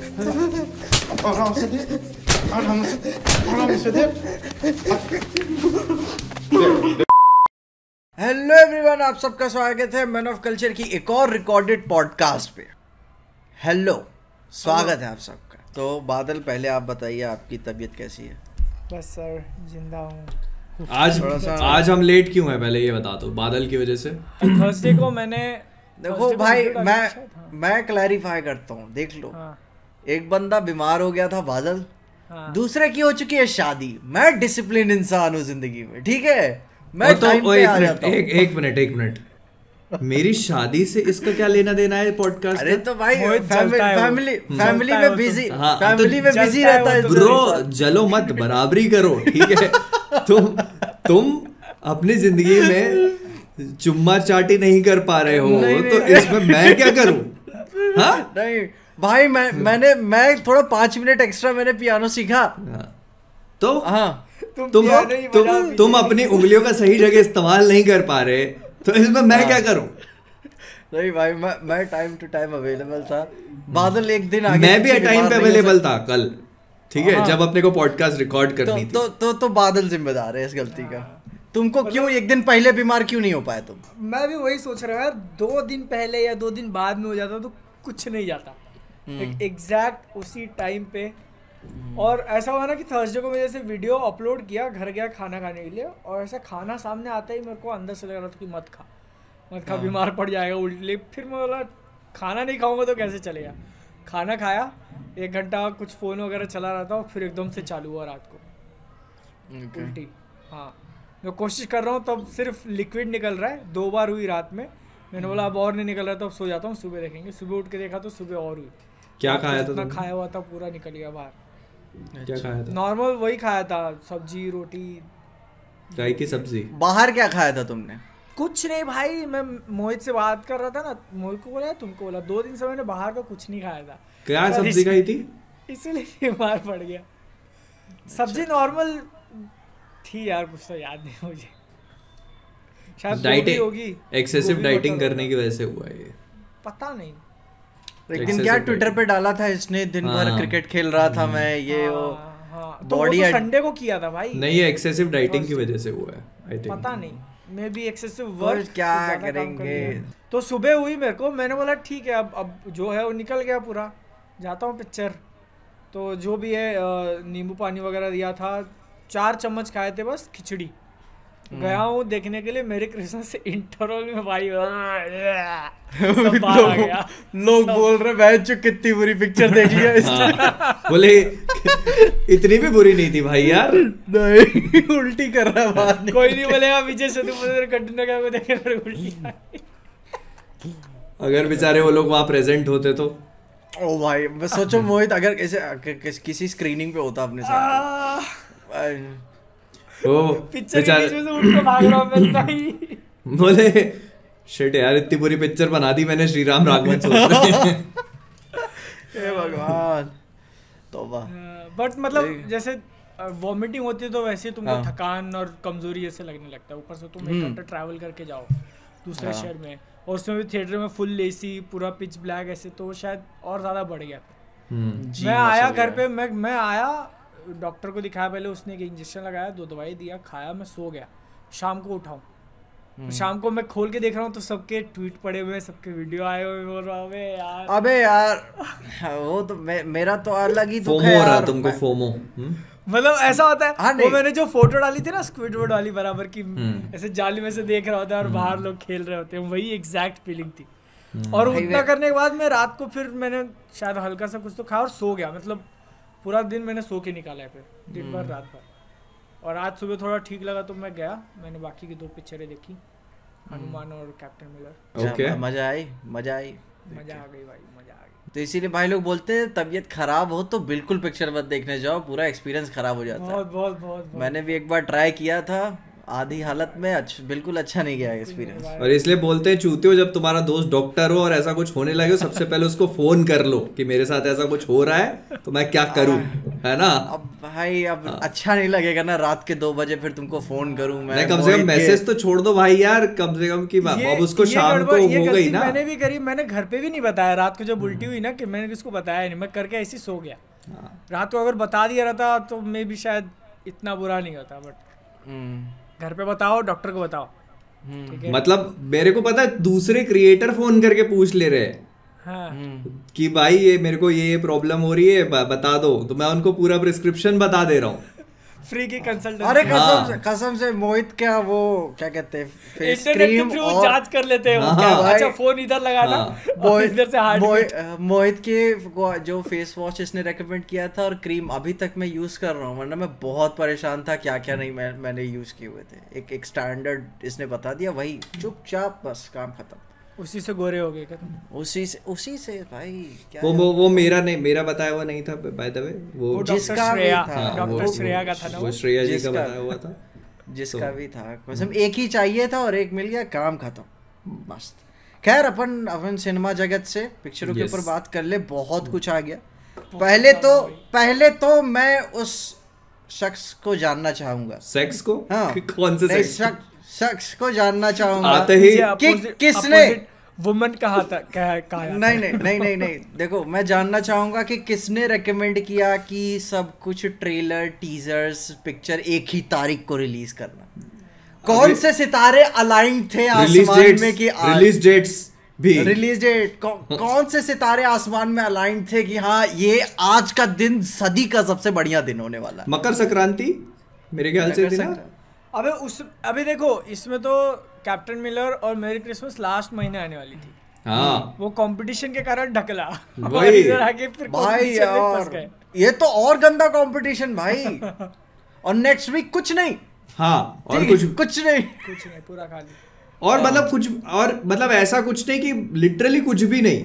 Orhan Sedip. Orhan Sedip. Orhan Sedip. Hello everyone आप सबका स्वागत है मैन ऑफ कल्चर की एक और रिकॉर्डेड पॉडकास्ट पे हेलो स्वागत है आप सबका तो बादल पहले आप बताइए आपकी तबीयत कैसी है बस सर जिंदा हूँ आज आज हम लेट क्यों है पहले ये बता दो बादल की वजह से थर्सडे को मैंने देखो भाई मैं अच्छा मैं क्लैरिफाई करता हूँ देख लो हाँ। एक बंदा बीमार हो गया था बादल हाँ। दूसरे की हो चुकी है शादी मैं डिसिप्लिन इंसान हूँ जिंदगी में ठीक है मैं तो टाइम एक मिनट एक, एक मिनट एक मिनट मेरी शादी से इसका क्या लेना देना है पॉडकास्ट अरे तो भाई फैमिली फैमिली फैमिली में बिजी फैमिली तो। हाँ, तो में बिजी रहता है तो। ब्रो जलो मत बराबरी करो ठीक है तुम तुम अपनी जिंदगी में चुम्मा चाटी नहीं कर पा रहे हो तो इसमें मैं क्या करूं हाँ नहीं भाई मैं मैंने मैं थोड़ा पांच मिनट एक्स्ट्रा मैंने पियानो सीखा हाँ। तो हाँ तुम तुम, तुम, तुम अपनी उंगलियों का सही जगह इस्तेमाल नहीं कर पा रहे तो इसमें मैं हाँ। क्या करूं नहीं भाई मैं मैं टाइम टू टाइम अवेलेबल था बादल एक दिन आगे मैं भी टाइम पे अवेलेबल था कल ठीक है हाँ। जब अपने को पॉडकास्ट रिकॉर्ड तो, करनी तो, थी तो तो तो बादल जिम्मेदार है इस गलती का तुमको मतलब क्यों एक दिन पहले बीमार क्यों नहीं हो पाया तुम मैं भी वही सोच रहा यार दो दिन पहले या दो दिन बाद में हो जाता तो कुछ नहीं जाता एग्जैक्ट हम्म। उसी टाइम पे हम्म। और ऐसा हुआ ना कि थर्सडे को मैं जैसे वीडियो अपलोड किया घर गया खाना खाने के लिए और ऐसा खाना सामने आता ही मेरे को अंदर से लग रहा था कि मत खा मत खा हाँ। बीमार पड़ जाएगा उल्टी फिर मैं बोला खाना नहीं खाऊंगा तो कैसे चलेगा खाना खाया एक घंटा कुछ फ़ोन वगैरह चला रहा था फिर एकदम से चालू हुआ रात को okay. उल्टी हाँ मैं कोशिश कर रहा हूँ तब सिर्फ लिक्विड निकल रहा है दो बार हुई रात में मैंने बोला अब और नहीं निकल रहा तो अब सो जाता हूँ सुबह देखेंगे सुबह उठ के देखा तो सुबह और हुई क्या खाया था खाया हुआ था पूरा निकल गया बाहर क्या खाया था नॉर्मल वही खाया था सब्जी रोटी गाय की सब्जी बाहर क्या खाया था तुमने कुछ नहीं भाई मैं मोहित से बात कर रहा था ना मोहित को बोला तुमको बोला दो दिन से मैंने बाहर का कुछ नहीं खाया था क्या सब्जी खाई थी इसीलिए बीमार पड़ गया सब्जी अच्छा। नॉर्मल थी यार कुछ तो याद नहीं मुझे शायद डाइटिंग होगी एक्सेसिव डाइटिंग करने की वजह से हुआ ये पता नहीं एक दिन क्या ट्विटर पे डाला था इसने दिन भर क्रिकेट हाँ। खेल रहा था मैं हाँ, ये वो बॉडी हाँ, तो संडे तो को किया था भाई नहीं ये एक्सेसिव डाइटिंग की वजह से हुआ है आई थिंक पता नहीं मैं भी एक्सेसिव वर्क क्या करेंगे तो सुबह हुई मेरे को मैंने बोला ठीक है अब अब जो है वो निकल गया पूरा जाता हूँ पिक्चर तो जो भी है नींबू पानी वगैरह दिया था चार चम्मच खाए थे बस खिचड़ी हम्म। गया हूँ देखने के लिए मेरे कृष्ण से इंटरवल में भाई लोग लोग बोल रहे हैं जो कितनी बुरी पिक्चर देख लिया हाँ, बोले इतनी भी बुरी नहीं थी भाई यार नहीं उल्टी कर रहा बात नहीं कोई नहीं बोलेगा हाँ, विजय सेतुपति कंटिन्यू क्या देखे मेरे उल्टी अगर बेचारे वो लोग वहां प्रेजेंट होते तो ओ भाई सोचो मोहित अगर किसी स्क्रीनिंग पे होता अपने साथ तो। वो पिक्चर से उठ भाग रहा हूँ मैं बोले शिट यार इतनी बुरी पिक्चर बना दी मैंने श्री राम राघवन सोच रहे भगवान तौबा बट हाँ, मतलब जैसे वॉमिटिंग होती है तो वैसे तुमको हाँ। थकान और कमजोरी ऐसे लगने लगता है ऊपर से तुम एक हम्म। घंटा ट्रैवल करके जाओ दूसरे हाँ। शहर में और उसमें भी थिएटर में फुल एसी पूरा पिच ब्लैक ऐसे तो शायद और ज़्यादा बढ़ गया हम्म। मैं आया घर पे मैं मैं आया डॉक्टर को दिखाया पहले उसने एक इंजेक्शन लगाया दो दवाई दिया खाया मैं सो गया शाम को उठाऊँ हम्म। शाम को मैं खोल के देख रहा हूँ तो सबके ट्वीट पड़े हुए सबके वीडियो आए हुए बोल रहा अबे यार अबे यार वो तो मे, मेरा तो अलग ही दुख है यार तुमको फोमो हम्म? मतलब ऐसा होता है हाँ, वो मैंने जो फोटो डाली थी ना स्क्विडवर्ड वाली बराबर की हम्म। ऐसे जाली में से देख रहा होता है और बाहर लोग खेल रहे होते हैं वही एग्जैक्ट फीलिंग थी और उतना करने के बाद मैं रात को फिर मैंने शायद हल्का सा कुछ तो खाया और सो गया मतलब पूरा दिन मैंने सो के निकाला है फिर दिन भर हम्म। रात भर और आज सुबह थोड़ा ठीक लगा तो मैं गया मैंने बाकी की दो पिक्चरें देखी हम्म। हनुमान और कैप्टन मिलर ओके अच्छा, मजा आई मजा आई मजा आ गई भाई मजा आ गई तो इसीलिए भाई लोग बोलते हैं तबीयत खराब हो तो बिल्कुल पिक्चर मत देखने जाओ पूरा एक्सपीरियंस खराब हो जाता है बहुत बहुत बहुत मैंने भी एक बार ट्राई किया था आधी हालत में अच्छ, बिल्कुल अच्छा नहीं गया एक्सपीरियंस और इसलिए बोलते हैं चूते हो जब तुम्हारा दोस्त डॉक्टर हो और ऐसा कुछ होने लगे हो सबसे पहले उसको फोन कर लो कि मेरे साथ ऐसा कुछ हो रहा है तो मैं क्या करूं है ना अब भाई अब हाँ। अच्छा नहीं लगेगा ना रात के दो बजे फिर तुमको फोन करूं मैं, मैं कम से कम मैसेज तो छोड़ दो भाई यार कम से कम की अब उसको शाम को हो गई ना मैंने भी करी मैंने घर पे भी नहीं बताया रात को जब हम्म। उल्टी हुई ना कि मैंने किसको बताया नहीं मैं करके ऐसी सो गया हाँ। रात को अगर बता दिया रहता तो मैं भी शायद इतना बुरा नहीं होता बट घर पे बताओ डॉक्टर को बताओ हम्म। मतलब मेरे को पता है दूसरे क्रिएटर फोन करके पूछ ले रहे हैं हाँ। हम्म। कि भाई ये मेरे को ये प्रॉब्लम हो रही है बता दो तो मैं उनको पूरा प्रिस्क्रिप्शन बता दे रहा हूँ फ्री की कंसल्टेंसी अरे कसम से हाँ। कसम से मोहित क्या वो क्या कहते हैं फेस क्रीम जांच कर लेते हैं हाँ। क्या अच्छा फोन इधर लगाना हाँ। मोहित इधर से हार्ट मोहित के जो फेस वॉश इसने रेकमेंड किया था और क्रीम अभी तक मैं यूज कर रहा हूँ वरना मैं बहुत परेशान था क्या क्या नहीं मैं मैंने यूज किए हुए थे एक एक स्टैंडर्ड इसने बता दिया वही चुपचाप बस काम खत्म उसी से गोरे हो गए उसी से उसी से भाई क्या वो वो वो मेरा नहीं मेरा बताया हुआ नहीं था बाय द वे वो, वो जिसका श्रेया डॉक्टर श्रेया का था ना वो श्रेया जी का बताया हुआ था जिसका तो- भी था मतलब एक ही चाहिए था और एक मिल गया काम खत्म मस्त खैर अपन अपन सिनेमा जगत से पिक्चरों के ऊपर बात कर ले बहुत कुछ आ गया पहले तो पहले तो मैं उस शख्स को जानना चाहूंगा सेक्स को हाँ कौन से सेक्स शख्स को जानना चाहूंगा आते ही कि किसने वुमन कहा था कह, कहा नहीं नहीं नहीं नहीं नहीं देखो मैं जानना चाहूंगा कि किसने रेकमेंड किया कि सब कुछ ट्रेलर टीजर्स पिक्चर एक ही तारीख को रिलीज करना कौन से सितारे अलाइन थे आसमान में कि रिलीज डेट्स भी रिलीज डेट कौ, कौन से सितारे आसमान में अलाइन थे कि हाँ ये आज का दिन सदी का सबसे बढ़िया दिन होने वाला मकर संक्रांति मेरे ख्याल से अबे उस अभी देखो इसमें तो कैप्टन मिलर और मेरी क्रिसमस लास्ट महीने आने वाली थी हाँ वो कंपटीशन के कारण ढकला भाई आगे फिर भाई यार ये तो और गंदा कंपटीशन भाई और नेक्स्ट वीक कुछ नहीं हाँ और कुछ कुछ नहीं कुछ नहीं पूरा खाली और हाँ। मतलब कुछ और मतलब ऐसा कुछ नहीं कि लिटरली कुछ भी नहीं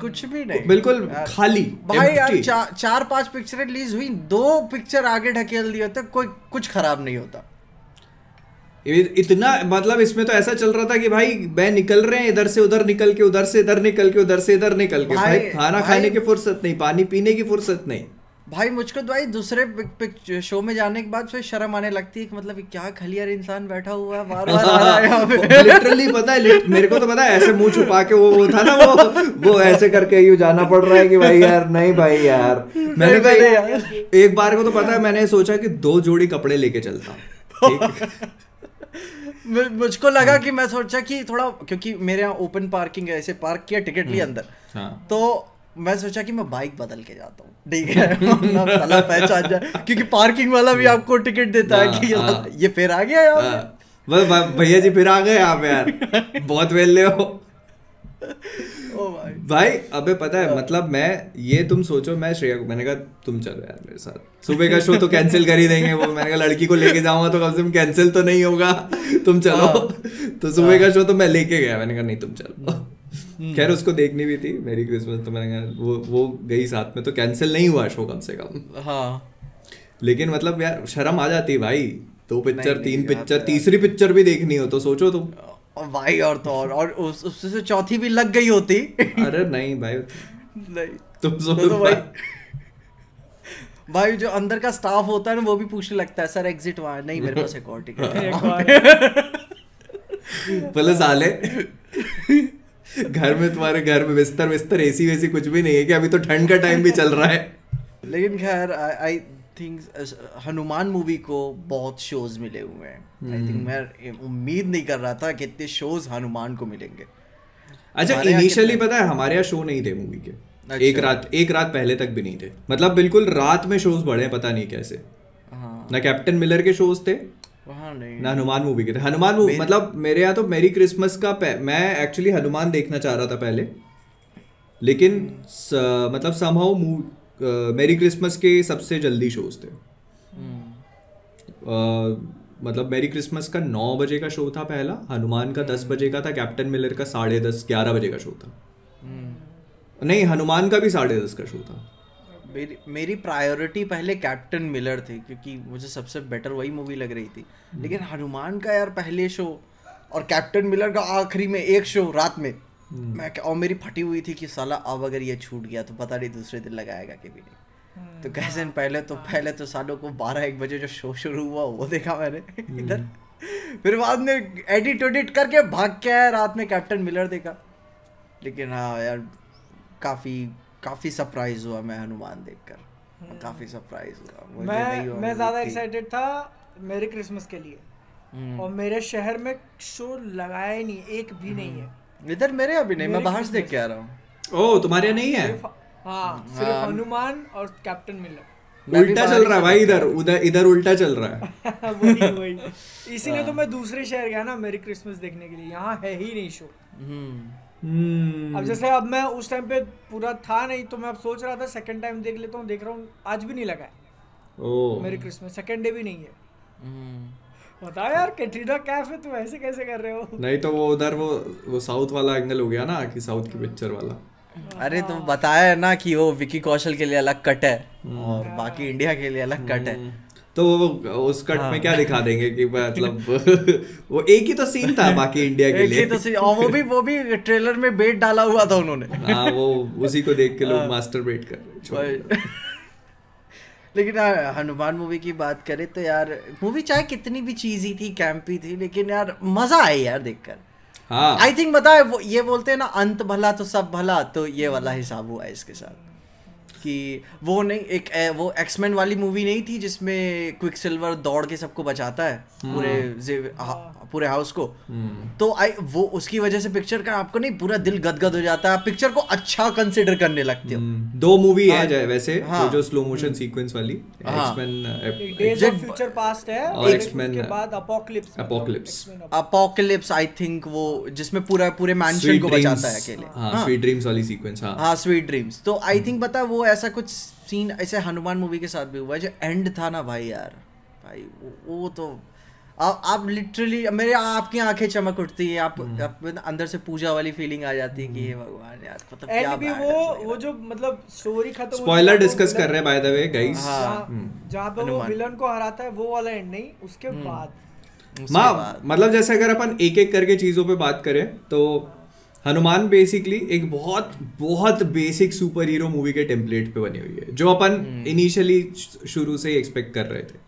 कुछ भी नहीं बिल्कुल खाली भाई यार चा, चार पांच पिक्चर रिलीज हुई दो पिक्चर आगे ढकेल दिए तो कोई कुछ खराब नहीं होता इतना मतलब इसमें तो ऐसा चल रहा था कि भाई मैं निकल रहे हैं इधर से उधर निकल के उधर से इधर निकल के उधर से इधर निकल के भाई, भाई खाना भाई, खाने की फुर्सत नहीं पानी पीने की फुर्सत नहीं भाई मुझको तो भाई दूसरे शो में जाने के बाद फिर शर्म आने लगती है कि मतलब क्या खलियर इंसान बैठा हुआ है बार बार लिटरली पता है मेरे को तो पता है ऐसे मुंह छुपा के वो वो था ना वो वो ऐसे करके यू जाना पड़ रहा है कि भाई यार नहीं भाई यार मैंने कहा एक बार को तो पता है मैंने सोचा कि दो जोड़ी कपड़े लेके चलता मुझको लगा हाँ। कि मैं सोचा कि थोड़ा क्योंकि मेरे यहाँ ओपन पार्किंग है ऐसे पार्क किया टिकट लिया हम्म। अंदर हाँ। तो मैं सोचा कि मैं बाइक बदल के जाता हूँ ठीक है साला पहचान जाए क्योंकि पार्किंग वाला भी आपको टिकट देता है हाँ, कि हाँ। ये फिर आ गया यार भैया जी फिर आ गए आप यार बहुत वेल हो Oh भाई अबे पता है मतलब मैं ये तुम सोचो मैं श्रेया को मैंने कहा तुम चलो यार मेरे साथ सुबह का शो तो कैंसिल कर ही देंगे वो मैंने कहा लड़की को लेके जाऊंगा तो कम से कम कैंसिल तो नहीं होगा तुम चलो हाँ। तो सुबह का शो हाँ। तो मैं लेके गया मैंने कहा नहीं तुम चलो hmm. खैर उसको देखनी भी थी मेरी क्रिसमस तो मैंने कहा वो वो गई साथ में तो कैंसिल नहीं हुआ शो कम से कम हाँ लेकिन मतलब यार शर्म आ जाती भाई दो पिक्चर तीन पिक्चर तीसरी पिक्चर भी देखनी हो तो सोचो तुम हाँ। और भाई और तो और और उस उससे से चौथी भी लग गई होती अरे नहीं भाई नहीं तुम सो तो, तो, तो, तो भाई भाई जो अंदर का स्टाफ होता है ना वो भी पूछने लगता है सर एग्जिट वहां नहीं मेरे पास एक और टिकट बोले साले घर में तुम्हारे घर में बिस्तर बिस्तर एसी वैसी कुछ भी नहीं है कि अभी तो ठंड का टाइम भी चल रहा है लेकिन खैर आई थिंग्स हनुमान मूवी को बहुत शोज मिले हुए हैं आई थिंक hmm. मैं उम्मीद नहीं कर रहा था कि इतने शोज हनुमान को मिलेंगे अच्छा इनिशियली पता है हमारे यहाँ शो नहीं थे मूवी के अच्छा। एक रात एक रात पहले तक भी नहीं थे मतलब बिल्कुल रात में शोज बढ़े पता नहीं कैसे हाँ। ना कैप्टन मिलर के शोज थे नहीं। ना हनुमान मूवी के थे हनुमान मूवी मतलब मेरे यहाँ तो मेरी क्रिसमस का मैं एक्चुअली हनुमान देखना चाह रहा था पहले लेकिन hmm. स, मतलब समहाउ मेरी क्रिसमस के सबसे जल्दी शोज थे हम्म। मतलब मेरी क्रिसमस का नौ बजे का शो था पहला हनुमान का दस हम्म। बजे का था कैप्टन मिलर का साढ़े दस ग्यारह बजे का शो था हम्म। नहीं हनुमान का भी साढ़े दस का शो था मेरी मेरी प्रायोरिटी पहले कैप्टन मिलर थी क्योंकि मुझे सबसे बेटर वही मूवी लग रही थी लेकिन हनुमान का यार पहले शो और कैप्टन मिलर का आखिरी में एक शो रात में Hmm. मैं और मेरी फटी हुई थी कि साला अब अगर ये छूट गया तो पता नहीं दूसरे दिन लगाएगा कि भी नहीं hmm. तो कैसे दिन हाँ, पहले तो हाँ। पहले तो सालों को बारह एक बजे जो शो शुरू हुआ वो देखा मैंने hmm. इधर फिर बाद में एडिट वेडिट करके भाग के आया रात में कैप्टन मिलर देखा लेकिन हाँ यार काफ़ी काफ़ी सरप्राइज हुआ मैं हनुमान देखकर काफ़ी सरप्राइज हुआ मैं मैं ज़्यादा एक्साइटेड था मेरे क्रिसमस के लिए और मेरे शहर में शो लगाया नहीं एक भी नहीं है इधर मेरे अभी नहीं मैं बाहर से देख के आ रहा हूँ ओ तुम्हारे नहीं है हाँ, हाँ सिर्फ हनुमान और कैप्टन मिलर उल्टा चल रहा है भाई इधर उधर इधर उल्टा चल रहा है वही वही इसीलिए तो मैं दूसरे शहर गया ना मेरी क्रिसमस देखने के लिए यहाँ है ही नहीं शो हम्म। हम्म। अब जैसे अब मैं उस टाइम पे पूरा था नहीं तो मैं अब सोच रहा था सेकंड टाइम देख लेता हूँ देख रहा हूँ आज भी नहीं लगा है मेरी क्रिसमस सेकंड डे भी नहीं है हम्म। बताओ यार कैटरीना कैफ है तुम ऐसे कैसे कर रहे हो नहीं तो वो उधर वो वो साउथ वाला एंगल हो गया ना कि साउथ की पिक्चर वाला हाँ। अरे तुम बताया है ना कि वो विकी कौशल के लिए अलग कट है हम्म। और बाकी इंडिया के लिए अलग कट है हम्म। तो वो उस कट हाँ। में क्या दिखा देंगे कि मतलब वो एक ही तो सीन था बाकी इंडिया के लिए तो सीन और वो भी वो भी ट्रेलर में बेट डाला हुआ था उन्होंने हाँ वो उसी को देख के लोग मास्टर हाँ। बेट कर रहे लेकिन हनुमान मूवी की बात करें तो यार मूवी चाहे कितनी भी चीज़ी थी कैंपी थी लेकिन यार मज़ा आया यार देखकर आई थिंक बताए ये बोलते हैं ना अंत भला तो सब भला तो ये वाला हिसाब हुआ इसके साथ कि वो नहीं एक ए, वो एक्समैन वाली मूवी नहीं थी जिसमें क्विक सिल्वर दौड़ के सबको बचाता है पूरे हाँ। पूरे हाउस को हम्म। तो आई वो उसकी वजह से पिक्चर का आपको नहीं पूरा दिल गदगद हो जाता है पिक्चर को अच्छा कंसिडर करने लगते हो हम्म। दो मूवी हाँ है जाए वैसे हाँ। जो, स्लो मोशन सीक्वेंस वाली फ्यूचर हाँ। पास्ट uh, है और के uh, बाद apocalypse apocalypse apocalypse I think वो जिसमें पूरा पूरे मैंशन को बचाता है अकेले स्वीट ड्रीम्स वाली सीक्वेंस हाँ स्वीट ड्रीम्स तो आई थिंक हम्म। पता वो ऐसा कुछ सीन ऐसे हनुमान मूवी के साथ भी हुआ जो एंड था ना भाई यार भाई वो, वो तो आ, आप लिटरली मेरे आपकी आंखें चमक उठती है आप, हम्म। आप अंदर से पूजा वाली फीलिंग आ जाती है कि ये हम्म। भगवान यार मतलब क्या भी वो वो जो मतलब स्टोरी खत्म स्पॉइलर डिस्कस कर रहे हैं बाय द वे गाइस जहां पे वो विलन को हराता है वो वाला एंड नहीं उसके हम्म। बाद माँ मतलब जैसे अगर अपन एक एक करके चीजों पे बात करें तो हनुमान बेसिकली एक बहुत बहुत बेसिक सुपर हीरो मूवी के टेम्पलेट पे बनी हुई है जो अपन इनिशियली शुरू से ही एक्सपेक्ट कर रहे थे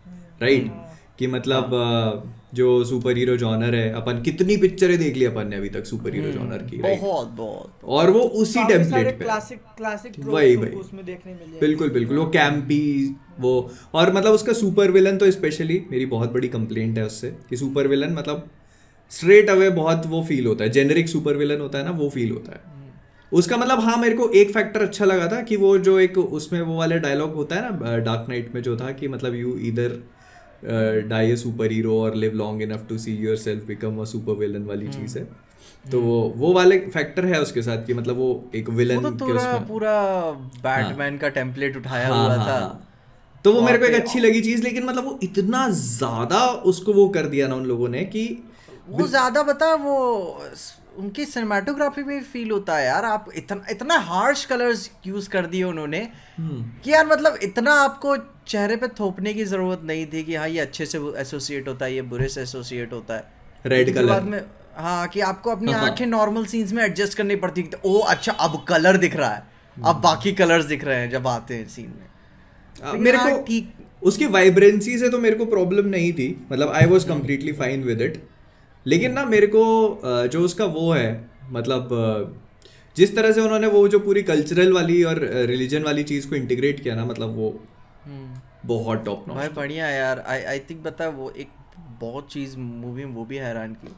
राइट right? हाँ। कि मतलब हाँ। जो सुपर हीरो जॉनर है अपन कितनी पिक्चरें देख ली अपन ने अभी तक सुपर हीरो जॉनर की बहुत बहुत और वो उसी टेम्पलेट पे क्लासिक क्लासिक वही वही उसमें देखने मिले बिल्कुल बिल्कुल वो कैंपी हाँ। वो और मतलब उसका सुपर विलन तो स्पेशली मेरी बहुत बड़ी कंप्लेंट है उससे कि सुपर विलन मतलब स्ट्रेट अवे बहुत वो फील होता है जेनरिक सुपर विलन होता है ना वो फील होता है हम्म। उसका मतलब हाँ मेरे को एक फैक्टर अच्छा लगा था कि वो जो एक उसमें वो वाले डायलॉग होता है ना डार्क नाइट में जो था कि मतलब you either die super hero और live long enough to see yourself become a super villain वाली hmm. चीज़ है तो hmm. वो वो वाले फैक्टर है उसके साथ कि मतलब वो एक विलन वो तो के उसमें पूरा बैटमैन हाँ। का टेम्पलेट उठाया हाँ, हुआ हाँ, था तो वो मेरे को एक अच्छी लगी चीज़ लेकिन मतलब वो इतना ज़्यादा उसको वो कर दिया ना उन लोगों ने कि वो ज़्यादा बता वो उनकी सिनेमाटोग्राफी में फील होता है यार आप इतना इतना हार्श कलर्स यूज़ कर दिए उन्होंने hmm. कि यार मतलब इतना आपको चेहरे पे थोपने की ज़रूरत नहीं थी कि हाँ ये अच्छे से एसोसिएट होता है ये बुरे से एसोसिएट होता है रेड कलर बाद में हाँ कि आपको अपनी हाँ, हाँ। आंखें नॉर्मल सीन्स में एडजस्ट करनी पड़ती है ओ अच्छा अब कलर दिख रहा है अब hmm. बाकी कलर्स दिख रहे हैं जब आते हैं सीन में हाँ, मेरे को ठीक उसकी वाइब्रेंसी से तो मेरे को प्रॉब्लम नहीं थी मतलब I was completely fine with it लेकिन ना मेरे को जो उसका वो है मतलब जिस तरह से उन्होंने वो जो पूरी कल्चरल वाली और रिलीजन वाली चीज़ को इंटीग्रेट किया ना मतलब वो बहुत टॉप नॉच भाई बढ़िया यार आई आई थिंक बता वो एक बहुत चीज़ मूवी में वो भी हैरान की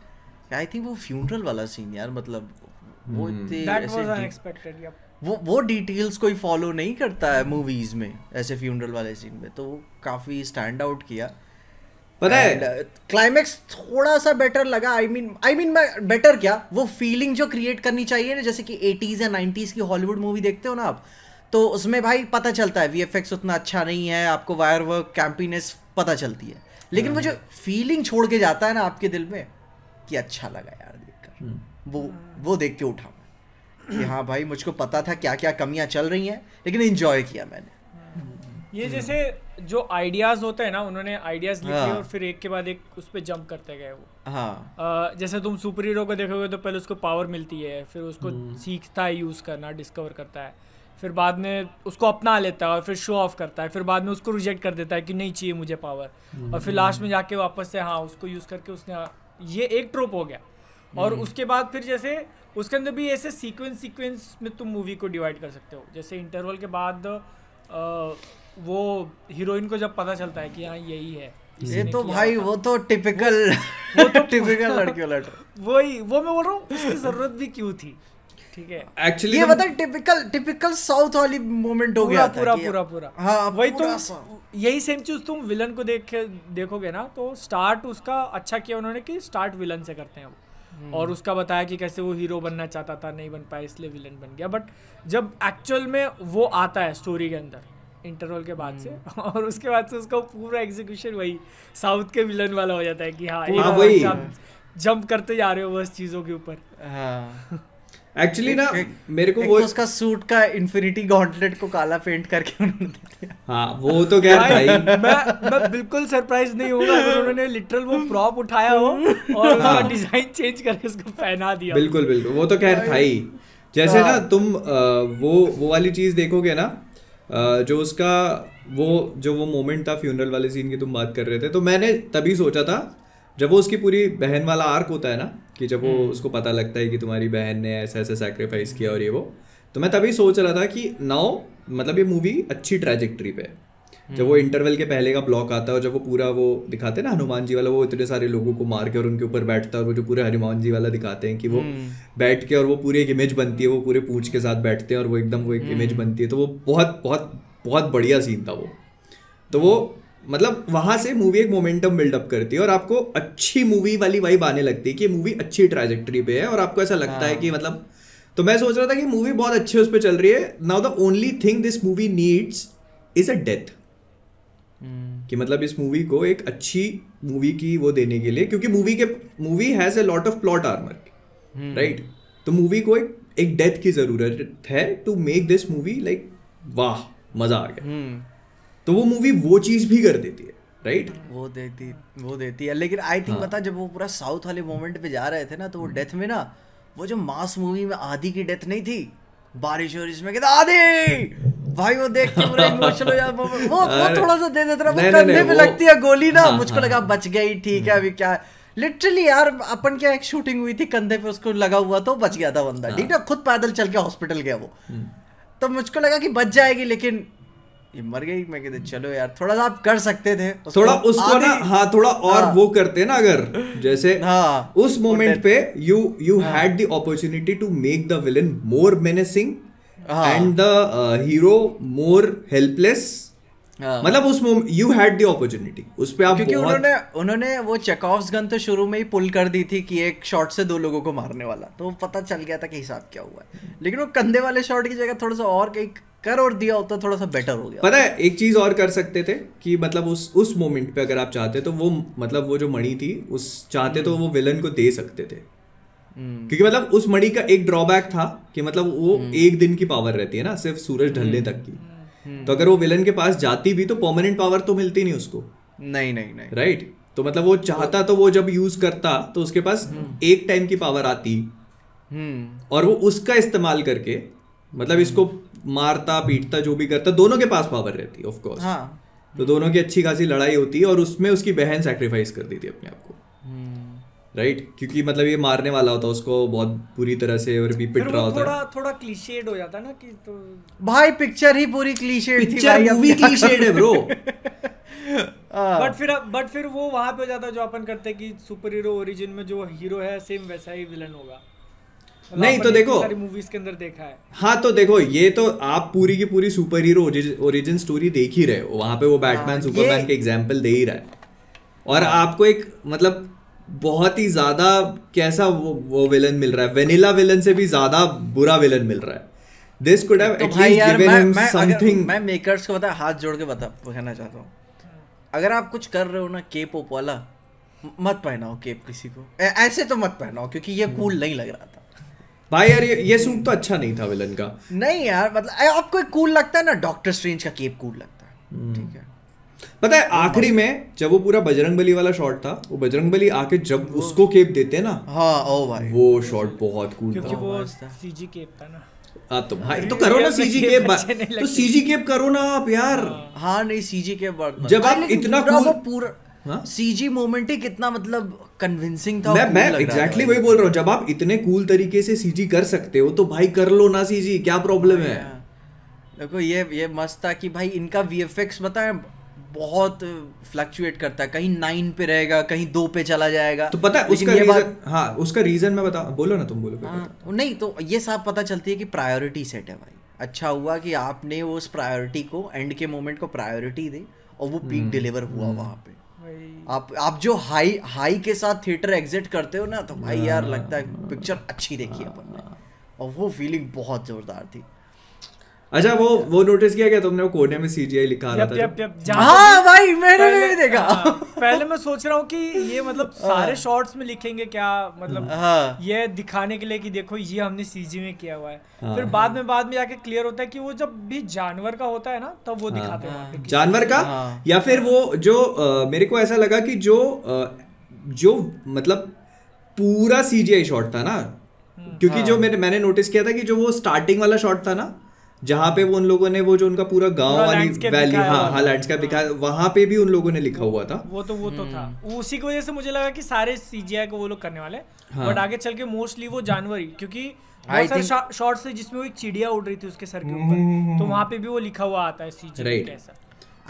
आई थिंक वो फ्यूनरल वाला सीन यार मतलब वो hmm. इतने वो वो डिटेल्स कोई फॉलो नहीं करता है मूवीज में ऐसे फ्यूनरल वाले सीन में तो काफ़ी स्टैंड आउट किया पता है क्लाइमेक्स uh, थोड़ा सा बेटर लगा I mean I mean better क्या वो फीलिंग जो क्रिएट करनी चाहिए ना जैसे कि 80s या 90s की हॉलीवुड मूवी देखते हो ना आप तो उसमें भाई पता चलता है वी उतना अच्छा नहीं है आपको वायर वर्क कैंपीनेस पता चलती है लेकिन वो जो फीलिंग हम्म। छोड़ के जाता है ना आपके दिल में कि अच्छा लगा यार देखकर हम्म। वो वो देख के उठा मैं कि हाँ भाई मुझको पता था क्या क्या कमियाँ चल रही हैं लेकिन इन्जॉय किया मैंने हम्म। ये जैसे जो आइडियाज होते हैं ना उन्होंने आइडियाज लिखे हाँ। और फिर एक के बाद एक उस पर जंप करते गए वो हाँ जैसे तुम सुपर हीरो को देखोगे तो पहले उसको पावर मिलती है फिर उसको सीखता है यूज करना डिस्कवर करता है फिर बाद में उसको अपना लेता है और फिर शो ऑफ करता है फिर बाद में उसको रिजेक्ट कर देता है कि नहीं चाहिए मुझे पावर और फिर लास्ट में जाके वापस से हाँ उसको यूज़ करके उसने हाँ, ये एक ट्रोप हो गया और हम्म। उसके बाद फिर जैसे उसके अंदर भी ऐसे सीक्वेंस सीक्वेंस में तुम मूवी को डिवाइड कर सकते हो जैसे इंटरवल के बाद वो हीरोइन को जब पता चलता है कि हाँ यही है ये तो भाई वो तो टिपिकल वो, तो टिपिकल लड़की वही वो मैं बोल रहा हूँ उसकी जरूरत भी क्यों थी ठीक है एक्चुअली ये तो- मतलब टिपिकल टिपिकल साउथ वाली मोमेंट हो गया पूरा पूरा पूरा हाँ वही तो यही सेम चीज तुम विलन को देख देखोगे ना तो स्टार्ट उसका अच्छा किया उन्होंने कि स्टार्ट विलन से करते हैं वो हम्म। और उसका बताया कि कैसे वो हीरो बनना चाहता था नहीं बन पाया इसलिए विलन बन गया बट जब एक्चुअल में वो आता है स्टोरी के अंदर इंटरवल के बाद से हम्म। और उसके बाद से उसका पूरा एग्जीक्यूशन वही साउथ के विलन वाला हो जाता है कि हाँ जंप हाँ, करते जा रहे हो बस चीज़ों के ऊपर हाँ एक्चुअली ना मेरे को वो तो उसका सूट का इन्फिनिटी गॉन्टलेट को काला पेंट करके उन्होंने हाँ वो तो क्या भाई भाई। मैं मैं बिल्कुल सरप्राइज नहीं होगा अगर उन्होंने लिटरल वो प्रॉप उठाया हो और हाँ। उसका डिजाइन चेंज करके उसको पहना दिया बिल्कुल बिल्कुल वो तो खैर था ही जैसे हाँ। ना तुम वो वो वाली चीज देखोगे ना जो उसका वो जो वो मोमेंट था फ्यूनरल वाले सीन की तुम बात कर रहे थे तो मैंने तभी सोचा था जब वो उसकी पूरी बहन वाला आर्क होता है ना कि जब वो हम्म। उसको पता लगता है कि तुम्हारी बहन ने ऐसा ऐसा सेक्रीफाइस किया और ये वो तो मैं तभी सोच रहा था कि नाउ मतलब ये मूवी अच्छी ट्रेजेक्ट्री पे है जब वो इंटरवल हम्म। के पहले का ब्लॉक आता है और जब वो पूरा वो दिखाते हैं ना हनुमान जी वाला वो इतने सारे लोगों को मार के और उनके ऊपर बैठता है और वो जो पूरे हनुमान जी वाला दिखाते हैं कि वो हम्म। बैठ के और वो पूरी एक इमेज बनती है वो पूरे पूछ के साथ बैठते हैं और वो एकदम वो एक इमेज बनती है तो वो बहुत बहुत बहुत बढ़िया सीन था वो तो वो मतलब वहाँ से मूवी एक मोमेंटम बिल्डअप करती है और आपको अच्छी मूवी वाली वाइब आने लगती है कि मूवी अच्छी ट्रैजेक्टरी पे है और आपको ऐसा लगता है हाँ। कि मतलब तो मैं सोच रहा था कि मूवी बहुत अच्छे उस पर चल रही है now the only thing this movie needs is a death कि मतलब इस मूवी को एक अच्छी मूवी की वो देने के लिए क्योंकि मूवी के movie has a lot of plot armour right तो मूवी को एक एक डेथ की ज़रूरत है to make this movie like वाह मज़ा आ गया हम्म। तो वो मूवी वो चीज़ भी कर देती है राइट right? वो देती वो देती है लेकिन आई थिंक हाँ। पता जब वो पूरा साउथ वाले मोमेंट पे जा रहे थे ना तो वो डेथ हम्म। में ना वो जो मास मूवी में आधी की डेथ नहीं थी बारिश और इसमें कहता आधी भाई वो देख के पूरा इमोशनल हो जाता वो वो थोड़ा सा दे देता वो कंधे पे लगती है गोली ना हाँ, मुझको हाँ, लगा बच गई ठीक है अभी क्या लिटरली यार अपन क्या एक शूटिंग हुई थी कंधे पे उसको लगा हुआ तो बच गया था बंदा ठीक है खुद पैदल चल के हॉस्पिटल गया वो हम्म। तो मुझको लगा कि बच जाएगी लेकिन ये मर गई मैं कहते चलो यार थोड़ा सा आप कर सकते थे थोड़ा उसको ना हाँ थोड़ा और हाँ, वो करते ना अगर जैसे हाँ, उस मोमेंट पे you you had the opportunity to make the villain more menacing and the hero more helpless हाँ। मतलब उस यू हैड दी अपॉर्चुनिटी उस पे आप क्योंकि बहुत... उन्होंने उन्होंने वो चेकऑफ्स गन तो शुरू में ही पुल कर दी थी कि एक शॉट से दो लोगों को मारने वाला तो पता चल गया था कि हिसाब क्या हुआ है लेकिन वो कंधे वाले शॉट की जगह थोड़ा सा और कहीं कर और दिया होता थोड़ा सा बेटर हो गया पता है एक चीज और कर सकते थे कि मतलब उस उस मोमेंट पे अगर आप चाहते तो वो मतलब वो जो मणि थी उस चाहते तो हम्म। वो विलन को दे सकते थे हम्म। क्योंकि मतलब उस मणि का एक ड्रॉबैक था कि मतलब वो हम्म। एक दिन की पावर रहती है ना सिर्फ सूरज ढलने तक की हम्म। तो अगर वो विलन के पास जाती भी तो परमानेंट पावर तो मिलती नहीं उसको नहीं नहीं नहीं राइट right? तो मतलब वो चाहता तो वो जब यूज करता तो उसके पास हम्म। एक टाइम की पावर आती हम्म। और वो उसका इस्तेमाल करके मतलब इसको मारता पीटता जो भी करता दोनों के पास पावर रहती है ऑफकोर्स हाँ तो दोनों की अच्छी खासी लड़ाई होती है और उसमें उसकी बहन सेक्रीफाइस कर देती थी अपने आप को राइट right? क्योंकि मतलब ये मारने वाला होता उसको बहुत पूरी तरह से और भी पिट रहा होता थोड़ा थोड़ा क्लीशेड हो जाता ना कि तो भाई पिक्चर ही पूरी क्लीशेड थी भाई मूवी क्लीशेड है ब्रो बट हाँ। फिर बट फिर वो वहां पे जाता जो अपन करते कि सुपर हीरो ओरिजिन में जो हीरो है सेम वैसा ही विलन होगा मतलब नहीं तो देखो सारी मूवीज के अंदर देखा है हाँ तो देखो ये तो आप पूरी की पूरी सुपर हीरो ओरिजिन स्टोरी देख ही रहे हो वहां पे वो बैटमैन सुपरमैन हाँ, के एग्जांपल दे ही रहा है और हाँ। आपको एक मतलब बहुत ही ज़्यादा कैसा वो वो विलन मिल रहा है वेनिला विलन से भी ज़्यादा बुरा विलन मिल रहा है this could have at least given him something मैं मेकर्स को बता हाथ जोड़ के बता कहना चाहता हूं अगर आप कुछ कर रहे हो ना केप ओप वाला मत पहनाओ केप किसी को ए, ऐसे तो मत पहनाओ क्योंकि ये कूल नहीं लग रहा था भाई यार ये ये सूट तो अच्छा नहीं था विलन का नहीं यार मतलब आपको कूल लगता है ना डॉक्टर स्ट्रेंज का केप कूल लगता है हम्म। ठीक है पता है आखिरी में जब वो पूरा बजरंग बली वाला शॉट था वो बजरंग बली आके जब उसको केप देते ना हाँ ओ भाई वो शॉट बहुत कूल था सीजी केप था ना हाँ तो भाई तो करो ना सीजी केप तो सीजी केप करो ना आप यार हाँ, हाँ नहीं सीजी केप जब आप इतना पूरा सीजी मोमेंट हाँ? ही कितना मतलब कन्विंसिंग था मैं मैं एग्जैक्टली वही बोल रहा हूँ जब आप इतने कूल तरीके से सीजी कर सकते हो तो भाई कर लो ना सीजी क्या प्रॉब्लम हाँ, है देखो ये ये मस्त था कि भाई इनका वीएफएक्स बताएं बहुत फ्लक्चुएट करता है कहीं नाइन पे रहेगा कहीं दो पे चला जाएगा तो पता है उसका ये रीजन हाँ उसका रीजन मैं बता बोलो ना तुम बोलो हाँ, नहीं तो ये सब पता चलती है कि प्रायोरिटी सेट है भाई अच्छा हुआ कि आपने वो उस प्रायोरिटी को एंड के मोमेंट को प्रायोरिटी दी और वो पीक डिलीवर हम्म, हुआ हम्म। वहाँ पे आप आप जो हाई हाई के साथ थिएटर एग्जिट करते हो ना तो भाई यार हाँ, लगता है पिक्चर हाँ। अच्छी देखी हाँ। अपन ने और वो फीलिंग बहुत जोरदार थी अच्छा वो वो नोटिस किया क्या तुमने वो कोने में सीजीआई लिखा रहा था हाँ भाई मैंने भी नहीं देखा हाँ, पहले मैं सोच रहा हूँ कि ये मतलब हाँ। सारे शॉर्ट्स में लिखेंगे क्या मतलब हाँ। ये दिखाने के लिए कि देखो ये हमने सीजी में किया हुआ है फिर बाद में बाद में जाके क्लियर होता है कि वो जब भी जानवर का होता है ना तब वो दिखाते हैं जानवर का या फिर वो जो मेरे को ऐसा लगा कि जो जो मतलब पूरा सीजीआई शॉट था ना हम्म। क्योंकि जो मैंने मैंने नोटिस किया था कि जो वो स्टार्टिंग वाला शॉट था ना जहाँ पे वो उन लोगों ने वो जो उनका पूरा गांव वाली वैली हाँ हाँ लैंडस्केप हाँ। दिखाया वहाँ पे भी उन लोगों ने लिखा हुआ था वो तो वो तो था हम्म। उसी की वजह से मुझे लगा कि सारे सीजीआई को वो लोग करने वाले बट हाँ। आगे चल के मोस्टली वो जानवर ही क्योंकि शॉर्ट से जिसमें वो एक चिड़िया उड़ रही थी उसके सर के ऊपर हम्म। तो वहाँ पे भी वो लिखा हुआ आता है सीजीआई ऐसा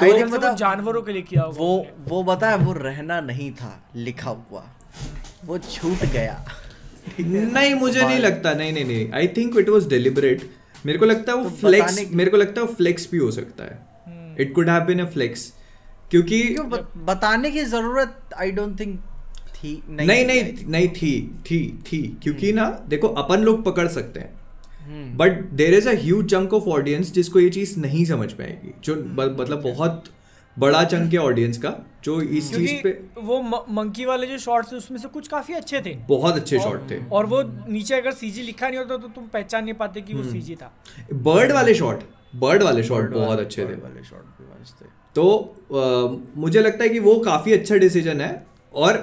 तो मतलब जानवरों के लिए किया वो वो बताया वो रहना नहीं था लिखा हुआ वो छूट गया नहीं मुझे नहीं लगता नहीं नहीं नहीं I think it was deliberate मेरे को लगता है वो तो फ्लेक्स मेरे को लगता है वो फ्लेक्स भी हो सकता है it could have been a flex क्योंकि ब, बताने की जरूरत आई डोंट थिंक थी नहीं नहीं नहीं, नहीं, नहीं थी थी थी क्योंकि हम्म। ना देखो अपन लोग पकड़ सकते हैं but there is a of audience जिसको ये चीज नहीं समझ पाएगी जो मतलब बहुत बड़ा चंक के ऑडियंस का जो इस चीज पे वो मंकी वाले जो शॉट्स थे उसमें से कुछ काफी अच्छे थे बहुत अच्छे शॉट थे और वो नीचे अगर सीजी लिखा नहीं होता तो तुम पहचान नहीं पाते कि वो सीजी हम्म। था बर्ड वाले शॉट बर्ड वाले शॉट बहुत अच्छे थे वाले शॉट तो मुझे लगता है कि वो काफी अच्छा डिसीजन है और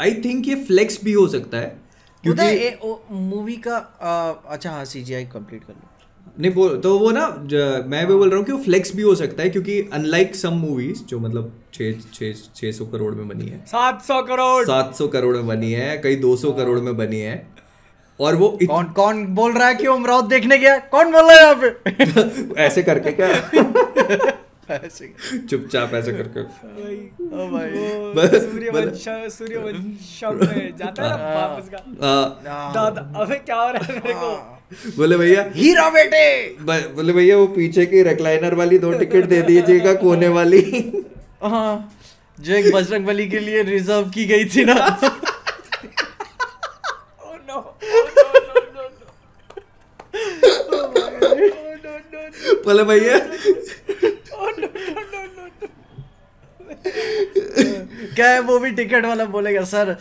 आई हम्म। थिंक ये फ्लेक्स भी हो सकता है क्योंकि मूवी का अच्छा हाँ सी कंप्लीट कर लो नहीं बोल तो वो ना मैं भी बोल रहा हूँ कि वो फ्लेक्स भी हो सकता है क्योंकि अनलाइक सम मूवीज जो मतलब छः सौ करोड़ में बनी है सात सौ करोड़ सात सौ करोड़ में बनी है कई दो सौ करोड़ में बनी है और वो इत... कौन कौन बोल रहा है कि उमराव देखने गया कौन बोल रहा है यहाँ पे ऐसे करके क्या चुपचाप ऐसे करके सूर्य सूर्य सूर्यवंश में जाता है ना हाँ। वापस का हाँ। दादा अबे क्या हो रहा है मेरे को हाँ। बोले भैया हीरो बेटे बोले भैया वो पीछे की रेक्लाइनर वाली दो टिकट दे दीजिएगा कोने वाली हाँ जो एक बजरंग बली के लिए रिजर्व की गई थी ना oh oh बोले भैया oh क्या है वो भी टिकट वाला बोलेगा सर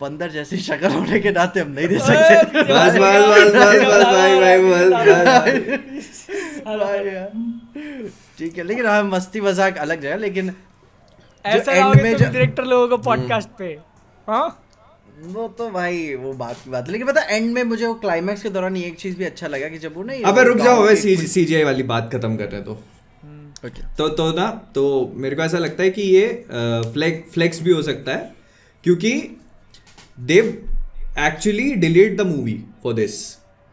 बंदर जैसी शक्ल होने के नाते हम नहीं दे सकते बस बस बस बस बस भाई भाई बस ठीक है लेकिन हम हाँ, मस्ती मजाक अलग जाए लेकिन ऐसा एंड में डायरेक्टर लोगों को पॉडकास्ट हम्म। पे हाँ वो तो भाई वो बात की बात लेकिन पता एंड में मुझे वो क्लाइमैक्स के दौरान एक चीज भी अच्छा लगा कि जब वो नहीं अबे रुक जाओ सीजीआई वाली बात खत्म कर रहे तो हम्म। okay. तो तो ना तो मेरे को ऐसा लगता है कि ये फ्लेक्स फ्लेक्स भी हो सकता है क्योंकि they've actually delayed the movie for this.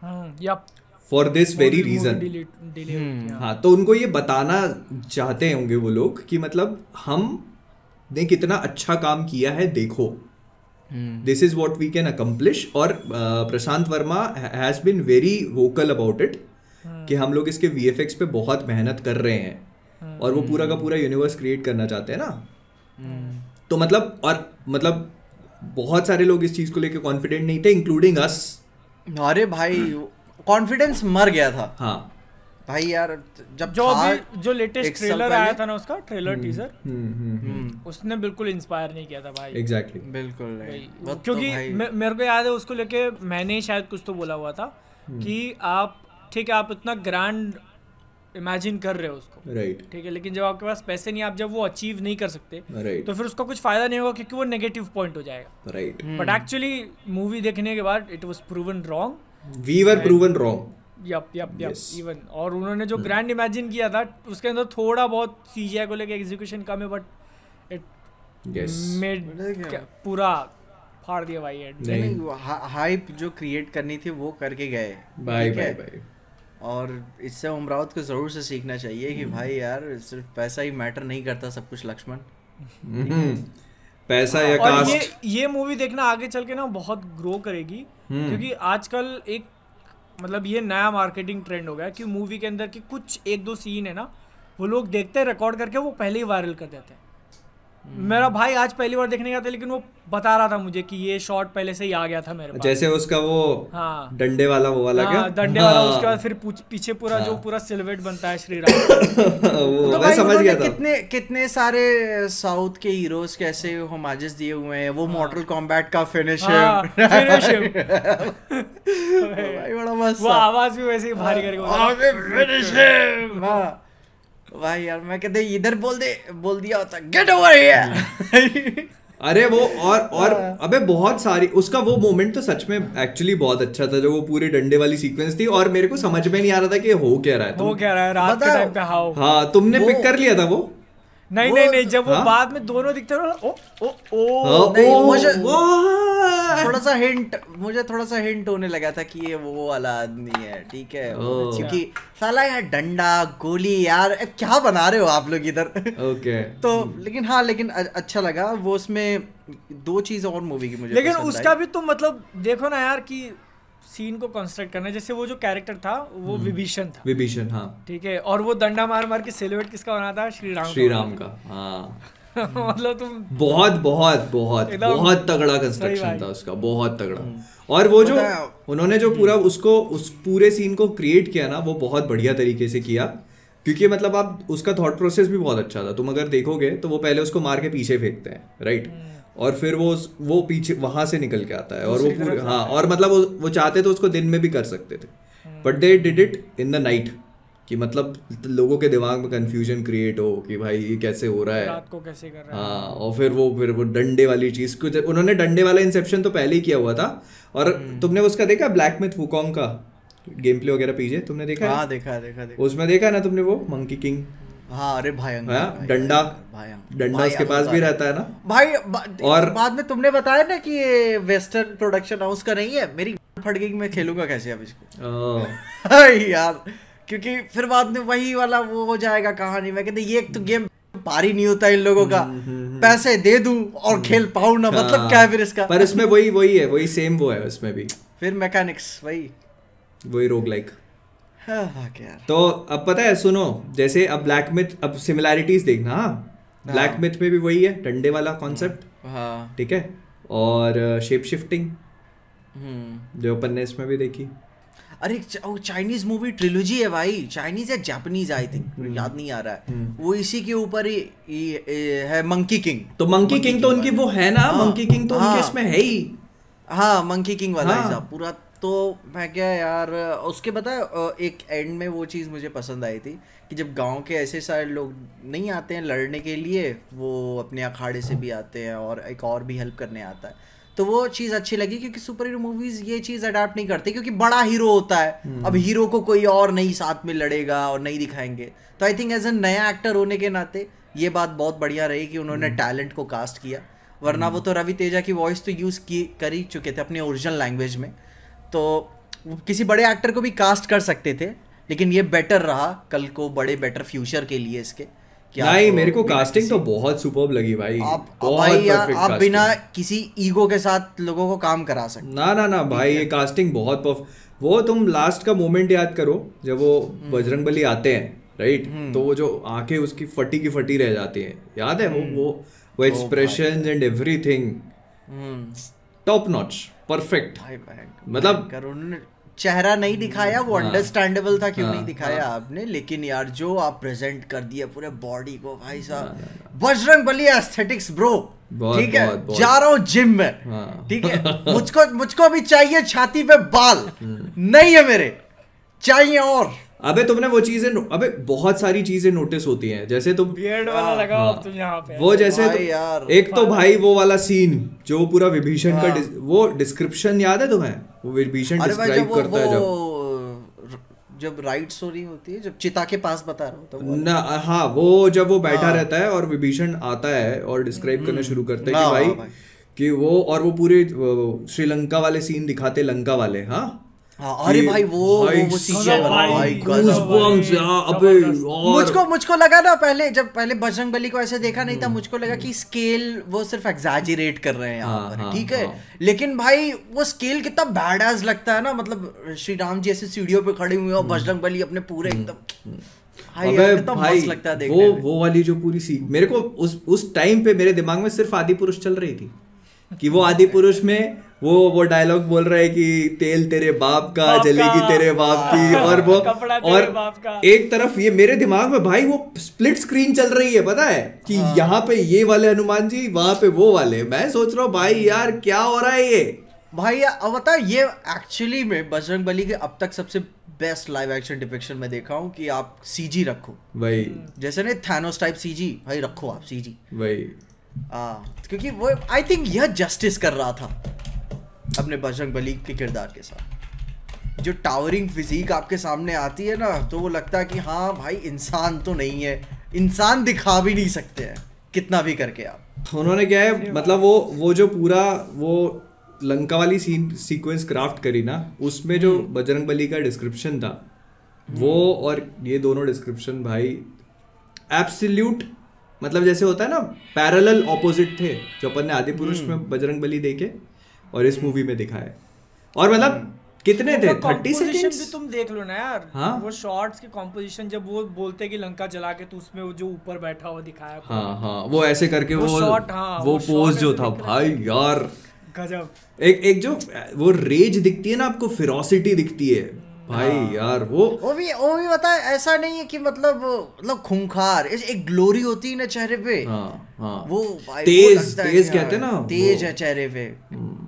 Hmm, yep. For this very reason हाँ तो उनको ये बताना चाहते होंगे वो लोग कि मतलब हम ने कितना अच्छा काम किया है देखो this is what we can accomplish और Prashant Varma has been very vocal about it कि हम लोग इसके वी एफ एक्स पे बहुत मेहनत कर रहे हैं और वो पूरा का hmm. पूरा यूनिवर्स क्रिएट करना चाहते हैं ना hmm. तो मतलब और मतलब बहुत सारे लोग इस चीज़ को लेकर कॉन्फिडेंट नहीं थे इंक्लूडिंग अस अरे भाई कॉन्फिडेंस मर गया था हाँ भाई यार जब जो अभी जो लेटेस्ट ट्रेलर आया था ना उसका ट्रेलर टीजर हुँ, हुँ, हुँ. उसने बिल्कुल इंस्पायर नहीं किया था भाई एग्जैक्टली exactly. बिल्कुल तो क्योंकि तो मेरे को याद है उसको लेके मैंने शायद कुछ तो बोला हुआ था हम्म। कि आप ठीक है आप इतना ग्रैंड इमेजिन कर रहे हो उसको राइट ठीक है लेकिन जब आपके पास पैसे नहीं आप जब वो अचीव नहीं कर सकते right. तो फिर उसका कुछ फायदा नहीं होगा क्योंकि वो नेगेटिव पॉइंट हो जाएगा राइट बट एक्चुअली मूवी देखने के बाद it was proven wrong we were proven wrong yep yep yep even और उन्होंने जो ग्रैंड hmm. इमेजिन किया था उसके अंदर थोड़ा बहुत सीजीआई को लेके एग्जीक्यूशन कम है बट इट मेड पूरा फाड़ दिया भाई हाइप जो क्रिएट करनी थी वो करके गए बाय बाय बाय और इससे उमरावत को ज़रूर से सीखना चाहिए कि हम्म। भाई यार सिर्फ पैसा ही मैटर नहीं करता सब कुछ लक्ष्मण हम्म। पैसा हाँ, या कास्ट ये ये मूवी देखना आगे चल के ना बहुत ग्रो करेगी हम्म। क्योंकि आजकल एक मतलब ये नया मार्केटिंग ट्रेंड हो गया कि मूवी के अंदर के कुछ एक दो सीन है ना वो लोग देखते हैं रिकॉर्ड करके वो पहले ही वायरल कर देते हैं मेरा भाई आज पहली बार देखने गया था लेकिन वो बता रहा था मुझे कि ये शॉट पहले से ही आ गया था मेरे पास जैसे उसका वो हाँ डंडे वाला वो वाला क्या हाँ, डंडे हाँ, वाला उसके बाद फिर पीछे पूरा हाँ, जो पूरा सिलवेट बनता है श्री राम वो तो मैं समझ गया था कितने कितने सारे साउथ के हीरोज कैसे होमाजेस दिए हुए हैं वो मॉडल हाँ। कॉम्बैट का फिनिश हाँ, तो बड़ा मस्त वो आवाज भी वैसे ही भारी करके फिनिश भाई यार मैं कहते इधर बोल दे बोल दिया होता गेट ओवर हियर अरे वो और और हाँ। अबे बहुत सारी उसका वो मोमेंट तो सच में एक्चुअली बहुत अच्छा था जो वो पूरे डंडे वाली सीक्वेंस थी और मेरे को समझ में नहीं आ रहा था कि हो क्या रहा है हो क्या रहा है रात के टाइम पे हाउ हाँ तुमने पिक कर लिया था वो नहीं नहीं नहीं जब वो हाँ? बाद में दोनों दिखते ओ ओ ओ हाँ, थोड़ा सा हिंट मुझे थोड़ा सा हिंट होने लगा था कि ये वो वाला आदमी है ठीक है क्योंकि साला यार डंडा गोली यार क्या बना रहे हो आप लोग इधर ओके तो लेकिन हाँ लेकिन अच्छा लगा वो उसमें दो चीज और मूवी की मुझे लेकिन उसका भी तो मतलब देखो ना यार कि सीन को कंस्ट्रक्ट करना जैसे वो जो कैरेक्टर था वो हम्म। विभीषण था विभीषण हाँ ठीक है और वो दंडा मार मार के सिलवेट किसका बना था श्री राम श्री राम का हाँ मतलब तुम बहुत बहुत बहुत बहुत तगड़ा कंस्ट्रक्शन था उसका बहुत तगड़ा हम्म। और वो जो उन्होंने जो पूरा हम्म। उसको उस पूरे सीन को क्रिएट किया ना वो बहुत बढ़िया तरीके से किया क्योंकि मतलब आप उसका थॉट प्रोसेस भी बहुत अच्छा था तुम अगर देखोगे तो वो पहले उसको मार के पीछे फेंकते हैं राइट हम्म। और फिर वो वो पीछे वहां से निकल के आता है और वो पूरे हाँ और मतलब वो वो चाहते तो उसको दिन में भी कर सकते थे but they did it in the night कि मतलब लोगों के दिमाग में कंफ्यूजन क्रिएट हो कि भाई ये कैसे हो रहा है रात को कैसे कर रहा हाँ और फिर वो फिर वो डंडे वाली चीज़ कुछ उन्होंने डंडे वाला इंसेप्शन तो पहले ही किया हुआ था और हम्म। तुमने उसका देखा ब्लैक मिथ वुकोंग का गेम प्ले वगैरह पीजे तुमने देखा हाँ देखा देखा देखा उसमें देखा ना तुमने वो मंकी किंग हाँ अरे भाई हाँ, डंडा डंडा उसके पास भी रहता है ना भाई और बाद में तुमने बताया ना कि ये वेस्टर्न प्रोडक्शन हाउस का नहीं है मेरी में खेलूंगा कैसे अब इसको यार क्योंकि फिर बाद में वही वाला वो हो जाएगा कहानी में कहते ये एक तो गेम पारी नहीं होता इन लोगों का हम्म, हम्म, हम्म। पैसे दे दूं और खेल पाऊ ना मतलब हाँ। क्या है फिर इसका पर इसमें वही वही है वही सेम वो है उसमें भी फिर मैकेनिक्स वही वही रोग हाँ, लाइक तो अब पता है सुनो जैसे अब ब्लैक मिथ अब सिमिलैरिटीज देखना हाँ ब्लैक हाँ। मिथ में भी वही है डंडे वाला कॉन्सेप्ट ठीक है और शेप uh, शिफ्टिंग जो अपन ने इसमें भी देखी अरे चाइनीज मूवी ट्रिलोजी है भाई चाइनीज या जापानीज आई थिंक याद नहीं आ रहा है हम्म। वो इसी के ऊपर ही है मंकी किंग तो मंकी किंग तो उनकी वो है ना मंकी हाँ, किंग तो उनके हाँ। इसमें है ही हाँ मंकी किंग वाला हिसाब हाँ। पूरा तो मैं क्या यार उसके पता एक एंड में वो चीज़ मुझे पसंद आई थी कि जब गांव के ऐसे सारे लोग नहीं आते हैं लड़ने के लिए वो अपने अखाड़े से भी आते हैं और एक और भी हेल्प करने आता है तो वो चीज़ अच्छी लगी क्योंकि सुपर हीरो मूवीज ये चीज़ अडाप्ट नहीं करती क्योंकि बड़ा हीरो होता है हम्म। अब हीरो को कोई और नहीं साथ में लड़ेगा और नहीं दिखाएंगे तो आई थिंक एज ए नया एक्टर होने के नाते ये बात बहुत बढ़िया रही कि उन्होंने टैलेंट हम्म। को कास्ट किया हम्म। वरना वो तो रवि तेजा की वॉइस तो यूज़ की कर ही चुके थे अपने ओरिजिनल लैंग्वेज में तो किसी बड़े एक्टर को भी कास्ट कर सकते थे लेकिन ये बेटर रहा कल को बड़े बेटर फ्यूचर के लिए इसके नहीं मेरे को कास्टिंग तो बहुत सुपर्ब लगी भाई आप भाई आप बिना किसी ईगो के साथ लोगों को काम करा सकते ना ना ना भाई ये कास्टिंग बहुत परफ वो तुम लास्ट का मोमेंट याद करो जब वो हम्म। बजरंग बली आते हैं राइट हम्म। तो वो जो आंखें उसकी फटी की फटी रह जाती है याद है वो हम्म। वो वो expression and everything top notch perfect मतलब चेहरा नहीं हम्म, दिखाया वो अंडरस्टैंडेबल हाँ। था क्यों नहीं हाँ, दिखाया हाँ। आपने लेकिन यार जो आप प्रेजेंट कर दिया पूरे बॉडी को भाई साहब बजरंग बली एस्थेटिक्स ब्रो ठीक है बहुत, जा रहा हूँ जिम में ठीक है मुझको मुझको अभी चाहिए छाती पे बाल हम्म। नहीं है मेरे चाहिए और अबे तुमने वो चीजें अबे बहुत सारी चीजें नोटिस होती हैं जैसे तुम बियर्ड वाला हाँ। लगाओ तुम यहाँ पे वो जैसे तो, यार एक तो भाई वो वाला सीन जो पूरा विभीषण का हाँ। वो डिस्क्रिप्शन याद है तुम्हें वो विभीषण डिस्क्राइब करता है जब जब राइट स्टोरी होती है जब चिता के पास बता रहा होता तो ना हाँ वो जब वो बैठा हाँ। रहता है और विभीषण आता है और डिस्क्राइब करना हम्म। शुरू करते हैं हाँ, कि भाई, भाई कि वो और वो पूरे श्रीलंका वाले सीन दिखाते लंका वाले हाँ हाँ, अरे भाई वो हाँ, मुझको मुझको लगा ना पहले जब पहले बजरंग बली को ऐसे देखा नहीं था मुझको लगा कि स्केल वो सिर्फ एग्जाजरेट कर रहे हैं यहाँ हाँ, पर ठीक है लेकिन भाई वो स्केल कितना बैड एज लगता है ना मतलब श्री राम जी ऐसे सीढ़ियों पे खड़े हुए और हम्म। बजरंग बली अपने पूरे हम्म। एकदम हम्म। अबे भाई लगता है वो वो वाली जो पूरी सी मेरे को उस उस टाइम पे मेरे दिमाग में सिर्फ आदि पुरुष चल रही थी कि वो आदि पुरुष में वो वो डायलॉग बोल रहा है कि तेल तेरे बाप का जलेगी तेरे बाप की हाँ, और वो और एक तरफ ये मेरे दिमाग में भाई वो स्प्लिट स्क्रीन चल रही है पता है कि हाँ। यहाँ पे ये वाले हनुमान जी वहां पे वो वाले मैं सोच रहा हूँ भाई हाँ। यार क्या हो रहा है ये भाई अब बता ये एक्चुअली में बजरंग बली के अब तक सबसे बेस्ट लाइव एक्शन डिपिक्शन में देखा हूँ कि आप सीजी रखो भाई जैसे ना थैनोस टाइप सीजी भाई रखो आप सीजी भाई आ, क्योंकि वो आई थिंक यह जस्टिस कर रहा था अपने बजरंग बली के किरदार के साथ जो टावरिंग फिजीक आपके सामने आती है ना तो वो लगता है कि हाँ भाई इंसान तो नहीं है इंसान दिखा भी नहीं सकते हैं कितना भी करके आप उन्होंने क्या है मतलब वो वो जो पूरा वो लंका वाली सीन सीक्वेंस क्राफ्ट करी ना उसमें जो hmm. बजरंग बली का डिस्क्रिप्शन था hmm. वो और ये दोनों डिस्क्रिप्शन भाई एब्सल्यूट मतलब जैसे होता है ना पैरल ऑपोजिट थे जो अपन ने आदि पुरुष hmm. में बजरंग बली देखे और इस मूवी में दिखाया है और मतलब हम्म। कितने थे थर्टी सेकेंड तुम देख लो ना यार हाँ? वो शॉर्ट्स के कॉम्पोजिशन जब वो बोलते हैं कि लंका जला के तो उसमें वो जो ऊपर बैठा हुआ दिखाया हाँ हाँ वो ऐसे करके वो शॉर्ट हाँ, वो, पोज जो था भाई यार गजब एक एक जो वो रेज दिखती है ना आपको फिरोसिटी दिखती है भाई हाँ। यार वो वो भी वो भी बता ऐसा नहीं है कि मतलब मतलब खूंखार एक ग्लोरी होती है ना चेहरे पे हाँ, हाँ। वो तेज तेज कहते हैं ना तेज है चेहरे पे हम्म।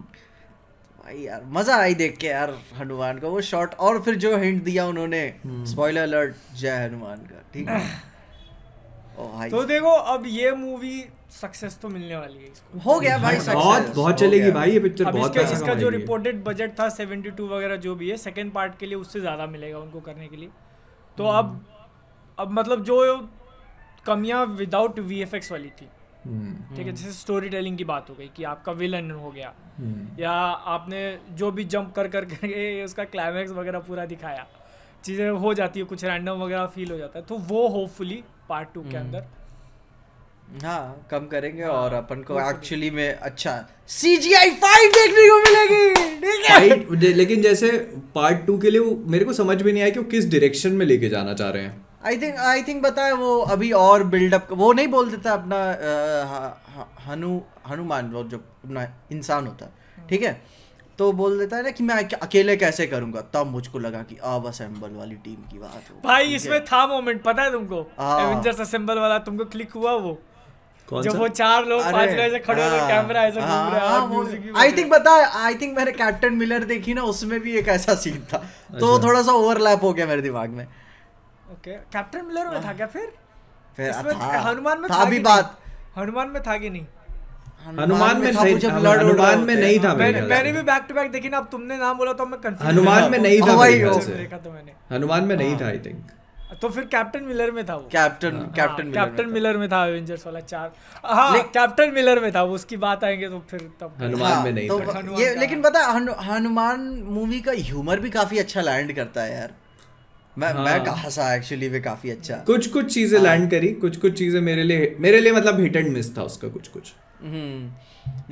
भाई यार मजा आई देख के यार हनुमान का वो शॉट और फिर जो हिंट दिया उन्होंने स्पॉइलर हम्म। अलर्ट जय हनुमान का ठीक है तो देखो अब ये मूवी सक्सेस तो मिलने वाली है इसको हो गया भाई सक्सेस बहुत बहुत चलेगी भाई ये पिक्चर बहुत इसका, इसका जो रिपोर्टेड बजट था 72 वगैरह जो भी है सेकंड पार्ट के लिए उससे ज़्यादा मिलेगा उनको करने के लिए तो हम्म। अब अब मतलब जो कमियां विदाउट वीएफएक्स वाली थी हम्म। ठीक है जैसे स्टोरी टेलिंग की बात हो गई कि आपका विलन हो गया हम्म। या आपने जो भी जंप कर कर करके उसका क्लाइमैक्स वगैरह पूरा दिखाया चीज़ें हो जाती है कुछ रैंडम वगैरह फील हो जाता है तो वो होपफुली पार्ट टू के हम्म। अंदर हाँ कम करेंगे हाँ, और अपन को एक्चुअली में अच्छा सीजीआई फाइट देखने को मिलेगी ठीक लेकिन जैसे पार्ट टू के लिए वो मेरे को समझ भी नहीं आया कि वो किस डायरेक्शन में लेके जाना चाह रहे हैं आई थिंक आई थिंक बताया वो अभी और बिल्डअप वो नहीं बोल देता अपना हनु हनुमान वो जो अपना इंसान होता है हम्म। ठीक है तो बोल देता है ना कि मैं अकेले कैसे करूंगा तब मुझको लगा कि अब असेंबल वाली टीम की बात हो भाई इसमें था मोमेंट पता है तुमको एवेंजर्स हाँ। असेंबल वाला तुमको क्लिक हुआ वो जब वो चार लोग पांच लोग ऐसे खड़े होकर कैमरा हाँ। ऐसे घूम रहा है म्यूजिक आई थिंक पता है आई थिंक मैंने कैप्टन मिलर देखी ना उसमें भी एक ऐसा सीन था तो अच्छा। थोड़ा सा ओवरलैप हो गया मेरे दिमाग में ओके कैप्टन मिलर में हाँ। था क्या फिर फिर हनुमान में था भी बात हनुमान में था कि नहीं हनुमान में नहीं था हनुमान में नहीं था मैंने भी बैक टू बैक देखी ना अब तुमने नाम बोला तो मैं कंफ्यूज हनुमान में नहीं था हाँ, तो। देखा तो मैंने हनुमान में नहीं हाँ। था आई थिंक तो फिर कैप्टन मिलर में था वो कैप्टन कैप्टन कैप्टन मिलर में था एवेंजर्स वाला चार हाँ कैप्टन मिलर में था वो उसकी बात आएंगे तो फिर तब हनुमान में नहीं तो था ये लेकिन पता हनुमान मूवी का ह्यूमर भी काफी अच्छा लैंड करता है यार मैं हाँ। मैं कहा सा एक्चुअली वे काफी अच्छा कुछ कुछ चीजें हाँ। लैंड करी कुछ कुछ चीजें मेरे लिए मेरे लिए मतलब हिट एंड मिस था उसका कुछ कुछ हम्म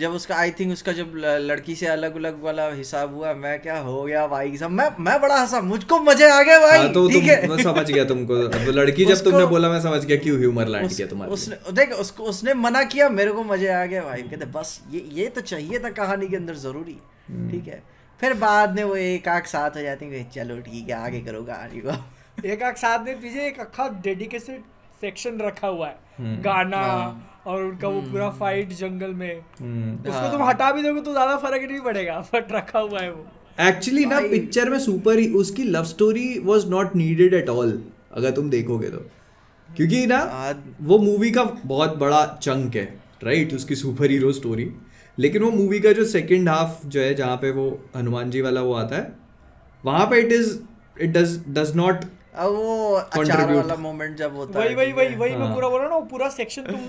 जब उसका आई थिंक उसका जब लड़की से अलग अलग वाला हिसाब हुआ मैं क्या हो गया भाई साहब मैं मैं बड़ा हंसा मुझको मजे आ गए भाई हाँ, तो ठीक है मैं समझ गया तुमको तो लड़की जब तुमने बोला मैं समझ गया क्यों ह्यूमर लैंड किया तुम्हारे उसने देख उसको उसने मना किया मेरे को मजे आ गए भाई कहते बस ये ये तो चाहिए था कहानी के अंदर जरूरी हम्म। ठीक है फिर बाद में वो एक आख साथ हो जाती है चलो ठीक है आगे करो गाड़ी को एक आख साथ में पीछे एक अखा डेडिकेटेड सेक्शन रखा हुआ है हम्म। गाना हाँ। और उनका वो पूरा फाइट हम्म। जंगल में हम्म। उसको हाँ। तुम हटा भी दोगे तो ज्यादा फर्क नहीं पड़ेगा बट रखा हुआ है वो एक्चुअली ना पिक्चर में सुपर ही उसकी love story was not needed at all अगर तुम देखोगे तो क्योंकि ना वो मूवी का बहुत बड़ा चंक है राइट उसकी सुपर हीरो स्टोरी लेकिन वो मूवी का जो सेकेंड हाफ जो है जहाँ पे वो हनुमान जी वाला वो आता है वहाँ पे it is it does does not वो अचार वाला मोमेंट जब होता वही वही वही वही मैं हाँ। पूरा बोल बोला ना पूरा सेक्शन तुम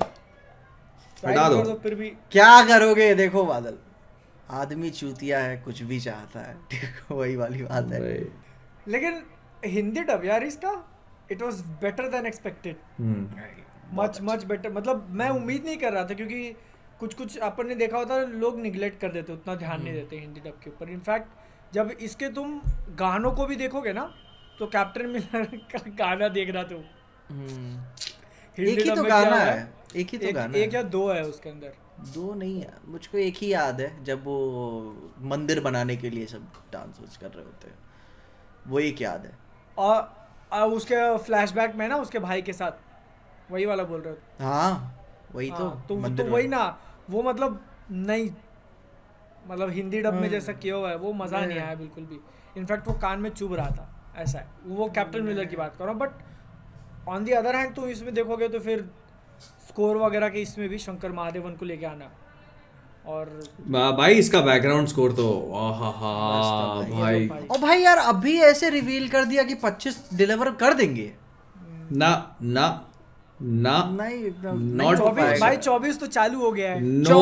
हटा दो फिर भी क्या करोगे देखो बादल आदमी चूतिया है कुछ भी चाहता है ठीक वही वाली बात है लेकिन हिंदी डब यार इसका it was better than expected much much better मतलब मैं हम्म। उम्मीद नहीं कर रहा था क्योंकि कुछ कुछ अपन ने देखा होता है लोग निगलेक्ट कर देते उतना ध्यान नहीं हम्म। देते हिंदी डब के ऊपर इनफैक्ट जब इसके तुम गानों को भी देखोगे ना तो कैप्टन मिलर का गाना देख रहा तुम हम्म। एक ही तो गाना है एक ही तो गाना है एक या दो है उसके अंदर दो नहीं है मुझको एक ही याद है जब वो मंदिर बनाने के लिए सब डांस उस कर रहे होते हैं वो एक याद है और, और उसके फ्लैशबैक में ना उसके भाई के साथ वही वाला बोल रहे हो हाँ वही तो हाँ, तो, तो वही ना वो मतलब नहीं मतलब हिंदी डब में हम्म। जैसा किया हुआ है वो मज़ा नहीं आया बिल्कुल भी इनफैक्ट वो कान में चुभ रहा था ऐसा है वो कैप्टन मिलर की बात कर रहा हूँ but on the other hand तुम इसमें देखोगे तो फिर स्कोर वगैरह के इसमें भी शंकर महादेवन को लेके आना और भाई इसका बैकग्राउंड स्कोर तो भाई, तो भाई और भाई यार अभी ऐसे रिवील कर दिया कि 25 डिलीवर कर देंगे ना ना ना नहीं नॉट भाई चौबीस तो चालू हो गया है no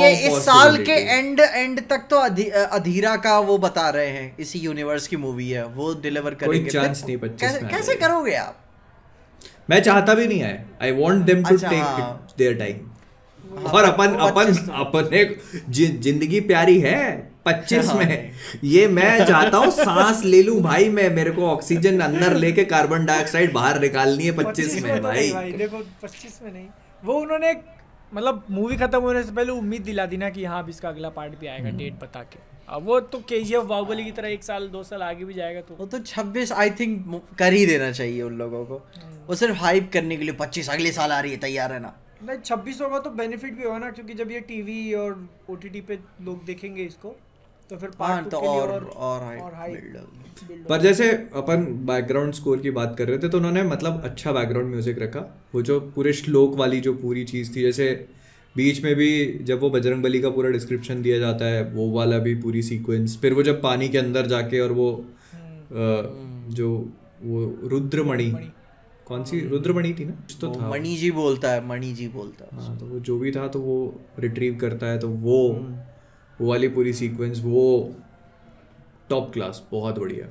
ये इस साल के एंड एंड तक तो अधी, अधीरा का वो बता रहे हैं इसी यूनिवर्स की मूवी है वो डिलीवर करेंगे चांस नहीं कैसे, कैसे करोगे आप मैं चाहता भी नहीं है I want them to take their time हाँ। और अपन अपन अपने जिंदगी प्यारी है पच्चीस हाँ। में ये मैं चाहता हूँ सांस ले लू भाई मैं मेरे को ऑक्सीजन अंदर लेके कार्बन डाइऑक्साइड बाहर निकालनी है पच्चीस में, तो भाई।, भाई देखो पच्चीस में नहीं वो उन्होंने मतलब मूवी खत्म होने से पहले उम्मीद दिला दी ना कि हाँ अब इसका अगला पार्ट भी आएगा डेट हम्म। बता के अब वो तो के जी एफ बाहुबली की तरह एक साल दो साल आगे भी जाएगा तो वो तो छब्बीस आई थिंक कर ही देना चाहिए उन लोगों को हम्म। वो सिर्फ हाइप करने के लिए पच्चीस अगले साल आ रही है तैयार है ना नहीं छब्बीस का तो बेनिफिट भी होगा ना क्योंकि जब ये टीवी और ओटीटी पे लोग देखेंगे इसको तो फिर पार्ट हाँ, तो और और, और, और हाई पर जैसे अपन बैकग्राउंड स्कोर की बात कर रहे थे तो उन्होंने मतलब अच्छा बैकग्राउंड म्यूजिक रखा वो जो पूरे श्लोक वाली जो पूरी चीज़ थी जैसे बीच में भी जब वो बजरंग बली का पूरा डिस्क्रिप्शन दिया जाता है वो वाला भी पूरी सीक्वेंस फिर वो जब पानी के अंदर जाके और वो हम्म। जो वो रुद्रमणि कौन सी रुद्रमणि थी ना तो मणि जी बोलता है मणि जी बोलता है हाँ, तो वो जो भी था तो वो रिट्रीव करता है तो वो हम्म। वो वाली पूरी सीक्वेंस वो टॉप क्लास बहुत बढ़िया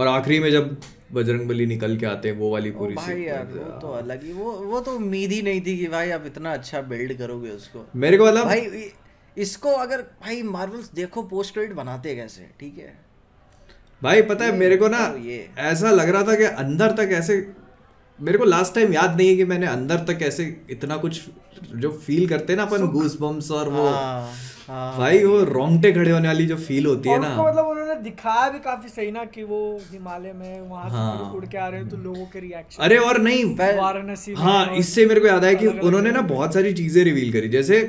और आखिरी में जब बजरंग बली निकल के आते हैं वो वाली पूरी भाई यार वो हाँ। तो अलग ही वो वो तो उम्मीद ही नहीं थी कि भाई आप इतना अच्छा बिल्ड करोगे उसको मेरे को मतलब भाई इसको अगर भाई मार्वल्स देखो पोस्ट क्रेडिट बनाते कैसे ठीक है भाई पता है मेरे को ना ऐसा लग रहा था कि अंदर तक ऐसे मेरे को लास्ट टाइम याद नहीं है कि मैंने अंदर तक ऐसे इतना कुछ जो फील करते हैं ना अपन गूस बम्स और वो हाँ, हाँ। भाई वो रोंगटे खड़े होने वाली जो फील होती है ना मतलब उन्होंने दिखाया भी काफी सही ना कि वो हिमालय में वहां हाँ, से उड़ के आ रहे हैं तो लोगों के रिएक्शन अरे और नहीं वाराणसी हाँ इससे मेरे को याद आया कि उन्होंने ना बहुत सारी चीजें रिवील करी जैसे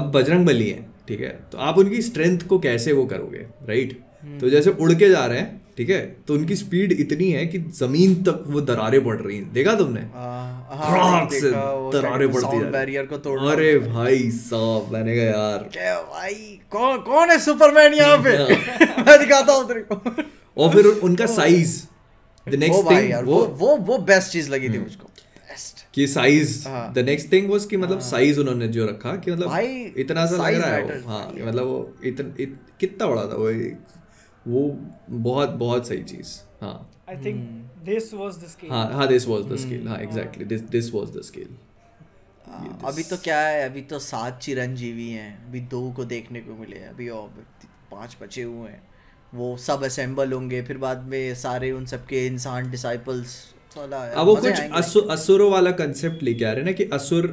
अब बजरंग बली है ठीक है तो आप उनकी स्ट्रेंथ को कैसे वो करोगे राइट तो जैसे उड़ के जा रहे हैं ठीक है तो उनकी स्पीड इतनी है कि जमीन तक वो दरारें बढ़ रही हैं देखा तुमने हाँ, से दरारें बढ़ती है बैरियर को तोड़ अरे भाई साहब मैंने कहा यार क्या भाई कौन कौन है सुपरमैन यहाँ पे मैं दिखाता हूँ तेरे को और फिर उनका साइज द नेक्स्ट थिंग वो वो वो बेस्ट चीज लगी थी हम्म। मुझको कि size the next thing was कि मतलब साइज हाँ। उन्होंने जो रखा कि मतलब इतना सा लग रहा है हां मतलब वो इतना कितना बड़ा था वो वो बहुत बहुत सही चीज हाँ I think this was the scale हाँ हाँ दिस वाज द स्केल हाँ exactly this this was the scale अभी तो क्या है अभी तो सात चिरंजीवी हैं अभी दो को देखने को मिले अभी और पांच बचे हुए हैं वो सब असेंबल होंगे फिर बाद में सारे उन सबके इंसान डिसाइपल्स अब वो कुछ असु, असुरों वाला कंसेप्ट लेके आ रहे ना कि असुर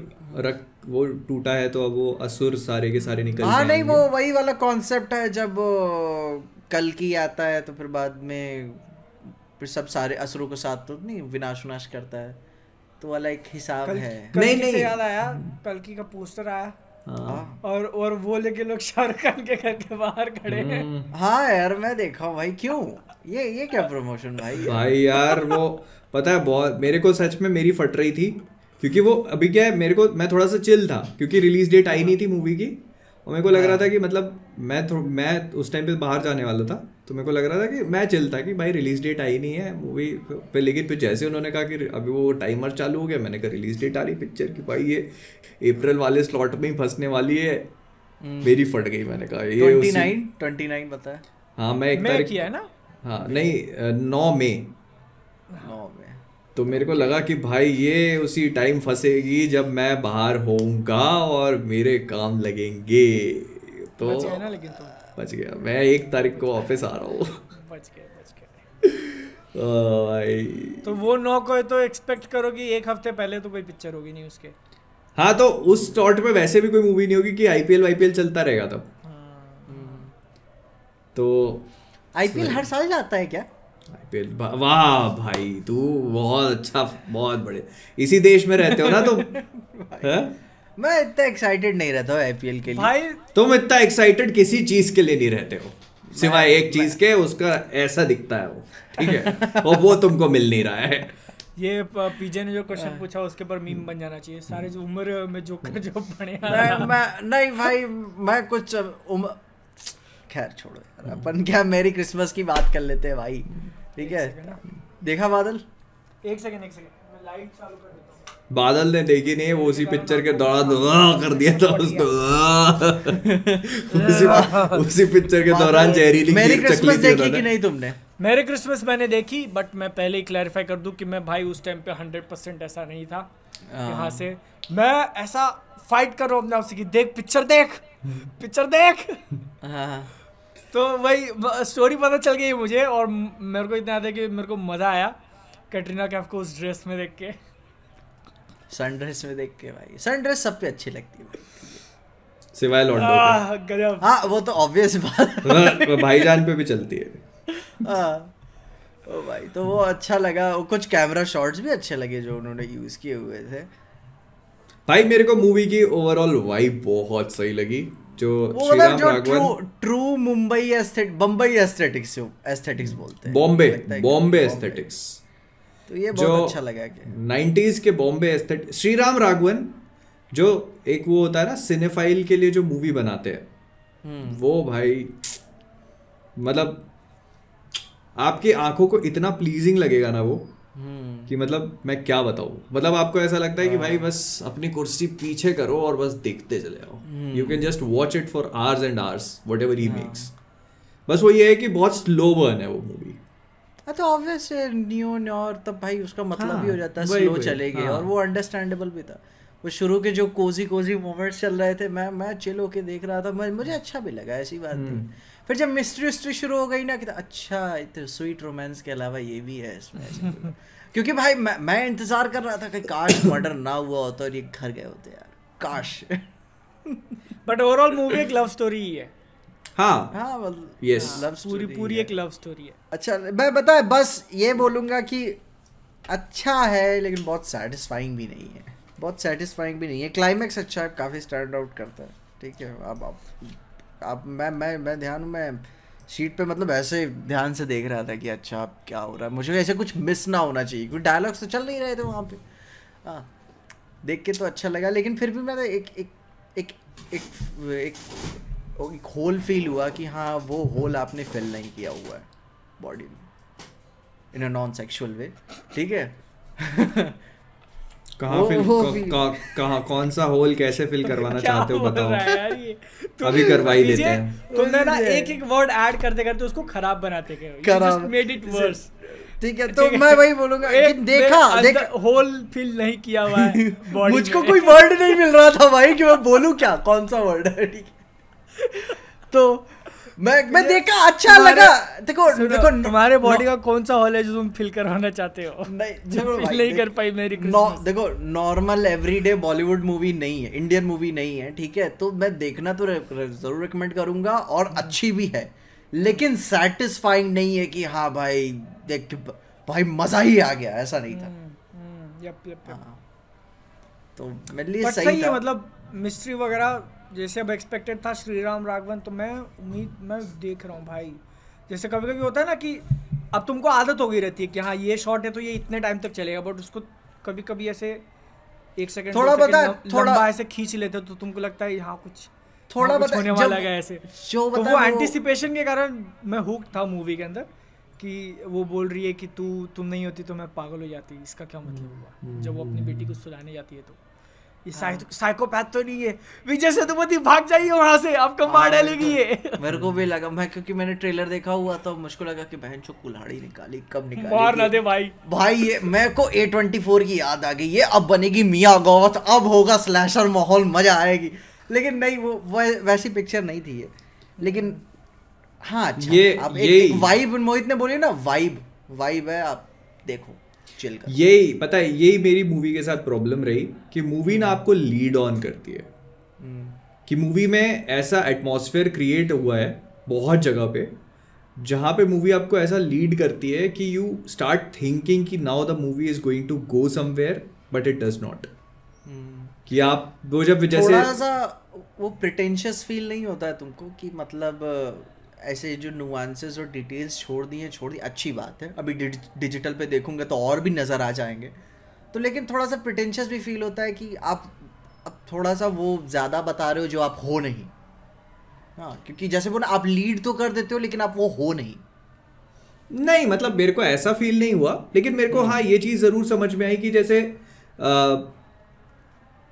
रख वो टूटा है तो अब वो असुर सारे के सारे निकल हाँ नहीं वो वही वाला कॉन्सेप्ट है जब कल की आता है तो फिर बाद में फिर सब सारे असुरों के साथ तो नहीं विनाश विनाश करता है तो वाला एक हिसाब है कल नहीं नहीं याद आया कल की का पोस्टर आया हाँ। और और वो लेके लोग शाहरुख खान के घर के बाहर खड़े हैं हम्म। हाँ यार मैं देखा भाई क्यों ये ये क्या प्रमोशन भाई यार? भाई यार वो पता है बहुत मेरे को सच में मेरी फट रही थी क्योंकि वो अभी क्या है मेरे को मैं थोड़ा सा चिल था क्योंकि रिलीज डेट आई नहीं थी मूवी की और मेरे को लग रहा था हाँ। कि मतलब मैं मैं उस टाइम पे बाहर जाने वाला था तो मेरे को लग रहा था कि मैं चिल था कि भाई रिलीज डेट आई नहीं है मूवी पे लेकिन फिर जैसे उन्होंने कहा कि अभी वो टाइमर चालू हो गया मैंने कहा रिलीज डेट आ रही पिक्चर की भाई ये अप्रैल वाले स्लॉट में ही फंसने वाली है हम्म। मेरी फट गई मैंने कहा ये हाँ मैं एक तारीख किया है ना हाँ नहीं नौ मई नौ मई तो मेरे को लगा कि भाई ये उसी टाइम फंसेगी जब मैं बाहर होऊंगा और मेरे काम लगेंगे तो बच गया ना लेकिन तो बच गया मैं एक तारीख को ऑफिस आ रहा हूँ तो वो नौ को तो एक्सपेक्ट करो कि एक हफ्ते पहले तो कोई पिक्चर होगी नहीं उसके हाँ तो उस शॉट में वैसे भी कोई मूवी नहीं होगी कि आईपीएल वाईपीएल चलता रहेगा तब हाँ। तो आईपीएल हर साल जाता है क्या आईपीएल वाह भाई तू बहुत अच्छा बहुत बड़े इसी देश में रहते हो ना तुम हाँ? मैं इतना एक्साइटेड नहीं रहता हूँ आईपीएल के लिए भाई तुम इतना एक्साइटेड किसी चीज के लिए नहीं रहते हो सिवाय एक चीज के उसका ऐसा दिखता है वो ठीक है और वो तुमको मिल नहीं रहा है ये पीजे ने जो क्वेश्चन हाँ। पूछा उसके ऊपर मीम बन जाना चाहिए सारे जो उम्र में जो कर जो बने मैं नहीं भाई मैं कुछ उम्र खैर छोड़ो हाँ। अपन क्या मेरी क्रिसमस की बात कर लेते हैं भाई ठीक है देखा बादल एक सेकंड एक सेकंड मैं लाइट चालू कर देता हूँ बादल ने देखी नहीं वो उसी पिक्चर के दौरान कर दिया था उसको उसी उसी पिक्चर के दौरान जहरीली मेरी क्रिसमस देखी कि नहीं तुमने मेरे क्रिसमस मैंने देखी बट मैं पहले ही क्लैरिफाई कर दूं कि मैं भाई उस टाइम पे 100% ऐसा नहीं था हाँ। यहां से मैं ऐसा फाइट कर रहा हूं अपने आप से कि देख पिक्चर देख पिक्चर देख हां हाँ। तो वही स्टोरी पता चल गई मुझे और मेरे को इतना याद है कि मेरे को मज़ा आया कैटरीना कैफ को उस ड्रेस में देख के सन ड्रेस में देख के भाई सन ड्रेस सब पे अच्छी लगती है सिवाय लॉन्डो हाँ वो तो ऑब्वियस बात हाँ, भाईजान पे भी चलती है हाँ। ओ भाई तो वो अच्छा लगा वो कुछ कैमरा शॉट्स भी अच्छे लगे जो उन्होंने यूज़ किए हुए थे भाई मेरे को मूवी की ओवरऑल वाइब बहुत सही लगी जो वो true Mumbai Bambai aesthetics aesthetics बोलते हैं बॉम्बे बॉम्बे एस्थेटिक्स तो ये बहुत जो अच्छा लगा नाइनटीज के बॉम्बे एस्थेट श्री राम राघवन जो एक वो होता है ना सिनेफाइल के लिए जो मूवी बनाते हैं हम्म। वो भाई मतलब आपकी आंखों को इतना प्लीजिंग लगेगा ना वो हम्म। कि मतलब मैं क्या बताऊँ मतलब आपको ऐसा लगता है कि भाई हाँ। बस अपनी कुर्सी पीछे करो और बस देखते चले जाओ you can just watch it for hours and hours whatever he makes बस वो ये है कि बहुत स्लो बर्न है वो मूवी हाँ, तो ऑब्वियस न्यू न्योर तब भाई उसका मतलब हाँ, भी हो जाता है स्लो चले गए हाँ. और वो अंडरस्टैंडेबल भी था वो शुरू के जो कोजी कोजी मोमेंट्स चल रहे थे मैं मैं चिल होके देख रहा था मुझे हम्म। अच्छा भी लगा ऐसी बात नहीं फिर जब मिस्ट्री उस्ट्री शुरू हो गई ना कि तो अच्छा इतने स्वीट रोमांस के अलावा ये भी है इसमें क्योंकि भाई मैं, मैं इंतजार कर रहा था कि काश मर्डर ना हुआ होता और ये घर गए होते यार काश बट ओवरऑल मूवी एक लव स्टोरी ही है हाँ। हाँ, हाँ, पूरी पूरी एक लव स्टोरी है अच्छा मैं बस ये बोलूँगा अच्छा है लेकिन बहुत सेटिस्फाइंग भी नहीं है बहुत सेटिस्फाइंग भी नहीं है क्लाइमैक्स अच्छा है काफ़ी स्टैंड आउट करता है ठीक है अब आप आप मैं मैं मैं ध्यान हूँ मैं सीट पे मतलब ऐसे ध्यान से देख रहा था कि अच्छा अब क्या हो रहा है मुझे ऐसे कुछ मिस ना होना चाहिए क्योंकि डायलॉग्स तो चल नहीं रहे थे वहाँ पे हाँ देख के तो अच्छा लगा लेकिन फिर भी मैं एक एक एक एक एक, एक होल फील हुआ कि हाँ वो होल आपने फिल नहीं किया हुआ है बॉडी में इन अ नॉन सेक्शुअल वे ठीक है कहाँ फिल कहाँ कौन सा होल कैसे फिल करवाना चाहते हो बताओ अभी करवाई देते हैं तुमने ना एक एक वर्ड ऐड करते करते उसको खराब बनाते गए खराब मेड इट वर्स ठीक है तो मैं वही बोलूंगा लेकिन देखा देख होल फिल नहीं किया हुआ है मुझको कोई वर्ड नहीं मिल रहा था भाई कि मैं बोलूं क्या कौन सा वर्ड है ठीक है तो मैं मैं देखा अच्छा लगा देखो देखो तुम्हारे बॉडी का कौन सा हॉल है जो तुम फिल करवाना चाहते हो नहीं नहीं कर पाई मेरी देखो नॉर्मल एवरीडे बॉलीवुड मूवी नहीं है इंडियन मूवी नहीं है ठीक है तो मैं देखना तो जरूर रिकमेंड करूंगा और हम्म। अच्छी भी है लेकिन सेटिस्फाइंग नहीं है कि हाँ भाई देख भाई मजा ही आ गया ऐसा नहीं था यप हम्म, यप, हम्म, हाँ। तो मेरे लिए सही, सही था मतलब मिस्ट्री वगैरह जैसे अब एक्सपेक्टेड था श्री राम राघवन तो मैं उम्मीद मैं देख रहा हूँ भाई जैसे कभी कभी होता है ना कि अब तुमको आदत हो गई रहती है कि हाँ ये शॉट है तो ये इतने टाइम तक चलेगा बट उसको कभी कभी ऐसे एक सेकंड थोड़ा बता थोड़ा ऐसे खींच लेते तो तुमको लगता है यहाँ कुछ थोड़ा बता होने वाला है ऐसे जो तो वो एंटिसिपेशन के कारण मैं हुक था मूवी के अंदर कि वो बोल रही है कि तू तुम नहीं होती तो मैं पागल हो जाती इसका क्या मतलब हुआ जब वो अपनी बेटी को सुलाने जाती है तो ये हाँ। साइकोपैथ तो नहीं है विजय सेतुपति भाग जाइए वहां से आपको हाँ, मार डालेगी ये मेरे को भी लगा मैं क्योंकि मैंने ट्रेलर देखा हुआ तो मुझको लगा कि बहन चो कुल्हाड़ी निकाली कब निकाली मार ना दे भाई भाई ये मेरे को ए ट्वेंटी फोर की याद आ गई ये अब बनेगी मिया गौथ अब होगा स्लैशर माहौल मजा आएगी लेकिन नहीं वो वैसी पिक्चर नहीं थी ये लेकिन हाँ अच्छा ये, आप ये, एक, एक वाइब मोहित ने बोली ना वाइब वाइब है आप देखो चिल कर यही पता है यही मेरी मूवी के साथ प्रॉब्लम रही कि मूवी ना आपको लीड ऑन करती है हम्म। कि मूवी में ऐसा एटमॉस्फेयर क्रिएट हुआ है बहुत जगह पे जहाँ पे मूवी आपको ऐसा लीड करती है कि यू स्टार्ट थिंकिंग कि now the movie is going to go somewhere but it does not कि आप वो जब जैसे वो प्रिटेंशियस फील नहीं होता है तुमको कि मतलब ऐसे जो नुआंसेस और डिटेल्स छोड़ दी हैं छोड़ दी अच्छी बात है अभी डिजिटल पे देखूंगा तो और भी नज़र आ जाएंगे तो लेकिन थोड़ा सा प्रिटेंशियस भी फील होता है कि आप अब थोड़ा सा वो ज़्यादा बता रहे हो जो आप हो नहीं हाँ क्योंकि जैसे बोला आप लीड तो कर देते हो लेकिन आप वो हो नहीं नहीं मतलब मेरे को ऐसा फील नहीं हुआ लेकिन मेरे को हम्म। हाँ ये चीज़ ज़रूर समझ में आई कि जैसे आ,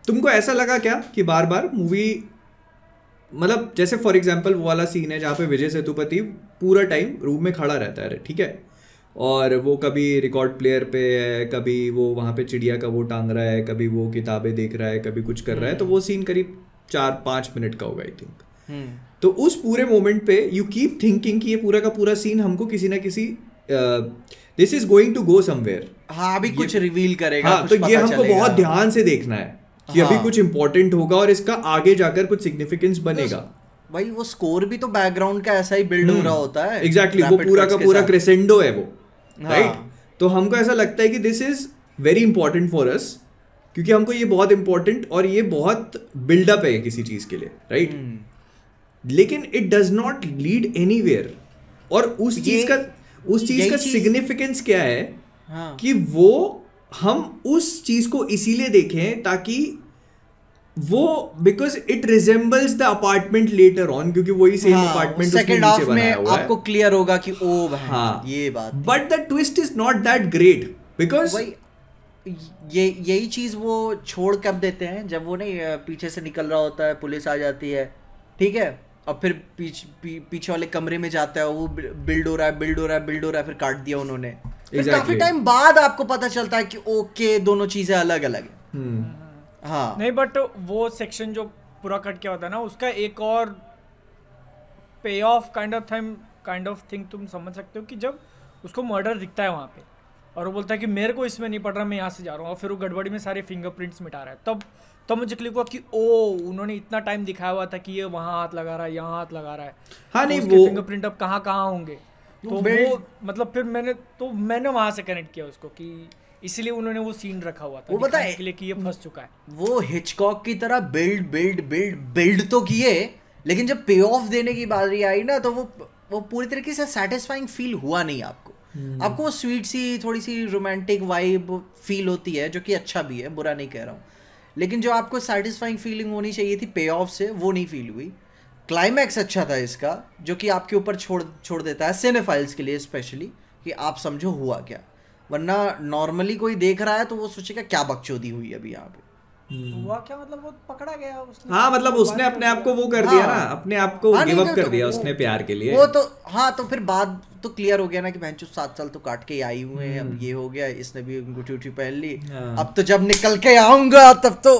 तुमको ऐसा लगा क्या कि बार बार मूवी मतलब जैसे फॉर एग्जाम्पल वो वाला सीन है जहाँ पे विजय सेतुपति पूरा टाइम रूम में खड़ा रहता है ठीक है और वो कभी रिकॉर्ड प्लेयर पे है कभी वो वहाँ पे चिड़िया का वो टांग रहा है कभी वो किताबें देख रहा है कभी कुछ कर रहा है तो हम्म। वो सीन करीब चार पाँच मिनट का होगा आई थिंक हम्म। तो उस पूरे मोमेंट पे यू कीप थिंकिंग कि ये पूरा का पूरा सीन हमको किसी ना किसी this is going to go somewhere हाँ अभी कुछ रिवील करेगा हाँ, तो ये हमको बहुत ध्यान से देखना है कि हाँ. अभी कुछ इंपॉर्टेंट होगा और इसका आगे जाकर कुछ सिग्निफिकेंस तो बनेगा भाई वो स्कोर भी तो बैकग्राउंड का ऐसा ही बिल्ड हो हम्म। रहा होता है एग्जैक्टली exactly, वो पूरा का पूरा क्रेसेंडो है वो राइट हाँ. right? तो हमको ऐसा लगता है कि this is very important for us क्योंकि हमको ये बहुत इंपॉर्टेंट और ये बहुत बिल्डअप है किसी चीज़ के लिए राइट right? हम्म। लेकिन it does not lead any और उस चीज़ का उस चीज़ का सिग्निफिकेंस क्या है हाँ. कि वो हम उस चीज़ को इसीलिए देखें ताकि वो because it resembles the apartment letter on क्योंकि वही सेम अपार्टमेंट सेकंड हाफ में आपको क्लियर होगा कि ओ हाँ, ये बात but the twist is not that great because ये यही चीज़ वो छोड़ कब देते हैं जब वो नहीं पीछे से निकल रहा होता है पुलिस आ जाती है ठीक है और फिर पीछे पीछे वाले कमरे में जाता है वो बिल्ड हो रहा है बिल्ड हो रहा है बिल्ड हो रहा है फिर काट दिया उन्होंने exactly. काफी टाइम बाद आपको पता चलता है कि ओके दोनों चीजें अलग अलग है hmm. हाँ नहीं बट वो सेक्शन जो पूरा कट किया होता है ना उसका एक और pay off kind of thing kind of thing तुम समझ सकते हो कि जब उसको मर्डर दिखता है वहाँ पे और वो बोलता है कि मेरे को इसमें नहीं पड़ रहा मैं यहाँ से जा रहा हूँ और फिर वो गड़बड़ी में सारे फिंगरप्रिंट्स मिटा रहा है तब तब मुझे क्लिक हुआ कि ओ उन्होंने इतना टाइम दिखाया हुआ था कि ये वहाँ हाथ लगा रहा है यहाँ हाथ लगा रहा है हाँ तो नहीं वो फिंगरप्रिंट अब कहाँ कहाँ होंगे तो, तो वो मतलब फिर मैंने तो मैंने वहां से कनेक्ट किया उसको कि इसलिए उन्होंने वो सीन रखा हुआ था वो के लिए कि ये फंस चुका है वो हिचकॉक की तरह बिल्ड बिल्ड बिल्ड बिल्ड तो किए लेकिन जब पे ऑफ देने की बात बारी आई ना तो वो वो पूरी तरीके से सेटिस्फाइंग फील हुआ नहीं आपको hmm. आपको वो स्वीट सी थोड़ी सी रोमांटिक वाइब फील होती है जो कि अच्छा भी है बुरा नहीं कह रहा हूँ लेकिन जो आपको सेटिस्फाइंग फीलिंग होनी चाहिए थी पे ऑफ से वो नहीं फील हुई क्लाइमैक्स अच्छा था इसका जो कि आपके ऊपर छोड़ छोड़ देता है सिनेफाइल्स के लिए स्पेशली कि आप समझो हुआ क्या वरना नॉर्मली कोई देख रहा है तो वो सोचेगा क्या बकचोदी हुई अभी यहाँ पे तो हुआ क्या मतलब वो पकड़ा गया उसने हाँ मतलब उसने अपने आप को वो कर दिया हाँ। ना अपने आप को गिव हाँ, अप कर तो दिया उसने प्यार के लिए वो तो हाँ तो फिर बात तो क्लियर हो गया ना कि बहन चुप सात साल तो काट के आई हुए हैं अब हम्म। ये हो गया इसने भी गुटी उठी पहन ली हाँ। अब तो जब निकल के आऊंगा तब तो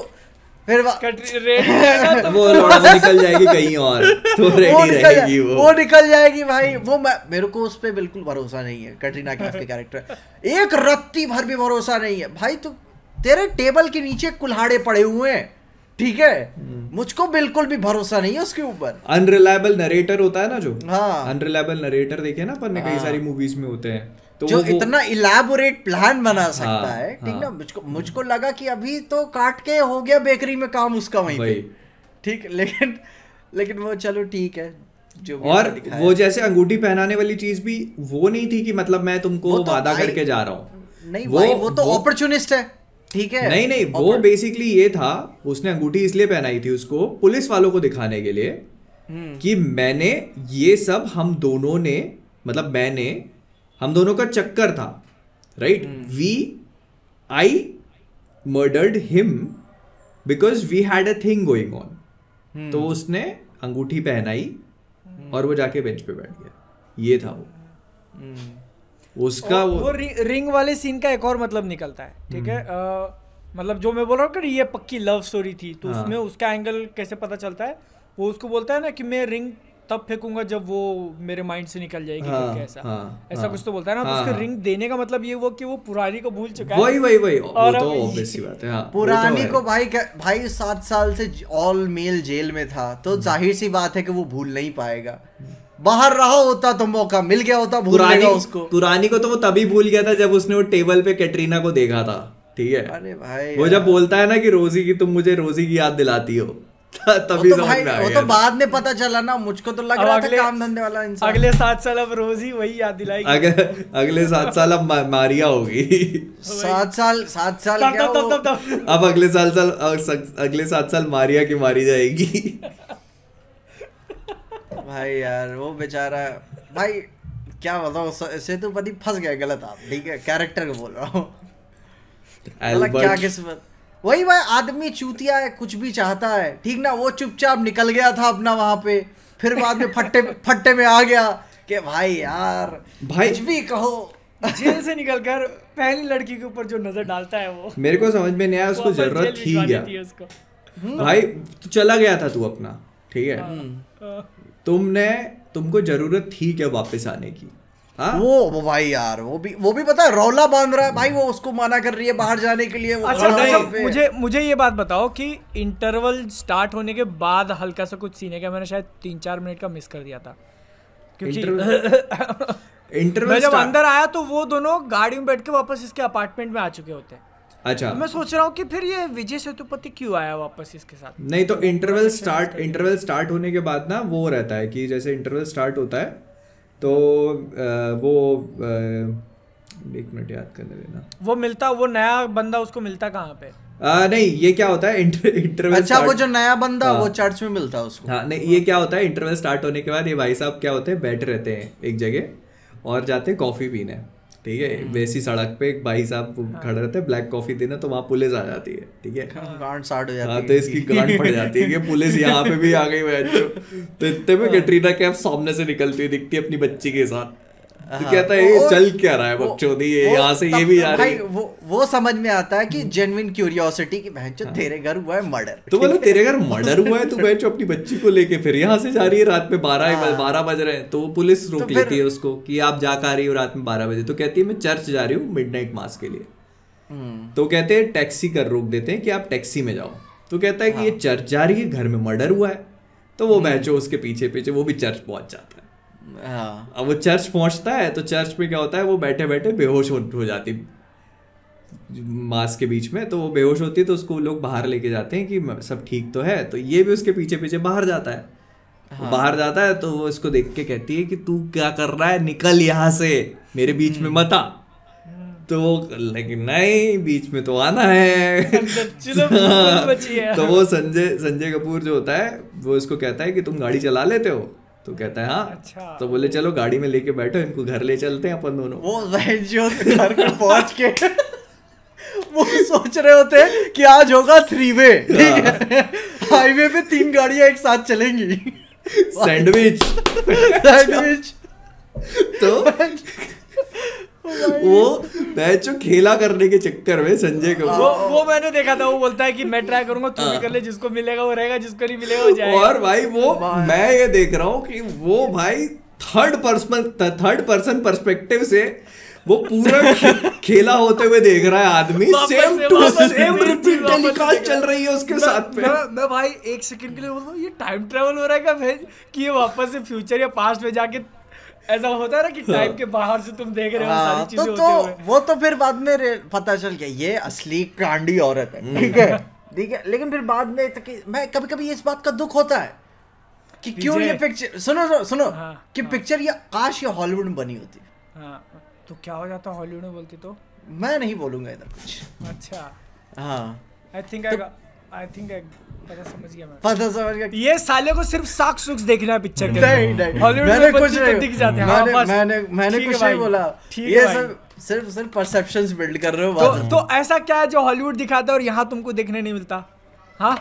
फिर तो वो वो तो- निकल जाएगी कहीं और तो वो रहेगी वो वो निकल जाएगी भाई वो मैं मेरे को उस पर बिल्कुल भरोसा नहीं है कटरीना कैफ के कैरेक्टर एक रत्ती भर भी भरोसा नहीं है भाई तू तो तेरे टेबल के नीचे कुल्हाड़े पड़े हुए हैं ठीक है हम्म। मुझको बिल्कुल भी भरोसा नहीं है उसके ऊपर अनरिलायबल नरेटर होता है ना जो हाँ अनरिलायबल नरेटर देखे ना अपन ने कई हाँ। सारी मूवीज में होते हैं तो जो इतना इलाबोरेट प्लान बना हाँ, सकता हाँ, है ठीक हाँ, ना मुझको मुझको लगा कि अभी तो काट के हो गया बेकरी में काम उसका वहीं पे ठीक लेकिन लेकिन वो चलो ठीक है जो और वो जैसे अंगूठी पहनाने वाली चीज भी वो नहीं थी कि मतलब मैं तुमको तो वादा करके जा रहा हूँ नहीं वो वो तो अपॉर्चुनिस्ट है ठीक है नहीं नहीं वो बेसिकली ये था उसने अंगूठी इसलिए पहनाई थी उसको पुलिस वालों को दिखाने के लिए हम्म। कि मैंने ये सब हम दोनों ने मतलब मैंने हम दोनों का चक्कर था right we I murdered him because we had a thing going on तो उसने अंगूठी पहनाई हम्म। और वो जाके बेंच पे बैठ गया ये था वो हम्म। उसका वो, वो रि, रिंग वाले सीन का एक और मतलब निकलता है ठीक है आ, हम्म। मतलब जो मैं बोल रहा हूँ ये पक्की लव स्टोरी थी तो हाँ. उसमें उसका एंगल कैसे पता चलता है वो उसको बोलता है ना कि मैं रिंग तब फेंकूंगा जब वो मेरे माइंड से निकल जाएगी हाँ, ऐसा हाँ, ऐसा हाँ, कुछ तो बोलता है ना तो हाँ, तो उसका रिंग हाँ। देने का मतलब ये वो कि वो पुरानी को भूल चुका वही, है वही वही वही और तो ऑब्वियसली बात है हाँ, तो पुरानी तो को भाई भाई सात साल से ऑल मेल जेल में था तो हम्म। जाहिर सी बात है कि वो भूल नहीं पाएगा बाहर रहा होता तो मौका मिल गया होता भूल पुरानी उसको पुरानी को तो वो तभी भूल गया था जब उसने वो टेबल पे कैटरीना को देखा था ठीक है अरे भाई वो जब बोलता है ना कि रोजी की तुम मुझे रोजी की याद दिलाती हो तभी वो तो भाई वो तो बाद में पता चला ना मुझको तो लग रहा था काम धंधे वाला इंसान अगले सात साल अब रोज ही वही याद दिलाई अगले अगले सात साल अब मारिया होगी सात साल सात साल तब, क्या तब, तब, तब, अब अगले साल साल अगले सात साल मारिया की मारी जाएगी भाई यार वो बेचारा भाई क्या बताओ ऐसे तो पति फंस गया गलत आप ठीक है कैरेक्टर को बोल रहा हूँ मतलब क्या किस्मत वही भाई आदमी चूतिया है कुछ भी चाहता है ठीक ना वो चुपचाप निकल गया था अपना वहां पे फिर बाद में फट्टे फट्टे में आ गया कि भाई यार भाई कुछ भी कहो जेल से निकल कर पहली लड़की के ऊपर जो नजर डालता है वो मेरे को समझ में नहीं आया उसको जरूरत थी क्या हम्म। भाई तो चला गया था तू अपना ठीक है हाँ। हम्म। तुमने तुमको जरूरत थी क्या वापस आने की हाँ? वो वो भाई यार वो भी वो भी पता है रौला बांध रहा है भाई वो उसको माना कर रही है बाहर जाने के लिए अच्छा, अच्छा मुझे मुझे ये बात बताओ कि इंटरवल स्टार्ट होने के बाद हल्का सा कुछ सीने का मैंने शायद तीन चार मिनट का मिस कर दिया था क्योंकि इंटरवल जब अंदर आया तो वो दोनों गाड़ी में बैठ के वापस इसके अपार्टमेंट में आ चुके होते हैं अच्छा तो मैं सोच रहा हूँ कि फिर ये विजय सेतुपति क्यों आया वापस इसके साथ नहीं तो इंटरवल स्टार्ट इंटरवल स्टार्ट होने के बाद ना वो रहता है कि जैसे इंटरवल स्टार्ट होता है तो वो एक मिनट याद कर लेना वो मिलता वो नया बंदा उसको मिलता कहाँ पे आ, नहीं ये क्या होता है इंटर, इंटरवल अच्छा वो जो नया बंदा आ, वो चर्च हाँ। में मिलता है उसको हाँ नहीं ये क्या होता है इंटरवल स्टार्ट होने के बाद ये भाई साहब क्या होते हैं बैठे रहते हैं एक जगह और जाते हैं कॉफ़ी पीने ठीक है हम्म। वैसी सड़क पे एक भाई साहब हाँ। खड़े रहते हैं ब्लैक कॉफी देना तो वहाँ पुलिस आ जाती है ठीक है हाँ। हाँ, गांड साड़ हो जाती है तो इसकी गांड पड़ जाती है कि पुलिस यहाँ पे भी आ गई तो इतने में कैटरीना कैफ सामने से निकलती हुई दिखती है अपनी बच्ची के साथ हाँ। तो कहता है ये चल क्या रहा है बकचोदी ये यहाँ से ये भी आ रहा है वो वो समझ में आता है कि जेनविन क्यूरियोसिटी की बहन हाँ। तेरे घर हुआ है मर्डर तो बोलो मतलब तेरे घर मर्डर हुआ है तो बहन अपनी बच्ची को लेके फिर यहाँ से जा रही है रात में बारह हाँ। बारह बज रहे हैं तो पुलिस तो रोक लेती है उसको कि आप जा कर रही हो रात में बारह बजे तो कहती है मैं चर्च जा रही हूँ मिड मास के लिए हम्म। तो कहते हैं टैक्सी कर रोक देते हैं कि आप टैक्सी में जाओ तो कहता है कि हाँ। ये चर्च जा रही है घर में मर्डर हुआ है तो वो हम्म। बहचो उसके पीछे पीछे वो भी चर्च पहुंच जाता है हाँ अब वो चर्च पहुंचता है तो चर्च में क्या होता है वो बैठे बैठे बेहोश हो जाती मास के बीच में तो वो बेहोश होती है तो उसको लोग बाहर लेके जाते हैं कि सब ठीक तो है तो ये भी उसके पीछे पीछे बाहर जाता है हाँ। बाहर जाता है तो वो इसको देख के कहती है कि तू क्या कर रहा है निकल यहाँ से मेरे बीच में हम्म। मत आ तो लेकिन नहीं बीच में तो आना है तो वो संजय संजय कपूर जो होता है वो इसको कहता है कि तुम गाड़ी चला लेते हो तो कहता है हाँ अच्छा तो बोले चलो गाड़ी में लेके बैठो इनको घर ले चलते हैं अपन दोनों वो जो घर पर पहुंच के वो सोच रहे होते हैं कि आज होगा थ्री वे हाईवे पे तीन गाड़ियां एक साथ चलेंगी सैंडविच सैंडविच तो वो मैं जो खेला करने के चक्कर में संजय को वो वो मैंने देखा था वो बोलता है कि मैं ट्राई करूंगा तू भी हाँ। कर ले जिसको मिलेगा वो रहेगा जिसको नहीं मिलेगा वो जाएगा और भाई वो मैं ये देख रहा हूँ कि वो भाई third person third person perspective से वो पूरा खे, खेला होते हुए देख रहा है आदमी same to same repeat telecast चल रही है उसके मैं, साथ में मैं, मैं भाई एक सेकंड के लिए बोलता हूँ ये टाइम ट्रेवल हो रहा है क्या कि ये वापस से फ्यूचर या पास्ट में जाके ऐसा होता है ना कि टाइम हाँ। के बाहर से तुम देख रहे हो सारी हाँ, तो चीजें तो, तो वो तो फिर बाद में पता चल गया ये असली कांडी औरत है ठीक है हम्म। ठीक है लेकिन फिर बाद में तक मैं कभी कभी इस बात का दुख होता है कि क्यों ये पिक्चर सुनो सुनो, सुनो हाँ, कि हाँ, पिक्चर ये काश ये हॉलीवुड में बनी होती हाँ, तो क्या हो जाता हॉलीवुड में बोलती तो मैं नहीं बोलूंगा इधर कुछ अच्छा हाँ I think I I think पता समझ गया मैं पता समझ गया ये साले को सिर्फ साक सुख देखना है पिक्चर के नहीं नहीं मैंने कुछ तो नहीं दिख जाते हैं हाँ, मैंने मैंने मैंने कुछ नहीं बोला ये सब सिर्फ सिर्फ परसेप्शंस बिल्ड कर रहे हो तो, तो ऐसा क्या है जो हॉलीवुड दिखाता है और यहाँ तुमको देखने नहीं मिलता हाँ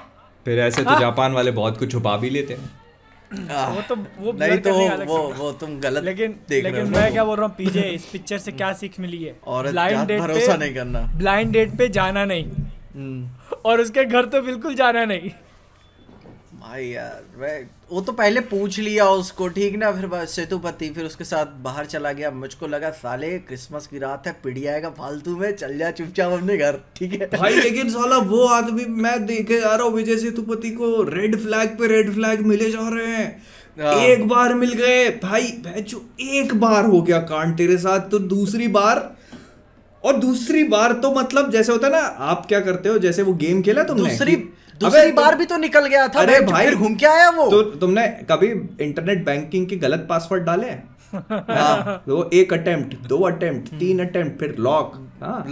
फिर ऐसे तो हाँ? जापान वाले बहुत कुछ छुपा भी लेते हैं वो तो वो नहीं तो वो वो तुम गलत लेकिन देख लेकिन मैं क्या बोल रहा हूँ पीजे इस पिक्चर से क्या सीख मिली है और ब्लाइंड डेट भरोसा नहीं करना ब्लाइंड डेट पे जाना नहीं हम्म। और उसके घर तो बिल्कुल जाना नहीं भाई यार मैं वो तो पहले पूछ लिया उसको ठीक ना फिर सेतुपति फिर उसके साथ बाहर चला गया मुझको लगा साले क्रिसमस की रात है पिड़ी आएगा फालतू में चल जा चुपचाप अपने घर ठीक है भाई लेकिन साला वो आदमी मैं देखे जा रहा हूँ विजय सेतुपति को रेड फ्लैग पे रेड फ्लैग मिले जा रहे हैं हाँ। एक बार मिल गए भाई भैचू एक बार हो गया कांड तेरे साथ तो दूसरी बार और दूसरी बार तो मतलब जैसे होता है ना आप क्या करते हो जैसे वो गेम खेला तुमने दूसरी दूसरी बार तो, भी तो निकल गया था अरे भाई घूम के आया वो तो तुमने कभी इंटरनेट बैंकिंग के गलत पासवर्ड डाले हाँ, तो वो एक अटेम्प्ट दो अटेम्प्ट हम्म। तीन अटेम्प्ट फिर लॉक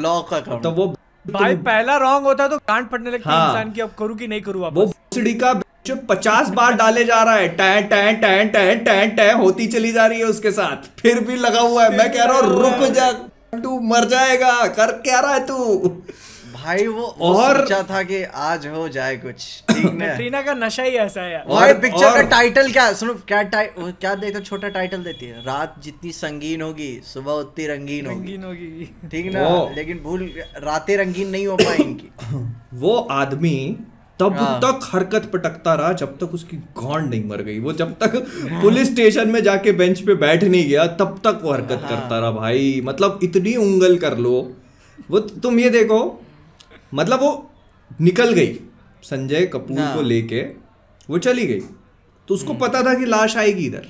लॉक हाँ। तो वो भाई पहला रॉन्ग होता तो कांड पड़ने लगता हाँ। इंसान की अब करूँ कि नहीं करूँ वो सीढ़ी का जो पचास बार डाले जा रहा है टै टै टै टै टै टै होती चली जा रही है उसके साथ फिर भी लगा हुआ है मैं कह रहा हूँ रुक जा टू मर जाएगा कर क्या रहा है तू भाई वो और सोचा था कि आज हो जाए कुछ कैटरीना का नशा ही ऐसा है और पिक्चर और... का टाइटल क्या सुनो क्या टाइ... क्या देते छोटा टाइटल देती है रात जितनी संगीन होगी सुबह उतनी रंगीन होगी होगी ठीक ना लेकिन भूल रातें रंगीन नहीं हो पाएंगी वो आदमी तब हाँ। तक हरकत पटकता रहा जब तक उसकी घौंड नहीं मर गई वो जब तक हाँ। पुलिस स्टेशन में जाके बेंच पे बैठ नहीं गया तब तक वो हरकत हाँ। करता रहा भाई मतलब इतनी उंगल कर लो वो तुम ये देखो मतलब वो निकल गई संजय कपूर को लेके वो चली गई तो उसको हम्म। पता था कि लाश आएगी इधर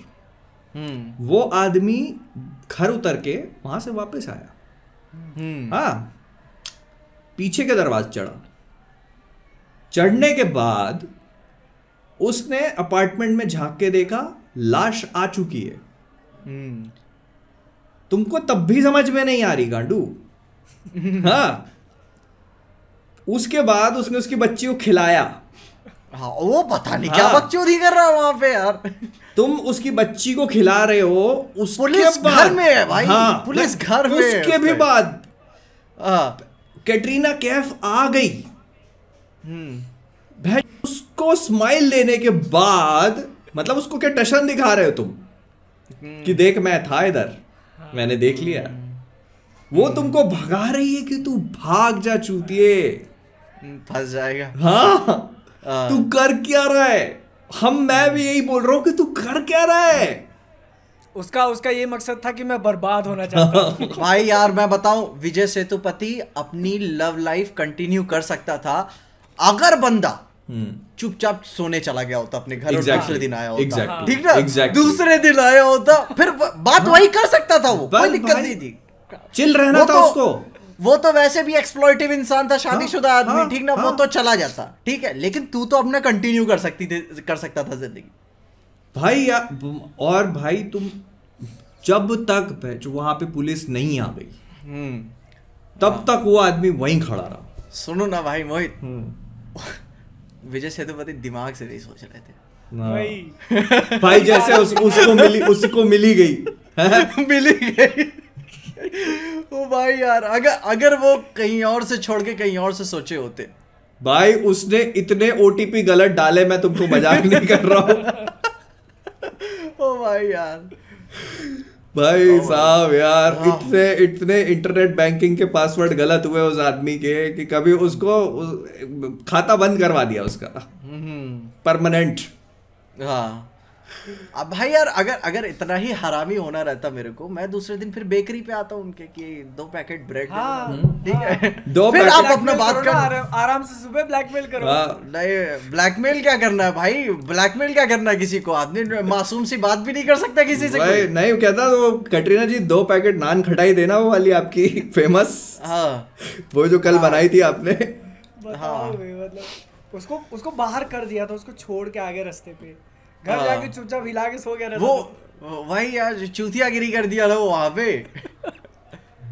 हम्म। वो आदमी घर उतर के वहां से वापस आया हम्म। हाँ पीछे के दरवाज चढ़ा चढ़ने के बाद उसने अपार्टमेंट में झांक के देखा लाश आ चुकी है हम्म। तुमको तब भी समझ में नहीं आ रही गांडू हाँ उसके बाद उसने उसकी बच्ची को खिलाया हाँ वो पता नहीं हाँ। क्या चोरी कर रहा है वहां पे यार तुम उसकी बच्ची को खिला रहे हो उसके पुलिस घर में है भाई हाँ, पुलिस घर में उसके भी बाद हाँ। कैटरीना कैफ आ गई भाई उसको स्माइल देने के बाद मतलब उसको क्या टशन दिखा रहे हो तुम कि हम्म। देख मैं था इधर हाँ। मैंने देख लिया वो हम्म। तुमको भगा रही है कि तू भाग जा चूतिए हम्म, फंस जाएगा हाँ।, हाँ तू कर क्या रहा है हम मैं भी यही बोल रहा हूँ कि तू कर क्या रहा है उसका उसका ये मकसद था कि मैं बर्बाद होना चाहता हूँ भाई यार मैं बताऊ विजय सेतुपति अपनी लव लाइफ कंटिन्यू कर सकता था अगर बंदा हम्म। चुपचाप सोने चला गया होता अपने घर exactly. और दूसरे दिन आया होता exactly. ठीक ना exactly. दूसरे दिन आया होता फिर बात हाँ। वही कर सकता था वो कोई दिक्कत नहीं थी चिल रहना था तो- उसको वो तो वैसे भी एक्सप्लॉयटिव इंसान था शादीशुदा हाँ, आदमी हाँ, ठीक ना वो तो चला जाता ठीक है लेकिन तू तो अपना कंटिन्यू कर सकती थी कर सकता था जिंदगी भाई या और भाई तुम जब तक जो वहां पे पुलिस नहीं आ गई हम्म। तब तक वो आदमी वहीं खड़ा रहा सुनो ना भाई मोहित हम्म। विजय सेतुपति दिमाग से नहीं सोच रहे थे भाई भाई जैसे उस, उसको मिली उसको मिली गई मिली गई ओ भाई यार अगर अगर वो कहीं और से छोड़ के कहीं और से सोचे होते भाई उसने इतने ओटीपी गलत डाले मैं तुमको मजाक नहीं कर रहा हूँ ओ भाई यार भाई oh साहब यार इतने इतने इंटरनेट बैंकिंग के पासवर्ड गलत हुए उस आदमी के कि कभी उसको उस, खाता बंद करवा दिया उसका परमानेंट हम्म। हाँ अब भाई यार अगर अगर इतना ही हरामी होना रहता मेरे को मैं दूसरे दिन फिर बेकरी पे आता हूँ उनके कि दो पैकेट हाँ, ब्रेड हाँ, ठीक हाँ, है दो फिर आप अपना बात कर आराम से सुबह ब्लैकमेल करो हाँ। नहीं ब्लैकमेल क्या करना है भाई ब्लैकमेल क्या करना है किसी को आदमी मासूम सी बात भी नहीं कर सकता किसी से नहीं कहता तो कटरीना जी दो पैकेट नान खटाई देना वो वाली आपकी फेमस हाँ। वो जो कल बनाई थी आपने हाँ मतलब उसको उसको बाहर कर दिया था उसको छोड़ के आगे रास्ते पे घर हाँ। जाके चुपचाप हिला के सो गया रहता वो भाई यार चूतिया गिरी कर दिया था वो वहां पे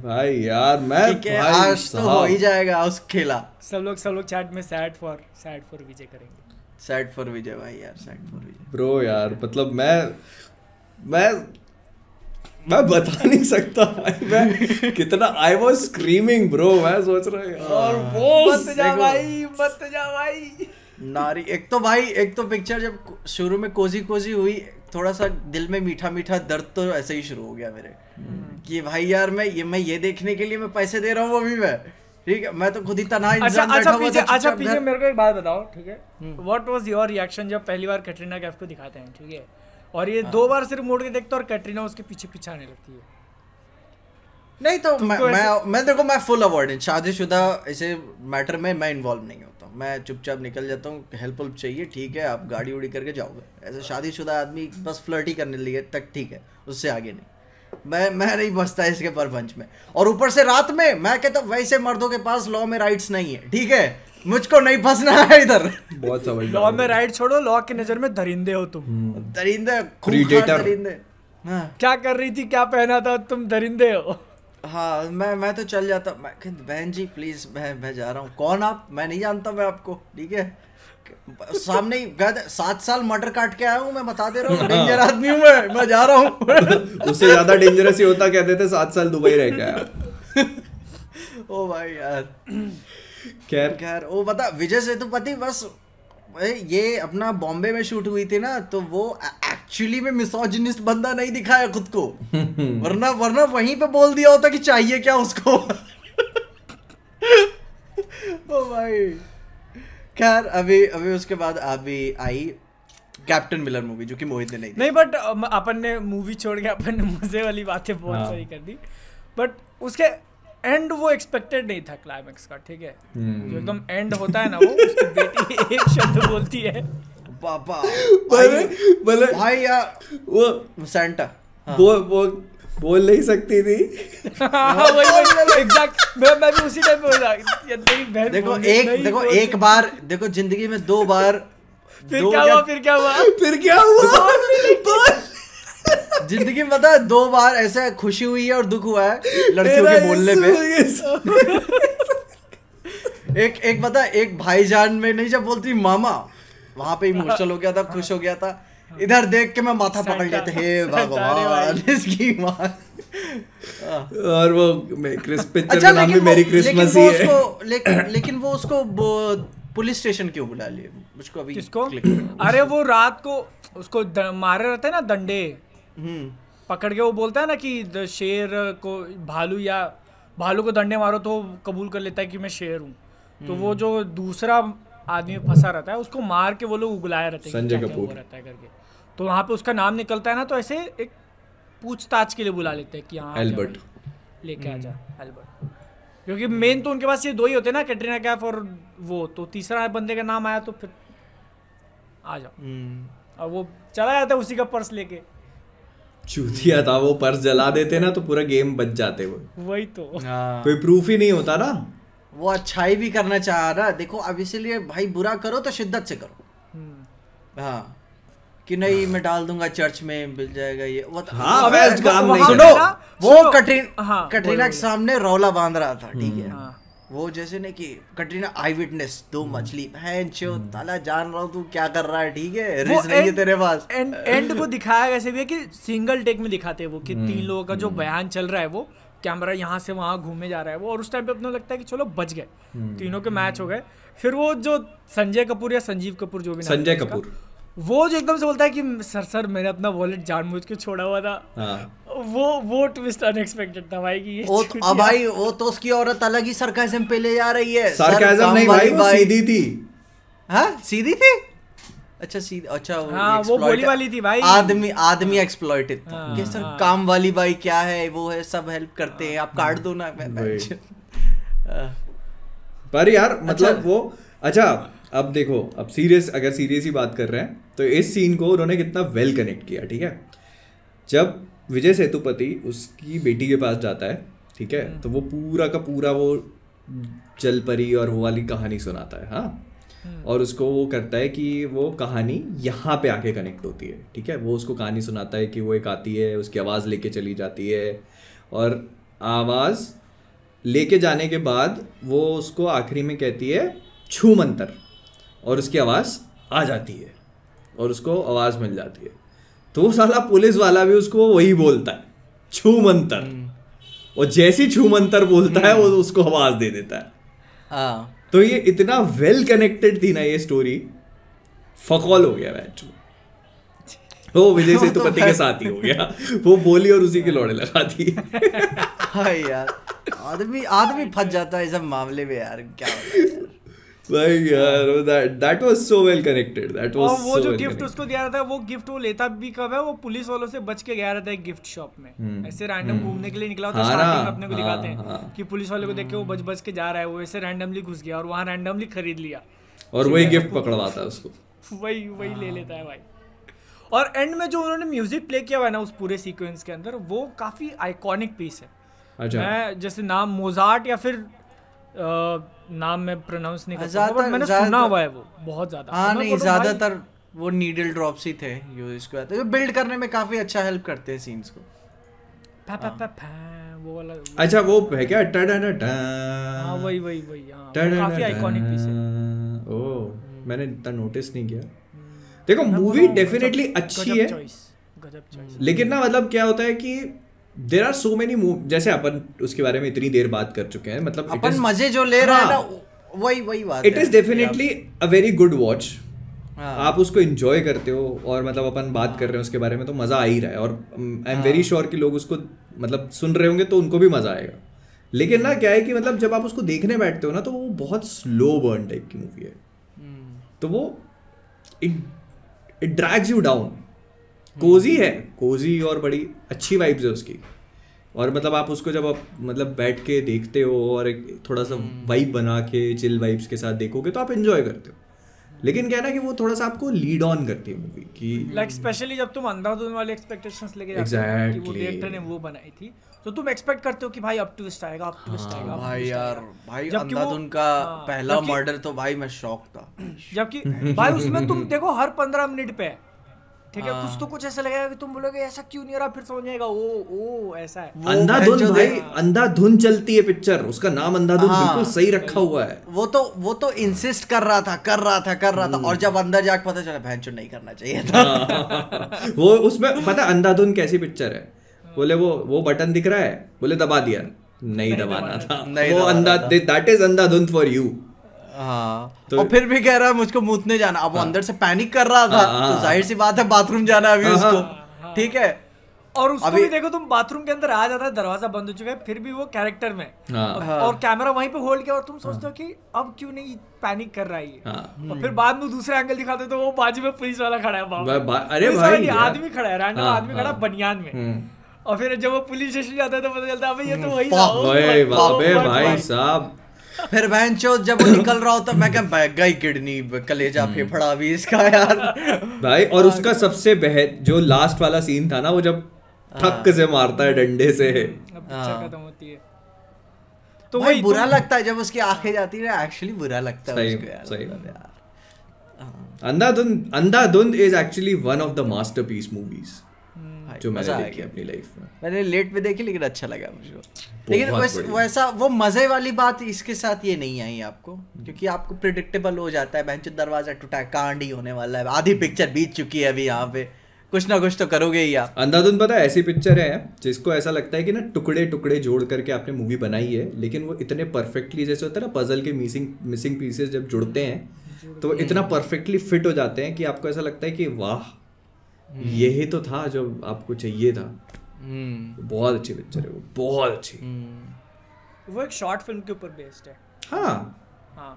भाई यार मैं भाई आज तो हो ही जाएगा उस खेला सब लोग सब लोग चैट में sad for sad for Vijay करेंगे सैड फॉर विजय भाई यार सैड फॉर विजय ब्रो यार मतलब मैं मैं मैं बता नहीं सकता भाई मैं कितना आई वाज स्क्रीमिंग ब्रो मैं सोच रहा यार और वो मत जा भाई मत जा भाई नारी एक तो भाई एक तो पिक्चर जब शुरू में कोजी कोजी हुई थोड़ा सा दिल में मीठा मीठा दर्द तो ऐसे ही शुरू हो गया मेरे हम्म। कि भाई यार मैं ये मैं ये देखने के लिए मैं पैसे दे रहा हूँ वो भी मैं ठीक है मैं तो खुद ही तना अच्छा, अच्छा, अच्छा पीछे मेरे को एक बात बताओ ठीक है व्हाट वाज योर रिएक्शन जब पहली बार कैटरीना कैफ को दिखाते हैं ठीक है और ये हाँ। दो बार सिर्फ मोड़ के देखते और कैटरीना उसके पीछे पीछे आने लगती है नहीं तो मैं मैं देखो मैं फुल अवॉइड शादीशुदा ऐसे मैटर में मैं इन्वॉल्व नहीं होता हूँ मैं चुपचाप निकल जाता हूँ हेल्प वेल्प चाहिए ठीक है आप गाड़ी उड़ी करके जाओगे ऐसे शादीशुदा आदमी बस फ्लर्ट ही करने लिए तक ठीक है उससे आगे नहीं मैं मैं नहीं बसता इसके परपंच में और ऊपर से रात में मैं कहता हूँ वैसे मर्दों के पास लॉ में राइट्स नहीं है ठीक है मुझको नहीं फंसना है इधर बहुत समझ लॉ में राइट छोड़ो लॉ की नजर में दरिंदे हो तुम हम्म। दरिंदे दरिंदे हाँ। क्या कर रही थी क्या पहना था तुम दरिंदे हो हाँ मैं मैं तो चल जाता मैं बहन जी प्लीज मैं मैं जा रहा हूँ कौन आप मैं नहीं जानता मैं आपको ठीक है सामने ही सात साल मर्डर काट के आया हूँ मैं बता दे रहा हूँ डेंजर हाँ। आदमी हूँ मैं मैं जा रहा हूँ उससे ज्यादा डेंजरस ही होता कहते थे सात साल दुबई रह गया ओ भाई यार खैर खैर ओ बता विजय सेतुपति बस ये अपना बॉम्बे में शूट हुई थी ना तो वो एक्चुअली में मिसोजिनिस्ट बंदा नहीं दिखाया खुद को वरना वरना वहीं पे बोल दिया होता कि चाहिए क्या उसको ओ भाई oh खैर अभी अभी उसके बाद अभी आई कैप्टन मिलर मूवी जो कि मोहित ने नहीं नहीं बट अपन ने मूवी छोड़ के अपन ने मजे वाली बातें बहुत हाँ। सारी कर दी बट उसके एंड वो एक्सपेक्टेड नहीं था क्लाइमेक्स का ठीक है हम्म। जो एकदम एंड होता है ना वो उसकी बेटी एक शब्द बोलती है पापा मतलब भाई यार वो सेंटा वो वो बोल नहीं सकती थी हाँ, हाँ, वही वही एग्जैक्ट मैं मैं भी उसी टाइम तेरी बहन देखो एक देखो एक बार देखो जिंदगी में दो बार फिर क्या हुआ फिर क्या हुआ फिर क्या हुआ जिंदगी में पता है दो बार ऐसे खुशी हुई है और दुख हुआ है लड़कियों के बोलने पे एक एक पता है एक भाईजान में नहीं जब बोलती मामा वहां पे इमोशनल हो गया था खुश हो गया था इधर देख के मैं माथा पकड़ लेते हे भगवान इसकी मां और वो क्रिस पिक्चर अच्छा, नाम भी मेरी क्रिसमस ही है लेकिन लेकिन वो उसको पुलिस स्टेशन क्यों बुला लिए मुझको अभी किसको अरे वो रात को उसको मारे रहते हैं ना दंडे हम्म। पकड़ के वो बोलता है ना कि शेर को भालू या भालू को दंडे मारो तो कबूल कर लेता है कि मैं शेर हूँ तो वो हम्म। जो दूसरा आदमी फंसा रहता है उसको मार के वो लोग उगलाए रहते हैं संजय कपूर रहता है करके तो वहाँ पे उसका नाम निकलता है ना तो ऐसे एक पूछताछ के लिए बुला लेते हैं कि हाँ एल्बर्ट लेके आ जा एल्बर्ट हम्म। क्योंकि मेन तो उनके पास ये दो ही होते हैं ना कैटरीना कैफ और वो तो तीसरा बंदे का नाम आया तो फिर आ जाओ और वो चला जाता है उसी का पर्स लेके चूतिया था वो पर्स जला देते ना तो पूरा गेम बच जाते वो वही तो हाँ। कोई प्रूफ ही नहीं होता ना वो अच्छाई भी करना चाह रहा है देखो अब इसीलिए भाई बुरा करो तो शिद्दत से करो हम्म। हाँ कि नहीं मैं डाल दूंगा चर्च में मिल जाएगा ये वो तो- हाँ वो, तो वो, वो, वो कटरीना हाँ, कटरीना के सामने रौला बांध रहा था ठीक हम्म। है हाँ। वो जैसे ना कि कटरीना आई विटनेस दो हम्म। मछली बहन चो हम्म। ताला जान रहा हूँ तू क्या कर रहा है ठीक है रिस्क नहीं है तेरे पास एंड एंड को दिखाया वैसे भी है कि सिंगल टेक में दिखाते हैं वो कि तीन हम्म। लोगों का जो बयान चल रहा है वो कैमरा यहाँ से वहाँ घूमे जा रहा है वो और उस टाइम पे अपना लगता है कि चलो बच गए तीनों के मैच हो गए फिर वो जो संजय कपूर या संजीव कपूर जो भी संजय कपूर वो जो एकदम से बोलता है कि सर सर मैंने अपना वॉलेट जानबूझ के छोड़ा हुआ था हाँ। वो वो ट्विस्ट अनएक्सपेक्टेड था भाई की ये वो तो, अब भाई वो तो उसकी औरत अलग ही सरकाजम पे ले जा रही है सरकाजम नहीं भाई, भाई, वो सीधी थी हाँ सीधी थी अच्छा सीधी अच्छा वो हाँ, वो बोली वाली थी भाई आदमी आदमी एक्सप्लॉइटेड हाँ। था हाँ, कि सर हाँ। काम वाली भाई क्या है वो है सब हेल्प करते हैं आप काट दो ना पर यार मतलब अच्छा। वो अच्छा अब देखो अब सीरियस अगर सीरियस ही बात कर रहे हैं तो इस सीन को उन्होंने कितना वेल कनेक्ट किया ठीक है जब विजय सेतुपति उसकी बेटी के पास जाता है ठीक है तो वो पूरा का पूरा वो जलपरी और वो वाली कहानी सुनाता है हाँ हम्म। और उसको वो करता है कि वो कहानी यहाँ पे आके कनेक्ट होती है ठीक है वो उसको कहानी सुनाता है कि वो एक आती है उसकी आवाज़ लेके चली जाती है और आवाज़ लेके जाने के बाद वो उसको आखिरी में कहती है छू मंतर और उसकी आवाज़ आ जाती है और उसको आवाज़ मिल जाती है तो वो साला पुलिस वाला भी उसको वही बोलता है छू मंतर हम्म। और जैसी छू मंतर बोलता है वो हम्म। उसको आवाज़ दे देता है हाँ तो ये इतना वेल कनेक्टेड थी ना ये स्टोरी फकौल हो गया बैच में वो विजय तो पति के साथ ही हो गया वो बोली और उसी के लौड़े लगा दी हाँ यार आदमी आदमी फंस जाता है सब मामले में यार क्या भाई यार that that was so well connected that was वो जो गिफ्ट उसको दिया था वो गिफ्ट वो लेता भी कब है वो पुलिस वालों से बच के गया रहता है गिफ्ट शॉप में हम्म, ऐसे रैंडम हम्म। घूमने के लिए निकला होता है हाँ, अपने को हाँ, दिखाते हैं हाँ। कि पुलिस वाले को देख के वो बच बच के जा रहा है वो ऐसे रैंडमली घुस गया और वहां रैंडमली खरीद लिया और वही गिफ्ट पकड़वाता है उसको वही वही ले हाँ। लेता है भाई और एंड में जो उन्होंने म्यूजिक प्ले किया हुआ है ना उस पूरे सीक्वेंस के अंदर वो काफी आइकॉनिक पीस है अच्छा। मैं जैसे नाम मोजार्ट या फिर नाम में प्रोनाउंस नहीं करता हाँ, मैंने सुना हुआ है वो बहुत ज़्यादा हाँ नहीं ज़्यादातर वो नीडल ड्रॉप्स ही थे जो इसको आते जो बिल्ड करने में काफ़ी अच्छा हेल्प करते हैं सीन्स को पा, पा, पा, पा, वो वाला अच्छा वो है क्या टा टा टा हाँ वही वही वही हाँ काफ़ी आइकॉनिक पीस है ओ हम्म। मैंने इतना नोटिस नहीं किया हम्म। देखो मूवी डेफिनेटली अच्छी है गजब लेकिन ना मतलब क्या होता है कि there are so many move जैसे अपन उसके बारे में इतनी देर बात कर चुके हैं मतलब अपन मजे जो ले रहे हैं ना हाँ। वही वही बात it is definitely a very good watch आप उसको इंजॉय करते हो और मतलब अपन बात कर रहे हैं उसके बारे में तो मज़ा आ ही रहा है और आई एम वेरी श्योर कि लोग उसको मतलब सुन रहे होंगे तो उनको भी मज़ा आएगा लेकिन ना क्या है कि मतलब जब आप उसको देखने बैठते हो ना तो वो बहुत स्लो बर्न टाइप की मूवी है हम्म। तो वो it it drags you down cozy है कोजी और बड़ी अच्छी वाइब्स है उसकी और मतलब आप उसको जब आप मतलब बैठ के देखते हो और एक थोड़ा सा वाइब हम्म। बना के चिल वाइब्स के साथ देखोगे तो आप इन्जॉय करते हो लेकिन क्या ना कि वो थोड़ा सा आपको लीड ऑन करती है मूवी कि लाइक स्पेशली जब तुम अंधाधुन वाले एक्सपेक्टेशंस लेके जाते exactly. हो कि वो डायरेक्टर ने वो बनाई थी तो तुम एक्सपेक्ट करते हो कि भाई अप ट्विस्ट आएगा अप ट्विस्ट हाँ, आएगा भाई यार भाई अंधाधुन का हाँ, पहला मर्डर तो भाई मैं शॉक था जबकि भाई उसमें तुम देखो हर 15 मिनट पे ठीक है कुछ तो हाँ। कुछ ऐसा लगेगा कि तुम बोलोगे ऐसा क्यों नहीं हो रहा फिर समझ जाएगा ओ ओ ऐसा है अंधाधुन भाई अंधाधुन चलती है पिक्चर उसका नाम अंधाधुन हाँ, बिल्कुल सही रखा हुआ है वो तो वो तो इंसिस्ट कर रहा था कर रहा था कर रहा था और हम्म। जब अंदर जाकर पता चला भैंस नहीं करना चाहिए था हाँ। वो उसमें पता अंधाधुन कैसी पिक्चर है बोले वो वो बटन दिख रहा है बोले दबा दिया नहीं दबाना था वो अंधा that is Andhadhun for you हाँ। तो और फिर भी कह रहा है मुझको मूतने जाना अब हाँ। अंदर से पैनिक कर रहा था हाँ, तो जाहिर सी बात है बाथरूम जाना अभी उसको ठीक है और उसको भी देखो तुम बाथरूम के अंदर आ जाता है दरवाजा बंद हो चुका है फिर भी वो कैरेक्टर में हाँ। और कैमरा वहीं पे होल्ड किया और तुम सोचते हो कि अब क्यों नहीं पैनिक कर रहा है हाँ। और फिर बाद में दूसरे एंगल दिखाते तो वो बाजू में पुलिस वाला खड़ा है बा, बा, अरे भाई आदमी खड़ा है रैंडम आदमी खड़ा बनियान में हम्म। और फिर जब वो पुलिस स्टेशन जाता है तो पता चलता है ये तो हम्म। वही भाई साहब फिर बहन चोद जब वो निकल रहा होता मैं क्या बह गई किडनी कलेजा हम्म। फेफड़ा भी इसका यार भाई और हाँ। उसका सबसे बह जो लास्ट वाला सीन था ना वो जब हाँ। थक से मारता है डंडे से हाँ। खत्म होती है तो भाई बुरा तो... लगता है जब उसकी आंखें जाती है एक्चुअली बुरा लगता है उसको यार सही बात is actually one of the masterpiece movies भाई जो मैंने देखी अपनी लाइफ में मैंने लेट में देखी लेकिन अच्छा लगा मुझे लेकिन वैस, वैसा वो मजे वाली बात इसके साथ ये नहीं आई आपको क्योंकि आपको प्रिडिक्टेबल हो जाता है बहन दरवाजा टूटा है कांड ही होने वाला है आधी पिक्चर बीत चुकी है अभी यहाँ पे कुछ ना कुछ तो करोगे ही आप अंधाधुन पता है ऐसी पिक्चर है जिसको ऐसा लगता है कि ना टुकड़े टुकड़े जोड़ करके आपने मूवी बनाई है लेकिन वो इतने परफेक्टली जैसे होता है ना पजल के मिसिंग मिसिंग पीसेस जब जुड़ते हैं तो इतना परफेक्टली फिट हो जाते हैं कि आपको ऐसा लगता है कि वाह हम्म। यही तो था जो आपको चाहिए था हम्म। बहुत अच्छी पिक्चर है वो बहुत अच्छी हम्म। वो एक शॉर्ट फिल्म के ऊपर बेस्ड है हाँ हाँ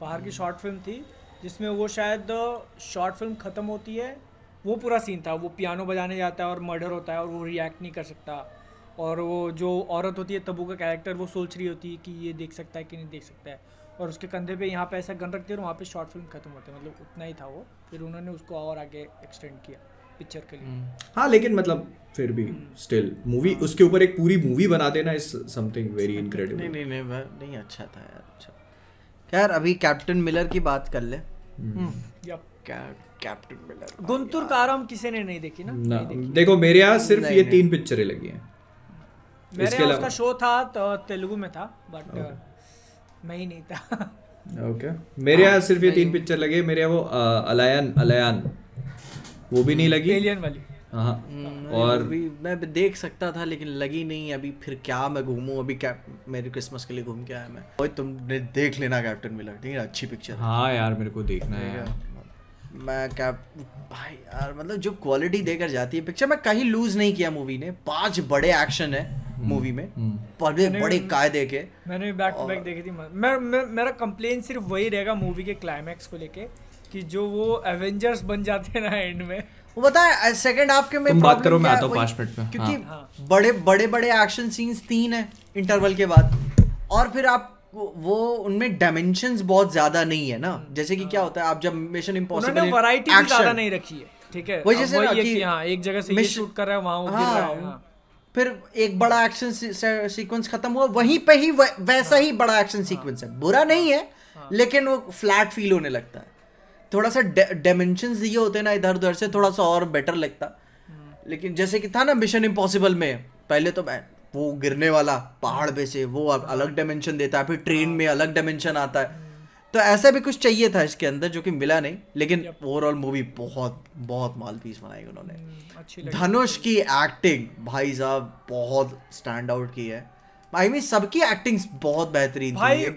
बाहर की शॉर्ट फिल्म थी जिसमें वो शायद शॉर्ट फिल्म ख़त्म होती है वो पूरा सीन था वो पियानो बजाने जाता है और मर्डर होता है और वो रिएक्ट नहीं कर सकता और वो जो औरत होती है तबू का कैरेक्टर वो सोच रही होती है कि ये देख सकता है कि नहीं देख सकता है और उसके कंधे पे यहाँ पे ऐसा गन रखते हैं और वहाँ पे शॉर्ट फिल्म खत्म होती है मतलब उतना ही था वो फिर उन्होंने उसको और आगे एक्सटेंड किया पिक्चर के लिए हम्म। हाँ लेकिन मतलब फिर भी स्टिल हम्म। मूवी उसके ऊपर एक पूरी मूवी बना देना इज समथिंग वेरी इनक्रेडिबल नहीं नहीं नहीं नहीं अच्छा था यार अच्छा यार अभी कैप्टन मिलर की बात कर ले कैप्टन मिलर गुंतुर कारम किसी ने नहीं देखी ना, ना नहीं देखी। देखो मेरे यहाँ सिर्फ ये तीन पिक्चरें लगी हैं मेरे यहाँ उसका शो था तो तेलुगु में था बट मैं ही नहीं था ओके मेरे यहाँ हाँ। सिर्फ ये तीन पिक्चर लगे मेरे यहाँ वो अलायन अलायन वो भी नहीं hmm. लगी एलियन वाली हाँ hmm, hmm, और भी मैं देख सकता था लेकिन लगी नहीं अभी फिर क्या मैं घूमू अभी क्या मेरे क्रिसमस के लिए घूम के आया मैं तुमने देख लेना कैप्टन मिलर ठीक है अच्छी पिक्चर हाँ यार मेरे को देखना है यार मैं क्या भाई यार मतलब जो क्वालिटी देकर जाती है पिक्चर मैं कहीं लूज नहीं किया मूवी ने पांच बड़े एक्शन है मूवी में पर हम्म। भी बड़े कायदे के मैंने भी बैक टू बैक देखी थी मैं, मैं, मेरा कंप्लेन सिर्फ वही रहेगा मूवी के क्लाइमेक्स को लेके कि जो वो एवेंजर्स बन जाते हैं ना एंड में वो बताए सेकंड हाफ के में बात करो मैं आता हूँ पाँच मिनट में क्योंकि हाँ। हाँ। बड़े बड़े बड़े एक्शन सीन्स तीन है इंटरवल के बाद और फिर आप वो उनमें डायमेंशन बहुत ज्यादा नहीं है ना हम्म, जैसे कि क्या हाँ। होता है आप जब मिशन इम्पॉसिबल वराइटी ज्यादा नहीं रखी है ठीक है वही जैसे हाँ, एक जगह से शूट कर रहा है वहां हाँ, हाँ. फिर एक बड़ा एक्शन सीक्वेंस खत्म हुआ वहीं पे ही वैसा हाँ, ही बड़ा एक्शन सीक्वेंस हाँ। है बुरा नहीं है हाँ। लेकिन वो फ्लैट फील होने लगता है थोड़ा सा डायमेंशन दिए होते ना इधर उधर से थोड़ा सा और बेटर लगता हम्म। लेकिन जैसे कि था ना मिशन इम्पॉसिबल में पहले तो मैं वो गिरने वाला पहाड़ हाँ। पे से वो अलग डायमेंशन देता है फिर ट्रेन हाँ। में अलग डायमेंशन आता है हाँ। तो ऐसा भी कुछ चाहिए था इसके अंदर जो कि मिला नहीं लेकिन ओवरऑल मूवी बहुत बहुत माल पीस बनाई उन्होंने हम्म, धनुष की एक्टिंग भाई साहब बहुत स्टैंड आउट की है आई मीन सबकी एक्टिंग बहुत बेहतरीन थी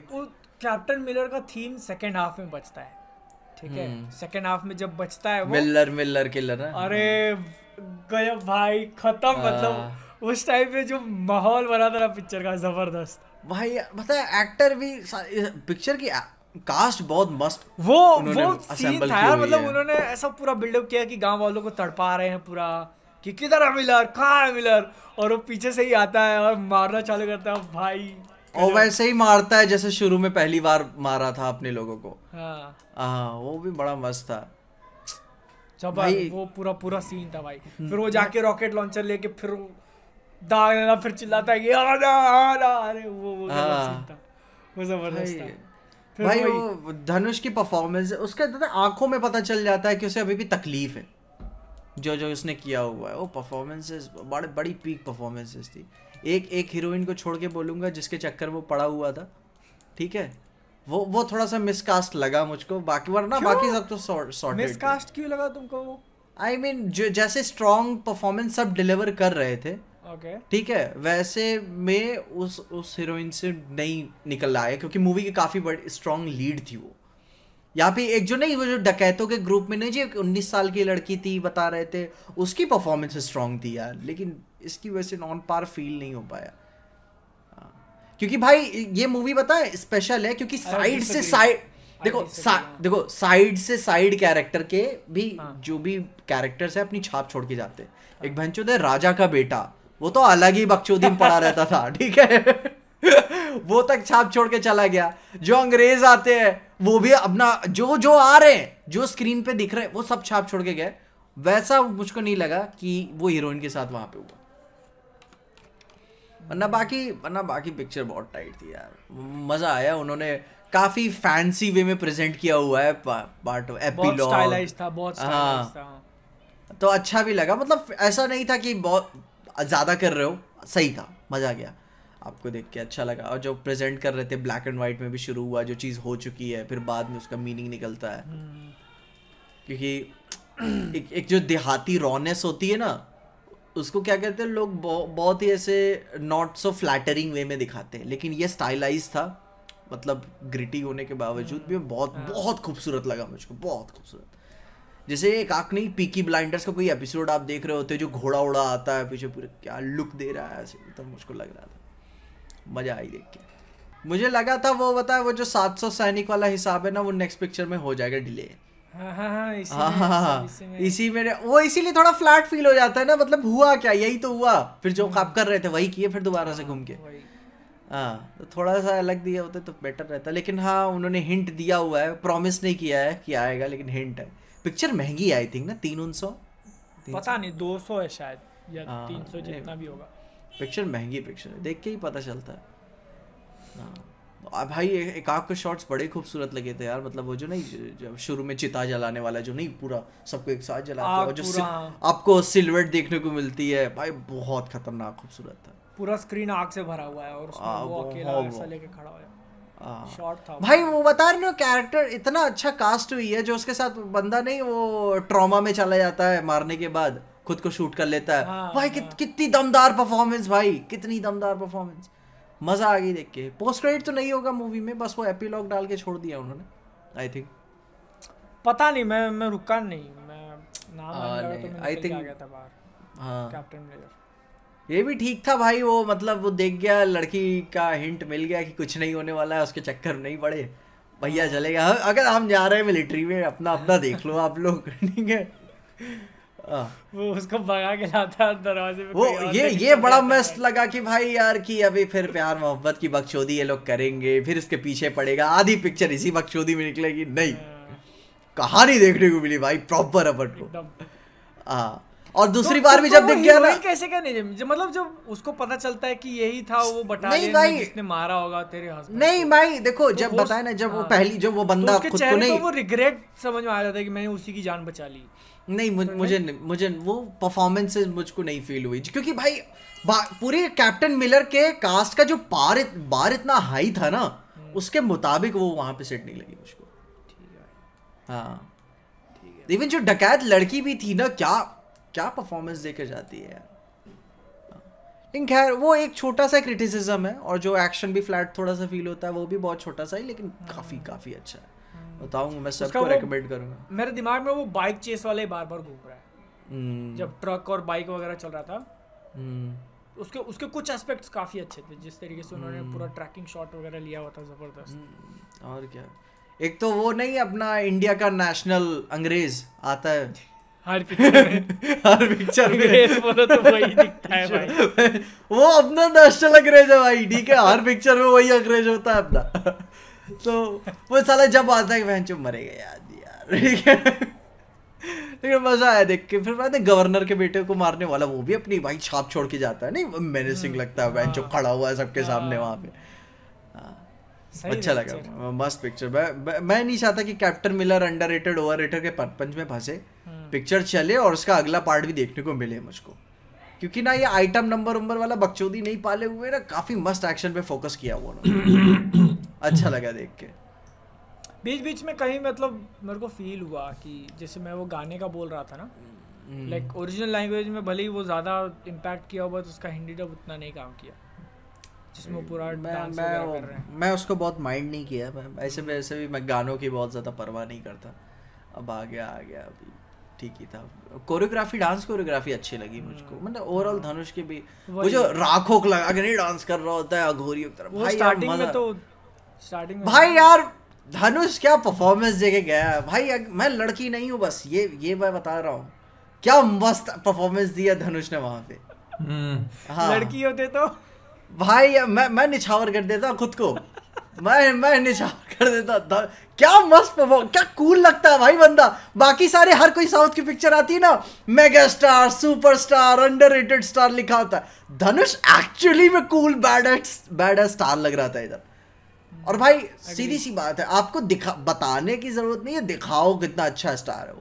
कैप्टन मिलर का थीम सेकेंड हाफ में बचता है ठीक है सेकेंड हम्म। हाफ में जब बचता है वो मिलर मिलर किलर अरे गया भाई खत्म मतलब उस टाइम पे जो माहौल बना था ना पिक्चर का जबरदस्त भाई पता है एक्टर भी पिक्चर की कास्ट बहुत मस्त वो वो सीन था यार मतलब उन्होंने ऐसा पूरा बिल्डअप किया कि गांव वालों को तड़पा रहे हैं पूरा कि किधर है मिलर कहाँ है मिलर और वो पीछे से ही आता है और मारना चालू करता है भाई और वैसे ही मारता है जैसे शुरू में पहली बार मारा था अपने लोगों को हाँ आ, वो भी बड़ा मस्त था जब भाई वो पूरा पूरा सीन था भाई हम्म। फिर वो जाके रॉकेट लॉन्चर लेके फिर दाग लगा फिर चिल्लाता है कि आ आना अरे वो वो हाँ। वो जबरदस्त था भाई वो धनुष की परफॉर्मेंस उसके दादा आंखों में पता चल जाता है कि उसे अभी भी तकलीफ है जो जो उसने किया हुआ है वो परफॉर्मेंसेस बड़े बड़ी पीक परफॉर्मेंसेस थी एक एक हीरोइन को छोड़ के बोलूंगा जिसके चक्कर वो पड़ा हुआ था ठीक है वो वो थोड़ा सा मिसकास्ट लगा मुझको बाकी वरना बाकी सब तो सॉर्ट मिसकास्ट क्यों लगा तुमको वो आई मीन जो जैसे स्ट्रॉन्ग परफॉर्मेंस सब डिलीवर कर रहे थे ठीक है वैसे मैं उस उस हीरोइन से नहीं निकल रहा है क्योंकि मूवी की काफ़ी बड़ी स्ट्रॉन्ग लीड थी वो यहाँ पे एक जो नहीं वो जो डकैतों के ग्रुप में नहीं जी एक उन्नीस साल की लड़की थी बता रहे थे उसकी परफॉर्मेंस स्ट्रांग थी यार लेकिन इसकी वजह से नॉन पार फील नहीं हो पाया हाँ। क्योंकि भाई ये मूवी बता स्पेशल है क्योंकि साइड से साइड देखो सा, देखो साइड से साइड कैरेक्टर के भी हाँ। जो भी कैरेक्टर्स है अपनी छाप छोड़ के जाते हैं एक भंचो हाँ। है राजा का बेटा वो तो अलग ही बकचोदी में पड़ा रहता था ठीक है वो तक छाप छोड़ के चला गया जो अंग्रेज आते हैं वो भी अपना जो जो आ रहे हैं जो स्क्रीन पे दिख रहे हैं वो सब छाप छोड़ के गए वैसा मुझको नहीं लगा कि वो हीरोइन के साथ वहां पे हुआ वरना बाकी वरना बाकी पिक्चर बहुत टाइट थी यार मज़ा आया उन्होंने काफ़ी फैंसी वे में प्रेजेंट किया हुआ है पार्ट एपिलॉग बहुत स्टाइलाइज था बहुत हाँ था। तो अच्छा भी लगा मतलब ऐसा नहीं था कि बहुत ज़्यादा कर रहे हो सही था मज़ा आ गया आपको देख के अच्छा लगा और जो प्रेजेंट कर रहे थे ब्लैक एंड वाइट में भी शुरू हुआ जो चीज़ हो चुकी है फिर बाद में उसका मीनिंग निकलता है क्योंकि एक, एक जो देहाती रॉनेस होती है ना उसको क्या कहते हैं लोग बहुत ही ऐसे नॉट सो फ्लैटरिंग वे में दिखाते हैं लेकिन ये स्टाइलाइज था मतलब ग्रिटी होने के बावजूद भी हम्म। बहुत हाँ। बहुत खूबसूरत लगा मुझको बहुत खूबसूरत जैसे एक आंख नहीं पीकी ब्लाइंडर्स का कोई एपिसोड आप देख रहे होते जो घोड़ा उड़ा आता है पीछे पूरे क्या लुक दे रहा है ऐसे तो मुझको लग रहा था मज़ा आई देख के मुझे लगा था वो बता वो जो 700 सैनिक वाला हिसाब है ना वो नेक्स्ट पिक्चर में हो जाएगा डिले हाँ, हाँ, हाँ, इसी, में, इसी में वो इसीलिए थोड़ा फ्लैट फील हो जाता है ना मतलब हुआ क्या यही तो हुआ फिर जो आप कर रहे थे वही किए फिर दोबारा से घूम के हाँ तो थोड़ा सा अलग दिया होता तो बेटर रहता लेकिन हाँ उन्होंने हिंट दिया हुआ है प्रॉमिस नहीं किया है कि आएगा लेकिन हिंट है पिक्चर महंगी आई थिंक ना तीन उन सौ पता नहीं दो सौ है शायद या हाँ, तीन सौ जितना भी होगा पिक्चर महंगी पिक्चर है देख के ही पता चलता है हाँ, भाई एक आग के शॉट्स बड़े खूबसूरत लगे थे यार मतलब वो जो नहीं जब शुरू में चिता जलाने वाला जो नहीं पूरा सबको एक साथ जलाते हैं जो सिल, हाँ। आपको सिल्वेट देखने को मिलती है भाई बहुत खतरनाक खूबसूरत था पूरा स्क्रीन आग से भरा हुआ है और उसमें वो अकेला ऐसा लेके खड़ा हुआ है हाँ। भाई वो बता रहे हो कैरेक्टर इतना अच्छा कास्ट हुई है जो उसके साथ बंदा नहीं वो ट्रॉमा में चला जाता है मारने के बाद खुद को शूट कर लेता है हाँ, भाई हाँ. कि, कितनी दमदार परफॉर्मेंस भाई कितनी दमदार परफॉर्मेंस मजा आ गई देख के पोस्ट क्रेडिट तो नहीं होगा मूवी में बस वो एपिलॉग डाल के छोड़ दिया उन्होंने आई थिंक पता नहीं मैं मैं रुका नहीं मैं नाम आई थिंक हाँ तो कैप्टन ये भी ठीक था भाई वो मतलब वो देख गया लड़की का हिंट मिल गया कि कुछ नहीं होने वाला है उसके चक्कर नहीं पड़े भैया चलेगा अगर हम जा रहे हैं मिलिट्री में अपना अपना देख लो आप लोग ठीक है वो उसको भगा के लाता दरवाजे पे वो ये ये बड़ा मस्त लगा कि भाई यार कि अभी फिर प्यार मोहब्बत की बकचोदी ये लोग करेंगे फिर इसके पीछे पड़ेगा आधी पिक्चर इसी बकचोदी में निकलेगी नहीं हाँ। कहानी देखने को मिली भाई प्रॉपर अपन को हाँ और तो दूसरी तो, बार भी तो जब दिख गया ना कैसे कहने नहीं मतलब जब उसको पता चलता है कि यही था वो बटालियन नहीं भाई जिसने मारा होगा तेरे हस्बैंड नहीं भाई देखो तो जब बताया ना जब वो हाँ। पहली जब वो तो बंदा खुद को नहीं वो रिग्रेट समझ में आ जाता है कि मैंने उसी की जान बचा ली नहीं मुझे मुझे वो परफॉर्मेंसेज मुझको नहीं फील हुई क्योंकि भाई पूरे कैप्टन मिलर के कास्ट का जो पार बार इतना हाई था ना हम्म। उसके मुताबिक वो वहां पे सेट नहीं लगी मुझको ठीक है हाँ इवन जो डकैत लड़की भी थी ना क्या क्या परफॉर्मेंस दे के जाती है यार लेकिन खैर वो एक छोटा सा क्रिटिसिज्म है और जो एक्शन भी फ्लैट थोड़ा सा फील होता है वो भी बहुत छोटा सा ही लेकिन हाँ। काफ़ी काफ़ी अच्छा है बताऊंगा मैं सबको रेकमेंड करूंगा मेरे दिमाग में वो बाइक चेस वाले बार बार घूम रहा है हम्म। जब ट्रक और बाइक वगैरह चल रहा था हम्म। उसके उसके कुछ एस्पेक्ट्स काफ़ी अच्छे थे जिस तरीके से उन्होंने पूरा ट्रैकिंग हम्म। शॉट वगैरह लिया हुआ था ज़बरदस्त और क्या एक तो वो नहीं अपना इंडिया का नेशनल अंग्रेज आता है हर पिक्चर में हर पिक्चर में तो वही दिखता है भाई वो अपना नेशनल अंग्रेज है भाई ठीक है हर पिक्चर में वही अंग्रेज होता है अपना तो वो साला जब आता है बहन चुप मरेगा यार यार ठीक है लेकिन मजा आया देख के फिर मैंने गवर्नर के बेटे को मारने वाला वो भी अपनी भाई छाप छोड़ के जाता है नहीं मेनेसिंग हम्म। लगता है बहन चुप खड़ा हुआ है सबके हाँ। सामने वहाँ पे हाँ। अच्छा लगा मस्त पिक्चर मैं मैं नहीं चाहता कि Captain Miller underrated overrated के पंच में फंसे हाँ। पिक्चर चले और उसका अगला पार्ट भी देखने को मिले मुझको क्योंकि ना ये आइटम नंबर उम्बर वाला बक्चौदी नहीं पाले हुए ना काफ़ी मस्त एक्शन पे फोकस किया हुआ अच्छा लगा देख के बीच बीच में कहीं मतलब मेरे को फील हुआ कि जैसे मैं वो गाने का बोल रहा था ना लाइक ओरिजिनल लैंग्वेज में भले ही वो ज़्यादा इम्पैक्ट किया हुआ तो उसका हिंदी डब उतना नहीं काम किया जिसमें हम्म। पूरा मैं मैं, मैं उसको बहुत माइंड नहीं किया मैं ऐसे हम्म। वैसे भी मैं गानों की बहुत ज़्यादा परवाह नहीं करता अब आ गया आ गया अभी ठीक ही था कोरियोग्राफी डांस कोरियोग्राफी अच्छी लगी हम्म। मुझको मतलब ओवरऑल धनुष के भी वो जो राखोक लगा अगर नहीं डांस कर रहा होता है अघोरी की तरफ भाई स्टार्टिंग में तो स्टार्टिंग में भाई यार धनुष क्या परफॉर्मेंस देके गया है भाई मैं लड़की नहीं हूँ बस ये ये मैं बता रहा हूँ क्या मस्त परफॉर्मेंस दिया धनुष ने वहां पे हम्म। हाँ। लड़की होते तो भाई मैं मैं निछावर कर देता खुद को मैं मैं निशान कर देता था क्या मस्त क्या कूल लगता है भाई बंदा बाकी सारे हर कोई साउथ की पिक्चर आती है ना megastar superstar under star लिखा होता है धनुष एक्चुअली में कूल बैड बैड स्टार लग रहा था इधर और भाई सीधी सी बात है आपको दिखा बताने की जरूरत नहीं है दिखाओ कितना अच्छा स्टार है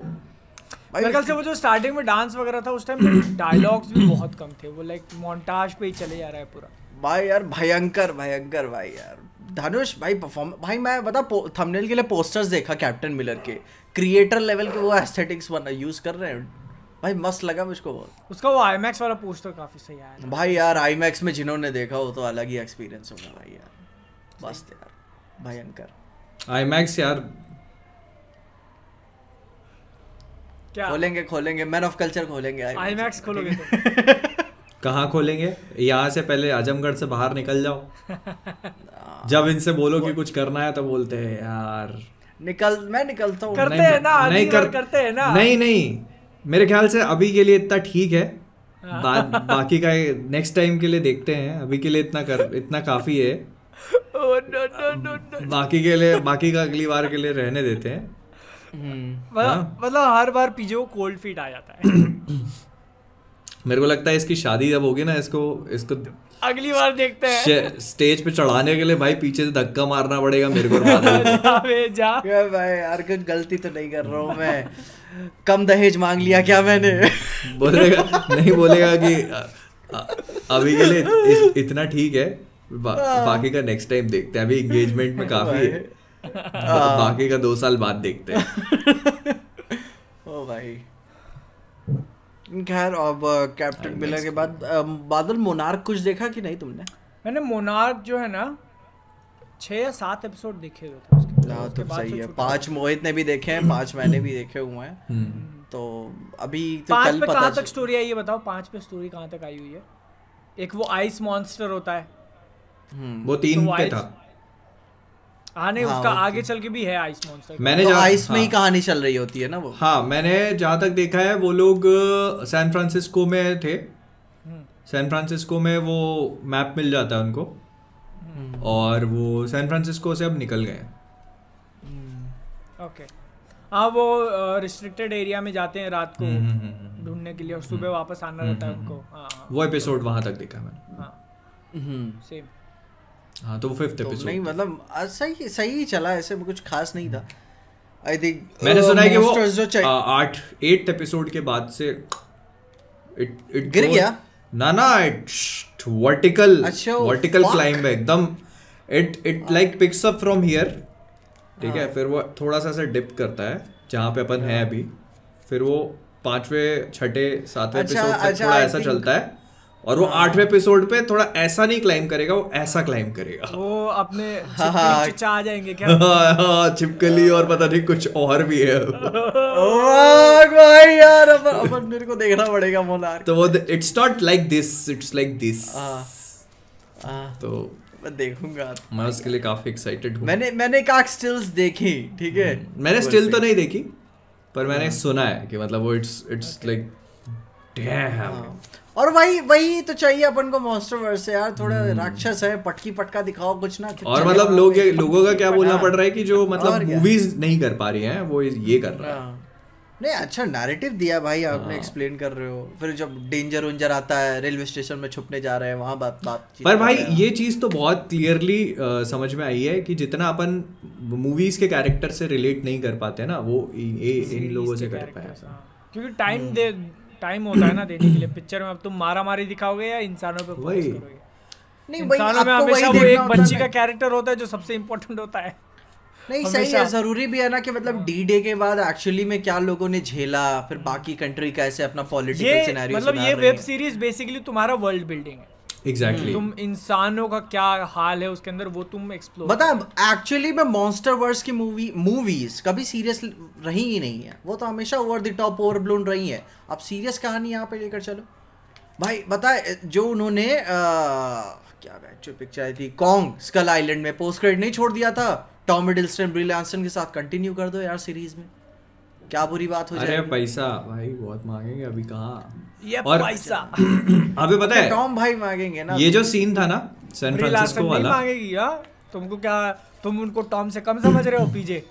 वो कल से वो जो स्टार्टिंग में डांस वगैरह था उस टाइम डायलॉग्स भी बहुत कम थे वो लाइक मोन्टाज पे ही चले जा रहा है पूरा भाई यार भयंकर भयंकर भाई यार धनुष भाई परफॉर्म भाई मैं बता थंबनेल के लिए पोस्टर्स देखा कैप्टन मिलर के क्रिएटर लेवल के वो एस्थेटिक्स बना यूज़ कर रहे हैं भाई मस्त लगा मुझको बहुत उसका वो आईमैक्स वाला पोस्टर काफ़ी सही आया भाई यार आईमैक्स में जिन्होंने देखा वो तो अलग ही एक्सपीरियंस होगा भाई यार मस्त यार भयंकर आईमैक्स यार क्या खोलेंगे खोलेंगे मैन ऑफ कल्चर खोलेंगे आईमैक्स खोलोगे तो कहाँ खोलेंगे यहाँ से पहले आजमगढ़ से बाहर निकल जाओ जब इनसे बोलो कि कुछ करना है तो बोलते हैं यार निकल मैं निकलता हूँ करते हैं ना नहीं कर, करते हैं ना नहीं नहीं मेरे ख्याल से अभी के लिए इतना ठीक है हाँ। बा, बाकी का नेक्स्ट टाइम के लिए देखते हैं अभी के लिए इतना कर इतना काफी है oh, no, no, no, बाकी के लिए बाकी का अगली बार के लिए रहने देते हैं हम्म। हाँ। मतलब मतलब हर बार पिजो कोल्ड फीट आ जाता है मेरे को लगता है इसकी शादी जब होगी ना इसको इसको अगली बार देखते हैं स्टेज पे चढ़ाने के लिए भाई पीछे से धक्का मारना पड़ेगा मेरे को जा भाई यार कुछ गलती तो नहीं कर रहा हूँ मैं कम दहेज मांग लिया क्या मैंने बोलेगा नहीं बोलेगा कि अभी के लिए इत, इतना ठीक है बा, हाँ। बाकी का नेक्स्ट टाइम देखते हैं अभी एंगेजमेंट में काफी है हाँ। बाकी का दो साल बाद देखते हैं ओ भाई खैर और कैप्टन मिलर के बाद uh, बादल मोनार्क कुछ देखा कि नहीं तुमने मैंने मोनार्क जो है ना छः या सात एपिसोड देखे हुए थे हाँ, तो सही है पांच मोहित ने भी देखे हैं पांच मैंने भी देखे हुए हैं हम्म। तो अभी तो कल पे कहाँ तक स्टोरी आई है बताओ पांच पे स्टोरी कहाँ तक आई हुई है एक वो आइस मॉन्स्टर होता है हम्म। वो तो तीन पे था आने हाँ, हाँ, उसका आगे चल के भी है आइस मॉन्स्टर मैंने तो आइस में हाँ, ही कहानी चल रही होती है ना वो हाँ मैंने जहाँ तक देखा है वो लोग सैन फ्रांसिस्को में थे सैन हम्म। फ्रांसिस्को में वो मैप मिल जाता है उनको हम्म। और वो सैन फ्रांसिस्को से अब निकल गए ओके हम्म। हाँ वो रिस्ट्रिक्टेड एरिया में जाते हैं रात को ढूंढने के लिए और सुबह वापस आना रहता है उनको हाँ। वो एपिसोड वहाँ तक देखा मैंने हाँ सेम हाँ तो वो फिफ्थ एपिसोड तो नहीं मतलब सही सही ही चला ऐसे में कुछ खास नहीं था आई थिंक मैंने uh, सुना है कि वो आठ एट एपिसोड के बाद से इट इट गिर गया ना ना इट वर्टिकल वर्टिकल क्लाइंब है एकदम it it like picks up from here ठीक है हाँ। फिर वो थोड़ा सा ऐसा डिप करता है जहाँ पे अपन है हाँ। अभी फिर वो पांचवे छठे सातवें एपिसोड अच्छा, तक अच्छा, थोड़ा ऐसा चलता है और वो हाँ। आठवें एपिसोड पे थोड़ा ऐसा नहीं क्लाइम करेगा वो ऐसा क्लाइम करेगा वो अपने हाँ, चिपकली हाँ। आ जाएंगे क्या चिपकली और पता नहीं कुछ और भी है भाई यार अब अपन मेरे को देखना पड़ेगा मोनार तो वो it's not like this it's like this तो मैं देखूंगा मैं उसके लिए काफी एक्साइटेड हूँ मैंने मैंने काक स्टिल्स देखी ठीक है हम्म। मैंने स्टिल तो नहीं देखी पर मैंने सुना है कि मतलब वो इट्स इट्स लाइक डैम और वही वही तो चाहिए अपन को मॉन्स्टरवर्स यार थोड़ा हम्म। राक्षस है पटकी पटका दिखाओ कुछ ना और मतलब लोग लोगों का क्या बोलना पड़ रहा है कि जो मतलब मूवीज नहीं कर पा रही हैं वो ये कर रहा है हाँ। नहीं अच्छा नैरेटिव दिया भाई आपने एक्सप्लेन हाँ। कर रहे हो फिर जब डेंजर उंजर आता है रेलवे स्टेशन में छुपने जा रहे हैं वहाँ बात बात पर भाई ये चीज़ तो बहुत क्लियरली समझ में आई है कि जितना अपन मूवीज के कैरेक्टर से रिलेट नहीं कर पाते ना वो इन लोगों से कर पाए हाँ। क्योंकि टाइम हम्म। दे टाइम होता है ना देने के लिए पिक्चर में अब तुम मारा मारी दिखाओगे या इंसानों पे फोकस करोगे नहीं इंसानों में हमेशा वो एक बच्ची का कैरेक्टर होता है जो सबसे इम्पोर्टेंट होता है नहीं सही है जरूरी भी है ना कि मतलब डी डे के बाद एक्चुअली में क्या लोगों ने झेला फिर बाकी कंट्री कैसे अपना पॉलिटिकल सिनेरियो मतलब ये वेब सीरीज बेसिकली तुम्हारा वर्ल्ड बिल्डिंग है एग्जैक्टली exactly. तुम hmm. इंसानों का क्या हाल है उसके अंदर वो तुम एक्सप्लोर बता एक्चुअली मैं मॉन्स्टर वर्स की मूवी मूवीज कभी सीरियस रही ही नहीं है वो तो हमेशा over the top over blown रही है अब सीरियस कहानी यहाँ पे लेकर चलो भाई बता जो उन्होंने क्या एक्चुअल पिक्चर आई थी कॉन्ग स्कल आइलैंड में पोस्ट क्रेडिट नहीं छोड़ दिया था टॉम मिडलस्टन ब्रिलियंसन के साथ कंटिन्यू कर दो यार सीरीज में क्या बुरी बात हो जाए पैसा भाई बहुत मांगेंगे अभी कहा ये और पैसा अबे पता है तो टॉम भाई मांगेंगे ना ये जो सीन था ना सैन फ्रांसिस्को वाला मांगेगी यार तुमको क्या तुम उनको टॉम से कम समझ रहे हो PJ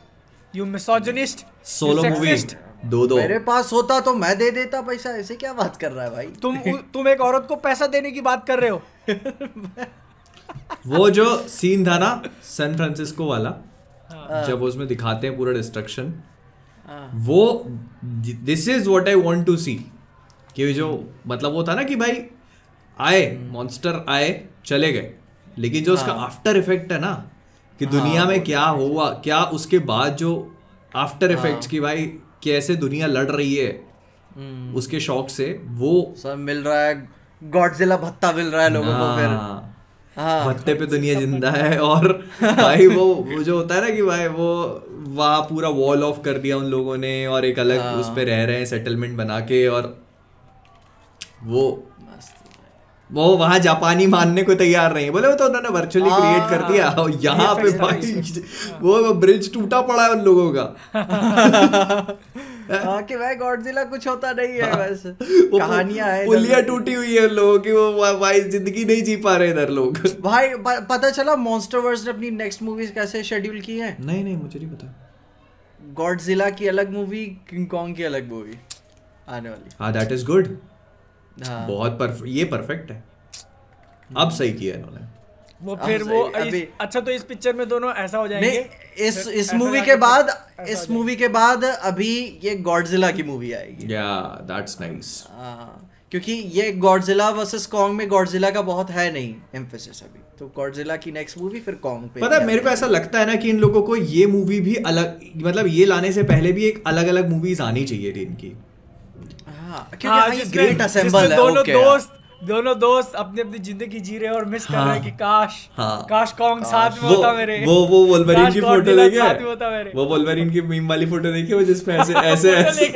you misogynist solo movie दो दो मेरे पास होता तो मैं दे देता पैसा ऐसे क्या बात कर रहा है भाई तुम तुम एक औरत को पैसा देने की बात कर रहे हो वो जो सीन था ना सैन फ्रांसिस्को वाला हाँ। जब उसमें दिखाते हैं पूरा डिस्ट्रक्शन वो this is what I want to see कि जो मतलब वो था ना कि भाई आए मॉन्स्टर हम्म। आए चले गए लेकिन जो उसका आफ्टर हाँ। इफेक्ट है ना कि हाँ, दुनिया में क्या हुआ क्या उसके बाद जो आफ्टर इफेक्ट्स की भाई कैसे दुनिया लड़ रही है हम्म। उसके शौक से वो सब मिल रहा है गॉडजिला भत्ता मिल रहा है लोगों को हाँ। फिर भत्ते हाँ। पे दुनिया तो जिंदा है और भाई वो वो जो होता है ना कि भाई वो वहाँ पूरा वॉल ऑफ कर दिया उन लोगों ने और एक अलग हाँ। उस पर रह रहे हैं सेटलमेंट बना के और वो वो वहां जापानी मानने को तैयार नहीं बोले वो तो उन्होंने वर्चुअली क्रिएट हाँ। कर दिया और यहाँ पे तो भाई वो ब्रिज टूटा पड़ा है उन लोगों का हाँ, कि भाई गॉडजिला कुछ होता नहीं है हाँ। बस कहानियां है पुलिया टूटी हुई है लोगों की वो भाई जिंदगी नहीं जी पा रहे इधर लोग भाई पता चला मॉन्स्टरवर्स ने अपनी नेक्स्ट मूवीज कैसे शेड्यूल की है नहीं नहीं मुझे नहीं पता गॉडजिला की अलग मूवी किंग कॉन्ग की अलग मूवी आने वाली हाँ दैट इज गुड हाँ। बहुत परफ... ये परफेक्ट है अब हम्म। सही किया इन्होंने वो फिर वो इस, अच्छा तो इस पिक्चर में दोनों ऐसा हो जाएंगे इस इस मूवी के बाद इस मूवी के बाद अभी ये गॉडजिला की मूवी आएगी या दैट्स नाइस हाँ, क्योंकि ये गॉडजिला वर्सेस कॉन्ग में गॉडजिला का बहुत है नहीं एम्फेसिस अभी तो गॉडजिला की नेक्स्ट मूवी फिर कॉन्ग पे पता है मेरे को ऐसा लगता है ना कि इन लोगों को ये मूवी भी अलग मतलब ये लाने से पहले भी एक अलग अलग मूवीज आनी चाहिए थी इनकी ग्रेट हाँ, हाँ, हाँ, असेंबल है दोनों दोस्त दोनों दोस्त अपनी अपनी जिंदगी जी रहे हैं और मिस हाँ, कर रहे हैं कि काश हाँ, काश कॉन्ग साथ में होता मेरे वो वो वोल्वरिन की फोटो देखे वो वोल्वरिन की मीम वाली फोटो देखी वो जिसमें ऐसे ऐसे ऐसे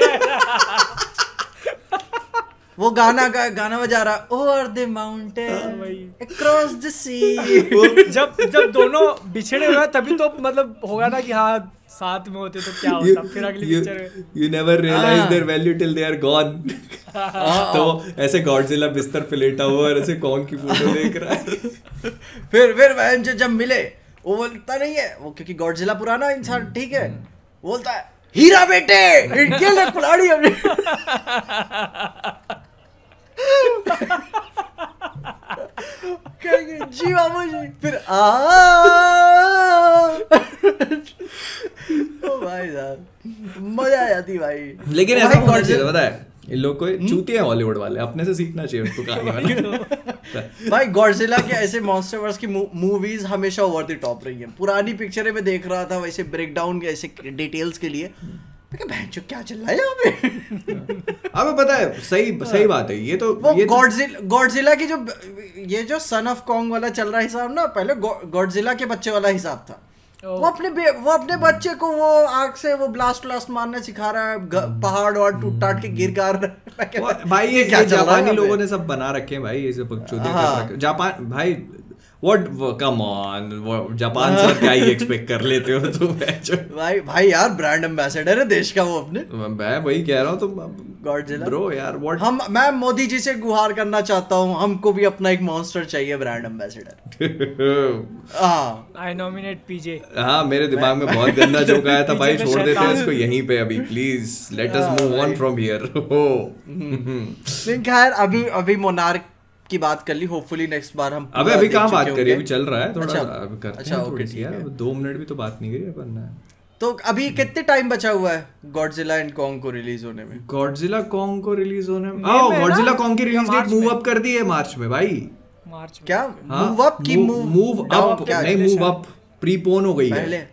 वो गाना का गाना बजा रहा over the mountain across the sea जब जब दोनों बिछड़े हुए तभी तो मतलब होगा ना कि हाँ साथ में होते तो क्या होता you, फिर अगली पिक्चर में you never realise their value till they are gone तो ऐसे गॉडजिला बिस्तर पे लेटा हुआ और ऐसे कौन की फोटो देख रहा है फिर फिर वैन जो जब मिले वो बोलता नहीं है वो क्योंकि गॉडजिला पुराना इंसान हम्म। ठीक है बोलता है हीरा बेटे इनके लिए कुलाड़ी हमने जी बाबू फिर आ भाई साहब मजा आ जाती भाई लेकिन ऐसा होना चाहिए पता है इन लोग को हम्म? चूते हैं हॉलीवुड वाले अपने से सीखना चाहिए उनको कहानी भाई गॉडजिला के ऐसे मॉन्स्टर वर्स की मूवीज हमेशा ओवर द टॉप रही हैं पुरानी पिक्चरें में देख रहा था वैसे ब्रेकडाउन के ऐसे डिटेल्स के लिए क्या चल रहा है यहाँ पे पता है सही हाँ। सही बात है ये तो वो गॉडजिला गॉडजिला तो की जो ये जो सन ऑफ कॉन्ग वाला चल रहा हिसाब ना पहले गॉडजिला के बच्चे वाला हिसाब था वो अपने वो अपने बच्चे को वो आग से वो ब्लास्ट ब्लास्ट मारना सिखा रहा है हम्म। पहाड़ और टूट टाट के गिर कार भाई ये, ये क्या जापानी लोगों ने सब बना रखे हैं भाई ये सब हाँ। जापान भाई व्हाट कम ऑन जापान से क्या ही एक्सपेक्ट कर लेते हो तुम भाई भाई यार ब्रांड एम्बेसडर है देश का वो अपने मैं वही कह रहा हूँ तुम गॉडजिला ब्रो यार व्हाट हम मैं मोदी जी से गुहार करना चाहता हूँ हमको भी अपना एक मॉन्स्टर चाहिए brand ambassador I nominate PJ हाँ मेरे दिमाग में बहुत गंदा जोक आया था भाई छोड़ देते हैं इसको यहीं पे अभी please let us move on from here खैर अभी अभी मोनार्क की बात कर ली होपफुली नेक्स्ट बार हम अबे अभी कहाँ बात करिए अभी चल रहा है थोड़ा अच्छा, अभी करते अच्छा, हैं थोड़ी सी यार दो मिनट भी तो बात नहीं करी अपन ने तो अभी हम्म। कितने टाइम बचा हुआ है गॉडजिला एंड कॉन्ग को रिलीज होने में गॉडजिला कॉन्ग को रिलीज होने में आओ गॉडजिला कॉन्ग की रिलीज डेट मूव अप कर दी है मार्च में भाई मार्च क्या मूव हाँ, अप की मूव अप नहीं मूव अप प्रीपोन हो गई है पहले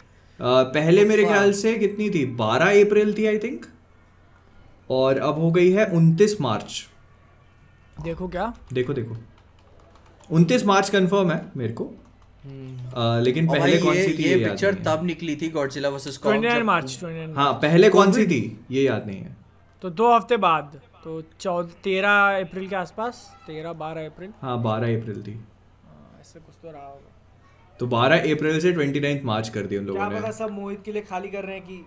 पहले मेरे ख्याल से कितनी थी 12 अप्रैल थी आई थिंक और अब हो गई है 29 मार्च देखो क्या देखो देखो उनतीस मार्च कंफर्म है मेरे को हम्म। आ, लेकिन पहले कौन सी थी ये पिक्चर तब निकली थी गॉडजिला वर्सेस कॉन्ग 29 मार्च 29 हाँ पहले कौन सी थी ये याद नहीं है तो दो हफ्ते बाद तो चौदह तेरह अप्रैल के आसपास तेरह बारह अप्रैल हाँ बारह अप्रैल थी हाँ, ऐसे कुछ तो रहा होगा तो बारह अप्रैल से ट्वेंटी मार्च कर दी उन लोगों ने सब मोहित के लिए खाली कर रहे हैं कि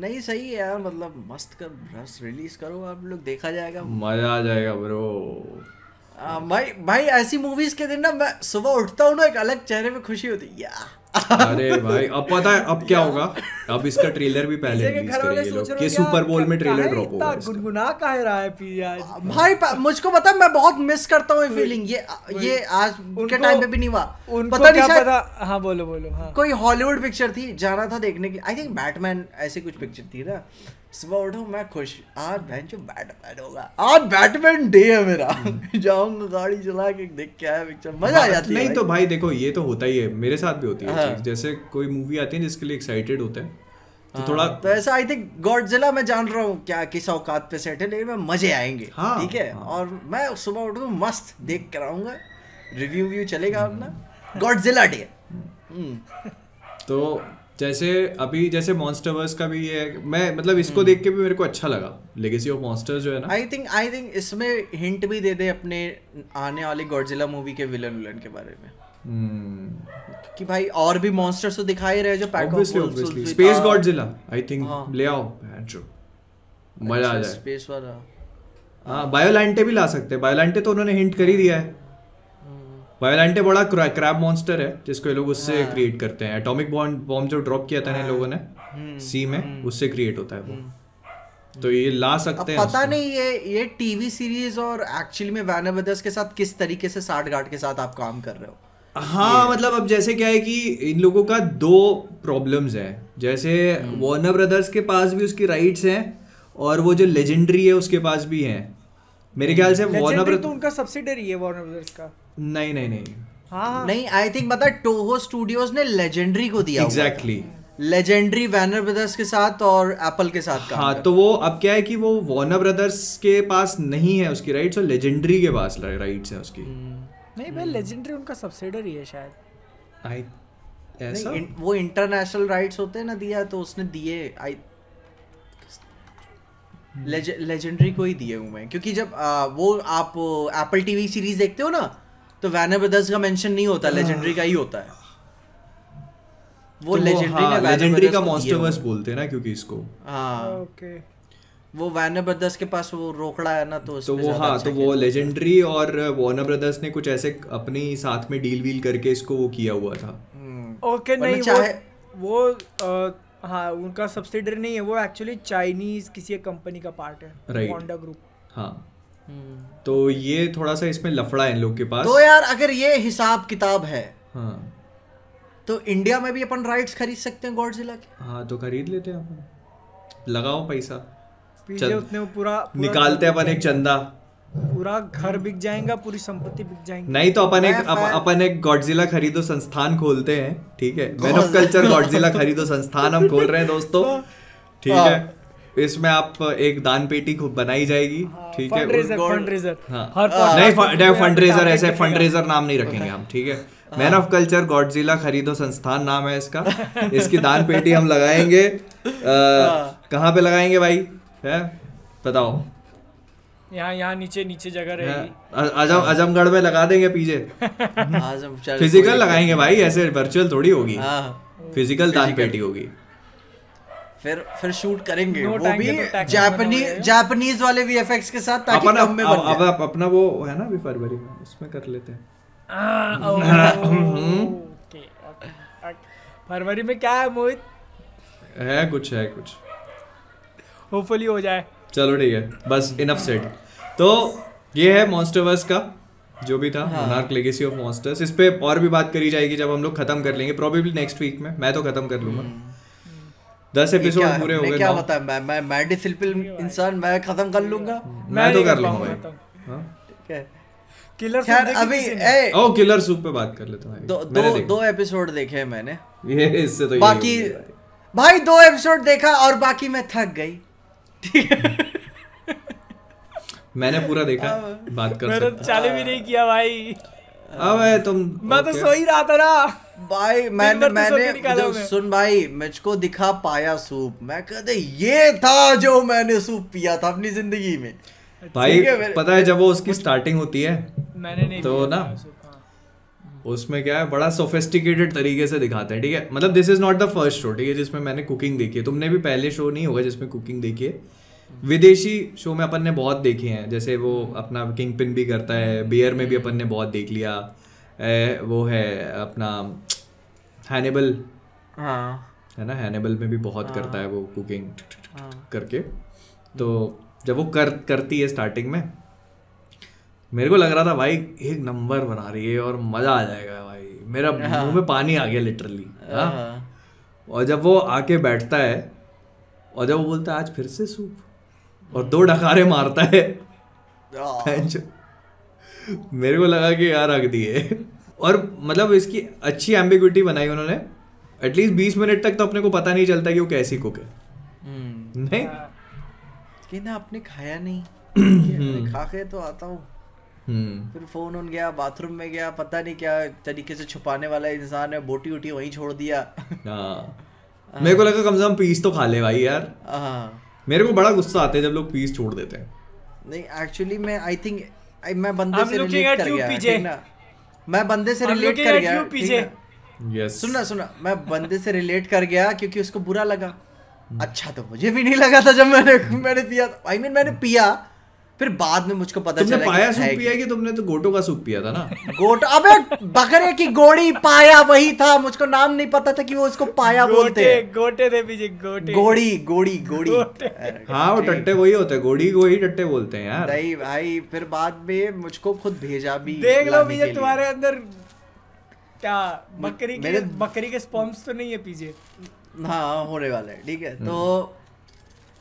नहीं सही है यार मतलब मस्त कर रस रिलीज करो आप लोग देखा जाएगा मजा आ जाएगा ब्रो आ, भाई भाई ऐसी मूवीज के दिन ना मैं सुबह उठता हूँ ना एक अलग चेहरे पे खुशी होती है अरे भाई अब पता है अब क्या होगा अब इसका ट्रेलर भी पहले के सुपर बोल में ट्रेलर ड्रॉप होगा गुनगुना काहे रहा है पी भाई मुझको पता मैं बहुत मिस करता हूँ फीलिंग ये ये आज उनके टाइम पे भी नहीं हुआ पता नहीं पता हाँ बोलो बोलो हाँ। कोई हॉलीवुड पिक्चर थी जाना था देखने के लिए आई थिंक बैटमैन ऐसी कुछ पिक्चर थी ना सुबह उठो मैं खुश आज बहन जो बैटमैन होगा आज बैटमैन डे है मेरा हम्म। जाऊंगा गाड़ी चला के देख के आया पिक्चर मजा आ हाँ, जाती है नहीं तो भाई देखो ये तो होता ही है मेरे साथ भी होती है हाँ। जैसे कोई मूवी आती है जिसके लिए एक्साइटेड होते हैं तो हाँ, थोड़ा तो ऐसा आई थिंक गॉडजिला मैं जान रहा हूँ क्या किस औकात पे सेट है लेकिन मैं मजे आएंगे ठीक है और मैं सुबह उठूँ मस्त देख कर आऊंगा रिव्यू व्यू चलेगा हम्म। अपना गॉडजिला डे हम्म। तो जैसे अभी जैसे मॉन्स्टर्स का भी ये मैं मतलब इसको hmm. देख के भी मेरे को अच्छा लगा लेगेसी ऑफ मॉन्स्टर्स जो है ना आई थिंक आई थिंक इसमें हिंट भी दे दे अपने आने वाले गॉडजिला मूवी के विलन विलन के बारे में hmm. कि भाई और भी मॉन्स्टर्स तो दिखाई रहे जो pack space Godzilla I think ले आओ एंड्रो मजा आ अच्छा, जाए स्पेस वाला हाँ बायोलैंटे भी ला सकते हैं बायोलैंटे तो उन्होंने हिंट कर ही दिया है वायलेंटे बड़ा क्रैब मॉन्स्टर है जिसको ये लोग उससे क्रिएट हाँ। करते हैं एटॉमिक बॉम्ब बॉम्ब जो ड्रॉप किया था ना हाँ। लोगों ने सी हम्म, में हम्म। उससे क्रिएट होता है वो हम्म। तो ये ला सकते हैं पता नहीं ये ये टीवी सीरीज और एक्चुअली में वैनर ब्रदर्स के साथ किस तरीके से साठ गार्ड के साथ आप काम कर रहे हो हाँ मतलब अब जैसे क्या है कि इन लोगों का दो प्रॉब्लम्स है जैसे वॉर्नर ब्रदर्स के पास भी उसकी राइट्स हैं और वो जो लेजेंडरी है उसके पास भी हैं मेरे ख्याल से वॉर्नर ब्रदर्स तो उनका सब्सिडरी है वॉर्नर ब्रदर्स का नहीं नहीं नहीं हाँ नहीं आई थिंक मतलब टोहो स्टूडियोज ने लेजेंडरी को दिया exactly exactly. Legendary Warner Brothers के साथ और एप्पल के साथ का हाँ तो वो अब क्या है कि वो वार्नर ब्रदर्स के पास नहीं है उसकी राइट्स और लेजेंडरी के पास राइट्स हैं उसकी हम्म। नहीं भाई लेजेंडरी हम्म। उनका सब्सिडरी है शायद आई ऐसा इन, वो इंटरनेशनल राइट्स होते हैं ना दिया तो उसने दिए आई लेजेंडरी हम्म। को ही दिए हूँ मैं क्योंकि जब आ, वो आप एप्पल टीवी सीरीज देखते हो ना तो वैनर ब्रदर्स का मेंशन नहीं होता लेजेंडरी हाँ। का ही होता है वो लेजेंडरी तो हाँ, लेजेंडरी का मॉन्स्टरवर्स बोलते हैं ना क्योंकि इसको हां ओके वो वार्नर ब्रदर्स के पास वो रोकड़ा है ना तो तो वो हाँ अच्छा तो वो लेजेंडरी और वार्नर ब्रदर्स ने कुछ ऐसे अपने साथ में डील वील करके इसको वो किया हुआ था हम्म। ओके नहीं चाहे वो हाँ उनका सब्सिडरी नहीं है वो एक्चुअली चाइनीज किसी एक कंपनी का पार्ट है वांडा ग्रुप हाँ हम्म। तो ये थोड़ा सा इसमें लफड़ा है इन लोग के पास तो यार अगर ये हिसाब किताब है हाँ तो इंडिया में भी अपन राइट्स खरीद सकते हैं गॉडजिला के हाँ तो खरीद लेते हैं अपन लगाओ पैसा चल... उतने पूरा, पूरा निकालते अपन एक चंदा पूरा घर बिक जाएगा पूरी संपत्ति बिक जाएगी नहीं तो अपन एक अपन एक गॉडजिला खरीदो संस्थान खोलते हैं ठीक है मैन ऑफ कल्चर गॉडजिला खरीदो संस्थान हम खोल रहे हैं दोस्तों ठीक है हाँ। इसमें आप एक दान पेटी खूब बनाई जाएगी हाँ, ठीक है फंड रेजर हाँ। हाँ। नहीं फंड रेजर ऐसे फंड रेजर नाम नहीं रखेंगे हम ठीक है मैन ऑफ कल्चर गॉडजिला खरीदो संस्थान नाम है इसका इसकी दान पेटी हम लगाएंगे कहाँ पे लगाएंगे भाई है बताओ यहाँ यहाँ नीचे नीचे जगह रहेगी आजम आजमगढ़ में लगा देंगे पीछे फिजिकल लगाएंगे भाई ऐसे वर्चुअल थोड़ी होगी फिजिकल दान पेटी होगी फिर फिर शूट करेंगे no वो भी जापानी जापानीज वाले वीएफएक्स के साथ ताकि अपना, कम में बन अब आप अपना वो है ना अभी फरवरी में उसमें कर लेते हैं हाँ, हाँ। फरवरी में क्या है मोहित है कुछ है कुछ होपफुली हो जाए चलो ठीक है बस इनफ सेट तो ये है मॉन्स्टरवर्स का जो भी था मोनार्क लेगेसी ऑफ मॉन्स्टर्स इस पे और भी बात करी जाएगी जब हम लोग खत्म कर लेंगे प्रोबेबली नेक्स्ट वीक में मैं तो खत्म कर लूंगा हम्म। दस एपिसोड पूरे हो गए क्या पता मैं मैं मैं डिसिप्लिन इंसान मैं खत्म कर लूंगा हम्म। मैं तो कर लूंगा भाई हाँ। ठीक है किलर खैर अभी ए, ओ किलर सूप पे बात कर लेता हूं दो दो, दो एपिसोड देखे हैं मैंने ये इससे तो बाकी भाई दो एपिसोड देखा और बाकी मैं थक गई मैंने पूरा देखा हाँ। बात कर सकता मैंने चालू भी नहीं किया भाई अबे तुम मैं तो सो ही रहा था ना भाई मैंने तो मैंने सुन भाई मुझको दिखा पाया सूप मैं कहते ये था जो मैंने सूप पिया था अपनी जिंदगी में भाई पता है जब वो उसकी स्टार्टिंग होती है मैंने नहीं तो ना हाँ। उसमें क्या है बड़ा सोफेस्टिकेटेड तरीके से दिखाते हैं ठीक है मतलब this is not the first show ठीक है जिसमें मैंने कुकिंग देखी है तुमने भी पहले शो नहीं होगा जिसमें कुकिंग देखी है विदेशी शो में अपन ने बहुत देखे हैं जैसे वो अपना किंग पिन भी करता है बियर में भी अपन ने बहुत देख लिया ए, वो है अपना हैनिबल हाँ है ना हैनिबल में भी बहुत हाँ। करता है वो कुकिंग हाँ। करके तो जब वो कर करती है स्टार्टिंग में मेरे को लग रहा था भाई एक नंबर बना रही है और मजा आ जाएगा भाई मेरा हाँ। मुंह में पानी आ गया लिटरली हाँ।, हाँ। और जब वो आके बैठता है और जब वो बोलता है आज फिर से सूप और दो डकारे मारता है मेरे को लगा कि यार रख दिए और मतलब इसकी अच्छी एम्बिग्विटी बनाई उन्होंने एटलीस्ट बीस मिनट तक तो अपने को पता नहीं चलता कि वो कैसी कुक है hmm. नहीं हाँ। ना आपने खाया नहीं हम्म। खा के तो आता हूँ Hmm. फिर फोन उन गया बाथरूम में गया पता नहीं क्या तरीके से छुपाने वाला इंसान है बोटी उठी वहीं छोड़ दिया हाँ। हाँ। मेरे को लगा कम से कम पीस तो खा ले भाई यार मेरे को बड़ा गुस्सा आता है जब लोग पीस छोड़ देते हैं नहीं एक्चुअली मैं आई थिंक मैं बंदे से रिलेट कर गया मैं बंदे से रिलेट कर गया यस सुना सुना मैं बंदे से रिलेट कर गया क्योंकि उसको बुरा लगा अच्छा तो मुझे भी नहीं लगा था जब मैंने मैंने पिया आई मीन मैंने पिया फिर बाद में मुझको पता चला पाया सूप पिया कि तुमने तो गोटो का सूप पिया था ना गोटो अबे बकरे की गोड़ी पाया वही था मुझको नाम नहीं पता था कि वो उसको पाया गोटे, बोलते गोटे थे पीछे गोटे गोड़ी गोड़ी गोड़ी हाँ वो टट्टे वही होते हैं गोड़ी को ही टट्टे बोलते हैं यार नहीं भाई फिर बाद में मुझको खुद भेजा भी देख लो भैया तुम्हारे अंदर क्या बकरी के बकरी के स्पॉम्स तो नहीं है पीछे हाँ होने वाले ठीक है तो हम्म।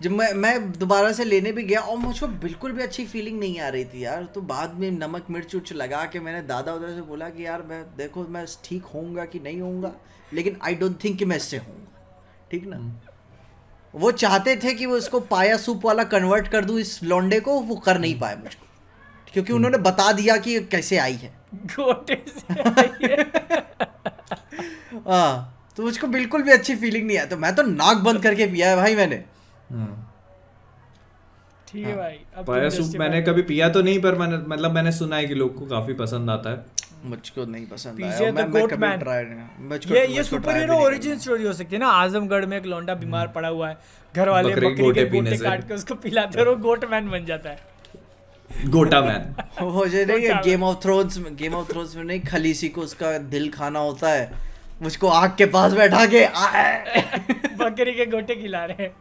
जब मैं मैं दोबारा से लेने भी गया और मुझको बिल्कुल भी अच्छी फीलिंग नहीं आ रही थी यार तो बाद में नमक मिर्च उर्च लगा के मैंने दादा उधर से बोला कि यार मैं देखो मैं ठीक होऊंगा कि नहीं होऊंगा लेकिन आई डोंट थिंक कि मैं इससे होऊंगा ठीक ना हम्म। वो चाहते थे कि वो इसको पाया सूप वाला कन्वर्ट कर दूँ इस लौंडे को वो कर नहीं पाए मुझको क्योंकि उन्होंने हम्म। बता दिया कि कैसे आई है हाँ तो मुझको बिल्कुल भी अच्छी फीलिंग नहीं आया तो मैं तो नाक बंद करके पिया है भाई मैंने हाँ। ठीक है हाँ। भाई अब पाया सूप मैंने कभी पिया तो नहीं पर मैंने मतलब मैंने सुना है कि लोग को काफी पसंद आता है मुझको नहीं पसंद आया मैं मैं कभी ये तो ये सुपर हीरो ओरिजिन स्टोरी हो सकती है ना आजमगढ़ में एक लौंडा बीमार हम्म। पड़ा हुआ है घर वाले बकरी के गोटे काट के उसको पिलाते हैं और गोट मैन बन जाता है गोटा मैन वो जो नहीं है गेम ऑफ थ्रोन्स में गेम ऑफ थ्रोन्स में नहीं खलीसी को उसका दिल खाना होता है मुझको आग के पास बैठा के बकरी के गोटे खिला रहे हैं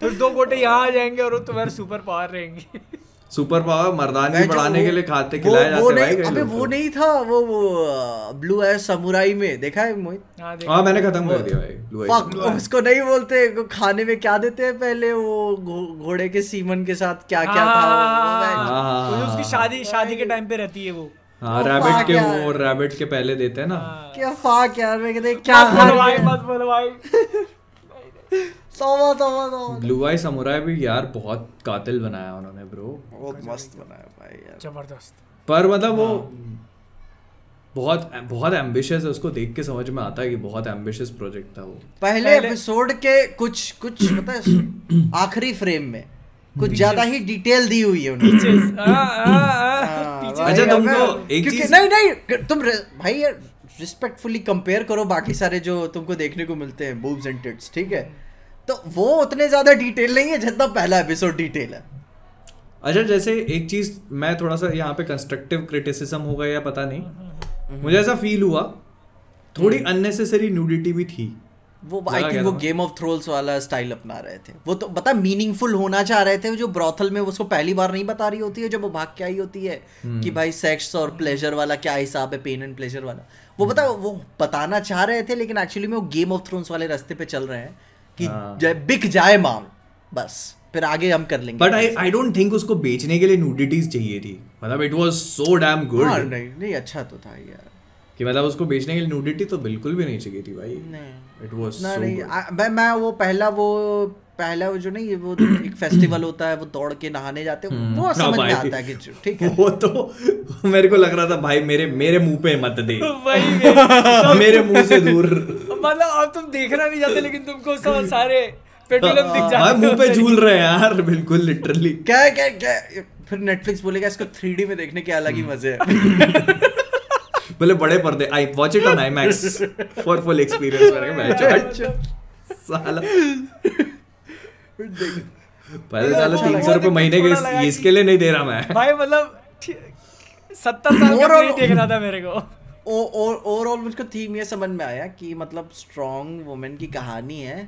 फिर दो गोटे यहाँ आ जाएंगे और तुम्हारे सुपर पावर रहेंगे सुपर पावर मर्दानगी बढ़ाने के लिए खाते खिलाए जाते हैं भाई अबे वो नहीं था वो वो ब्लू आई समुराई में देखा है मोहित हां हाँ, मैंने खत्म कर दिया भाई ब्लू आई उसको नहीं बोलते खाने में क्या देते हैं पहले वो घोड़े के सीमन के साथ क्या क्या था वो हाँ, हाँ, उसकी शादी शादी के टाइम पे रहती है वो हाँ रैबिट के वो रैबिट के पहले देते हैं ना क्या फाक यार मैं कहते क्या मत बोलो भाई ब्लू आई समुराई भी यार बहुत कातिल बनाया उन्होंने ब्रो बहुत मस्त बनाया भाई यार जबरदस्त पर मतलब वो हाँ। बहुत बहुत एम्बिशियस है उसको देख के समझ में आता है कि बहुत एम्बिशियस प्रोजेक्ट था वो पहले एपिसोड के कुछ कुछ पता है आखिरी फ्रेम में कुछ ज्यादा ही डिटेल दी हुई है उन्होंने हाँ, अच्छा तुमको हाँ। एक चीज नहीं नहीं तुम भाई यार रिस्पेक्टफुली कंपेयर करो बाकी सारे जो तुमको देखने को मिलते हैं बूब्स एंड टिट्स ठीक है तो वो उतने ज़्यादा डिटेल नहीं है जितना पहला एपिसोड डिटेल है अच्छा जैसे एक चीज़ मैं थोड़ा सा यहाँ पे कंस्ट्रक्टिव क्रिटिसिज्म होगा या पता नहीं मुझे ऐसा फील हुआ थोड़ी अननेसेसरी हम्म। न्यूडिटी भी थी वो आई थिंक वो गेम ऑफ थ्रोल्स वाला स्टाइल अपना रहे थे वो तो बता मीनिंगफुल होना चाह रहे थे जो ब्रॉथल में उसको पहली बार नहीं बता रही होती है जब वो भाग के आई होती है कि हम्म। भाई सेक्स और प्लेजर वाला क्या हिसाब है पेन एंड प्लेजर वाला वो पता वो बताना चाह रहे थे लेकिन एक्चुअली में वो गेम ऑफ थ्रोन्स वाले रास्ते पे चल रहे हैं कि हाँ। जय बिक जाए माम बस फिर आगे हम कर लेंगे but I I don't think उसको बेचने के लिए न्यूडिटीज चाहिए थी मतलब it was so damn good नहीं नहीं अच्छा तो था यार कि मतलब उसको बेचने के लिए न्यूडिटी तो बिल्कुल भी नहीं चाहिए थी भाई नहीं इट वाज सो नहीं मैं मैं वो पहला वो पहला वो जो नहीं वो एक फेस्टिवल होता है वो दौड़ के नहाने जाते हैं हम्म। वो समझ में आता है कि ठीक है वो तो मेरे को लग रहा था भाई मेरे मेरे मुंह पे मत दे भाई मेरे मुंह से दूर मतलब अब तुम देखना नहीं चाहते लेकिन तुमको सारे पेट्रोलियम दिख हाँ, जाता है मुंह पे झूल रहे हैं यार बिल्कुल लिटरली क्या क्या क्या फिर नेटफ्लिक्स बोलेगा इसको थ्री में देखने के अलग ही हम्म। मजे हैं बोले बड़े पर्दे I watch it on IMAX for full experience साला पहले साल तो अच्छा तीन सौ रुपए महीने के इसके लिए नहीं दे रहा मैं भाई मतलब सत्तर साल और देख रहा था मेरे को ओवरऑल मुझको थीम ये समझ में आया कि मतलब स्ट्रॉन्ग वुमेन की कहानी है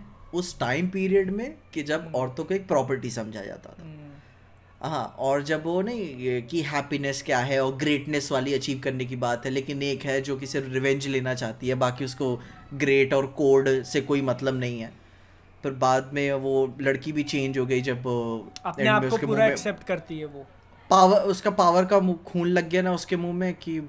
उस टाइम पीरियड में कि जब हम्म। औरतों को एक प्रॉपर्टी समझा जाता था हम्म। हाँ और जब वो नहीं कि हैप्पीनेस क्या है और ग्रेटनेस वाली अचीव करने की बात है लेकिन एक है जो कि सिर्फ रिवेंज लेना चाहती है बाकी उसको ग्रेट और कोड से कोई मतलब नहीं है पर बाद में वो लड़की भी चेंज हो गई जब uh, अपने आप को पूरा एक्सेप्ट करती है वो पावर उसका पावर का खून लग गया ना उसके मुंह में कि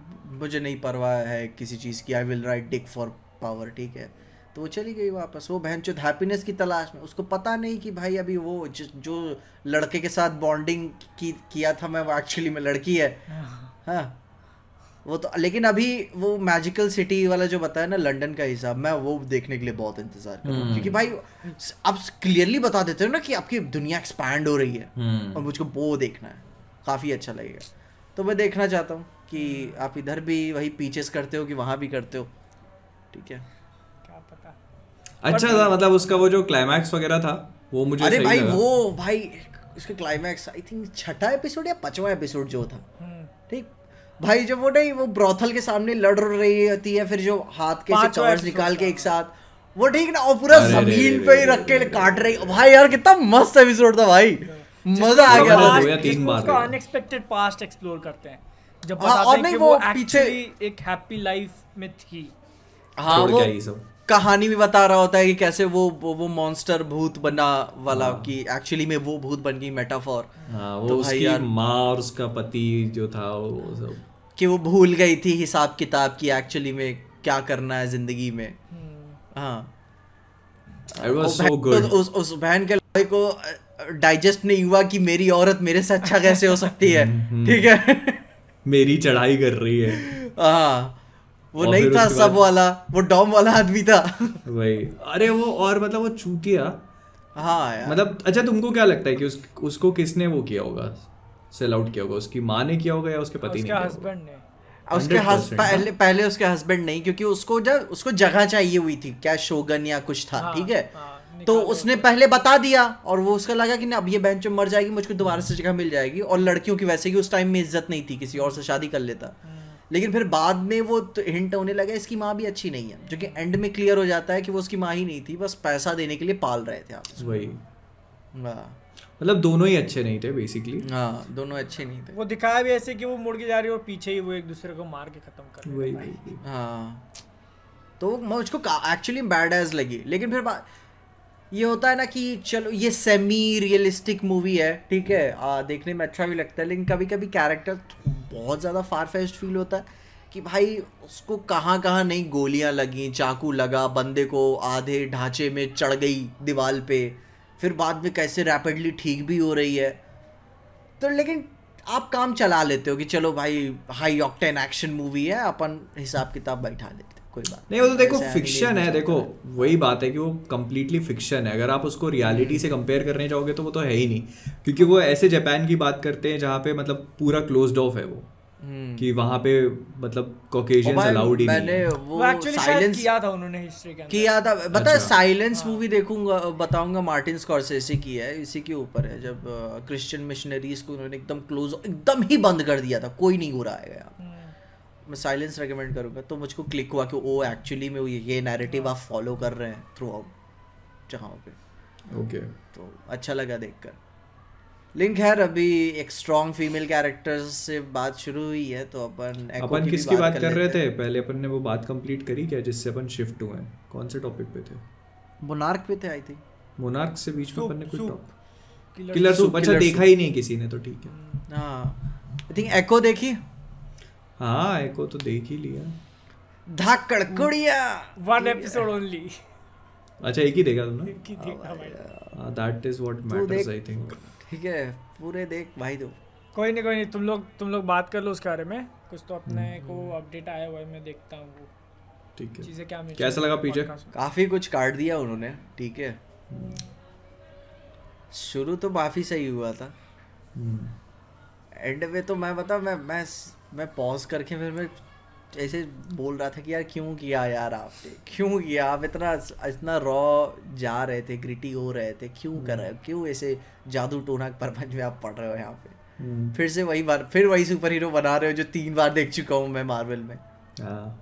मुझे नहीं परवाह है किसी चीज़ की I will write dick for power ठीक है तो वो चली गई वापस वो बहन चुत हैप्पीनेस की तलाश में उसको पता नहीं कि भाई अभी वो ज, जो लड़के के साथ बॉन्डिंग की किया था मैं वो एक्चुअली में लड़की है हाँ, हाँ। वो तो लेकिन अभी वो मैजिकल सिटी वाला जो बताया ना लंदन का हिसाब मैं वो देखने के लिए बहुत इंतजार कर रहा हूँ हम्म। क्योंकि भाई आप क्लियरली बता देते हो ना कि आपकी दुनिया एक्सपैंड हो रही है हम्म। और मुझको वो देखना है काफ़ी अच्छा लगेगा तो मैं देखना चाहता हूँ कि आप इधर भी वही पीचेस करते हो कि वहां भी करते हो ठीक है अच्छा था मतलब उसका वो जो क्लाइमैक्स वगैरह था वो मुझे अरे भाई वो भाई उसका क्लाइमैक्स आई थिंक छठा एपिसोड या पांचवा एपिसोड जो था हम्म। ठीक भाई जब वो नहीं वो ब्रोथल के सामने लड़ रही होती है फिर जो हाथ के कवर्स निकाल के एक साथ वो ठीक ना और पूरा जमीन पे ही रख के काट रही भाई यार कितना मस्त एपिसोड था भाई मजा आ गया था तीन बार उसका अनएक्सपेक्टेड पास्ट एक्सप्लोर करते हैं जब बताते हाँ, हैं कि वो, वो पीछे एक हैप्पी लाइफ में थी हाँ वो कहानी भी बता रहा होता है कि कैसे वो वो वो मॉन्स्टर भूत बना वाला हाँ। कि एक्चुअली में वो भूत बन गई मेटाफॉर हाँ, तो वो तो उसकी माँ और उसका पति जो था वो सब कि वो भूल गई थी हिसाब किताब की एक्चुअली में क्या करना है जिंदगी में हाँ उस बहन के लड़के को डाइजेस्ट नहीं हुआ कि मेरी औरत मेरे से अच्छा कैसे हो सकती है ठीक है मेरी चढ़ाई कर रही है हाँ वो नहीं था सब वाला वो डॉम वाला आदमी था वही अरे वो और मतलब वो चूतिया हाँ यार मतलब अच्छा तुमको क्या लगता है कि उस उसको किसने वो किया होगा सेल आउट किया होगा उसकी माँ ने किया होगा या उसके पति उसके ने हस्बैंड ने उसके हस पहले पहले उसके हस्बैंड नहीं क्योंकि उसको जब उसको जगह चाहिए हुई थी क्या शोगन या कुछ था हाँ, ठीक है हाँ, तो उसने पहले बता दिया और वो उसका लगा कि ना अब ये बेंच में मर जाएगी मुझको दोबारा से जगह मिल जाएगी और लड़कियों की वैसे ही उस टाइम में इज्जत नहीं थी किसी और से शादी कर लेता हम्म। लेकिन फिर बाद में वो तो हिंट होने लगा इसकी माँ भी अच्छी नहीं है जो कि एंड में क्लियर हो जाता है कि वो उसकी माँ ही नहीं थी बस पैसा देने के लिए पाल रहे थे आप वही वाह हाँ। मतलब दोनों ही अच्छे नहीं थे बेसिकली हाँ दोनों अच्छे नहीं थे वो दिखाया भी ऐसे कि वो मुड़ के जा रही है और पीछे ही वो एक दूसरे को मार के खत्म कर वही वही हाँ तो मुझको एक्चुअली बैड एज लगी लेकिन फिर बात ये होता है ना कि चलो ये सेमी रियलिस्टिक मूवी है ठीक है आ, देखने में अच्छा भी लगता है लेकिन कभी कभी कैरेक्टर बहुत ज़्यादा फार फेस्ट फील होता है कि भाई उसको कहाँ कहाँ नहीं गोलियाँ लगी चाकू लगा बंदे को आधे ढांचे में चढ़ गई दीवार पे फिर बाद में कैसे रैपिडली ठीक भी हो रही है तो लेकिन आप काम चला लेते हो कि चलो भाई हाई ऑक्टेन एक्शन मूवी है अपन हिसाब किताब बैठा लेते कोई बात नहीं वो तो देखो फिक्शन है देखो वही बात है कि वो कम्प्लीटली फिक्शन है अगर आप उसको रियलिटी से कंपेयर करने जाओगे तो वो तो है ही नहीं क्योंकि वो ऐसे जापान की बात करते हैं जहाँ पे मतलब पूरा क्लोज ऑफ है वो हम्म। कि वहाँ पे मतलब कॉकेशियंस अलाउड ही मैंने वो एक्चुअली साइलेंस किया था उन्होंने हिस्ट्री के अंदर किया था बता साइलेंस मूवी देखूंगा बताऊंगा मार्टिन स्कॉर्सेसी की है इसी के ऊपर है जब क्रिश्चियन मिशनरीज को उन्होंने एकदम क्लोज एकदम ही बंद कर दिया था कोई नहीं हो रहा है हाँ। मैं साइलेंस रिकमेंड करूंगा तो मुझको क्लिक हुआ कि ओ एक्चुअली में ये नैरेटिव आप फॉलो कर रहे हैं थ्रू आउट जहाँ पे ओके तो अच्छा लगा देखकर लिंक है अभी एक स्ट्रॉन्ग फीमेल कैरेक्टर से बात शुरू हुई है तो अपन अपन किसकी बात, बात कर कर रहे थे पहले अपन ने वो बात कंप्लीट करी क्या जिससे अपन शिफ्ट हुए कौन से टॉपिक पे थे मोनार्क पे थे आई थिंक मोनार्क से बीच में अपन ने कुछ टॉप किलर सूप अच्छा देखा ही नहीं किसी ने तो ठीक है hmm, हाँ आई थिंक एको देखी हाँ एको तो देख ही लिया धाकड़ कुड़िया वन एपिसोड ओनली अच्छा एक ही देखा तुमने एक ही देखा भाई that is what matters I think ठीक है पूरे देख भाई दो कोई नहीं कोई नहीं तुम लोग तुम लोग बात कर लो उसके बारे में कुछ तो अपने हम्म। को अपडेट आया हुआ है मैं देखता हूँ ठीक है चीज़ें क्या कैसा लगा पीछे काफ़ी कुछ काट दिया उन्होंने ठीक है हम्म। शुरू तो काफ़ी सही हुआ था एंड हम्म। में तो मैं बता मैं मैं मैं पॉज करके फिर मैं ऐसे बोल रहा था कि यार क्यों किया यार आपने क्यों किया आप इतना इतना रॉ जा रहे थे ग्रिटी हो रहे थे क्यों कर रहे हो हम्म। क्यों ऐसे जादू टोना परपंच में आप पढ़ रहे हो यहाँ पे हम्म। फिर से वही बार फिर वही सुपर हीरो बना रहे हो जो तीन बार देख चुका हूँ मैं मार्वल में हाँ।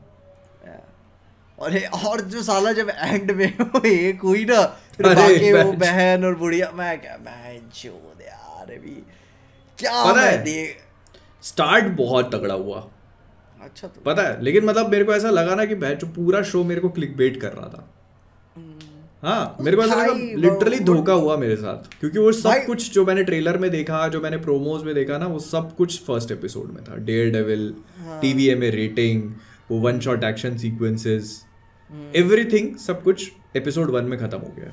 और और जो साला जब एंड में वो एक हुई ना बाकी वो बहन और बुढ़िया मैं क्या मैं जो यार अभी क्या मैं देख स्टार्ट बहुत तगड़ा हुआ अच्छा तो पता है लेकिन मतलब मेरे को ऐसा लगा ना कि पूरा शो मेरे को क्लिक बेट कर रहा था हम्म। हाँ मेरे को ऐसा लगा लिटरली धोखा हुआ मेरे साथ क्योंकि वो सब कुछ जो मैंने ट्रेलर में देखा जो मैंने प्रोमोज में देखा ना वो सब कुछ फर्स्ट एपिसोड में था डेयर डेविल टीवीए में रेटिंग वो one shot action sequences everything सब कुछ एपिसोड वन में खत्म हो गया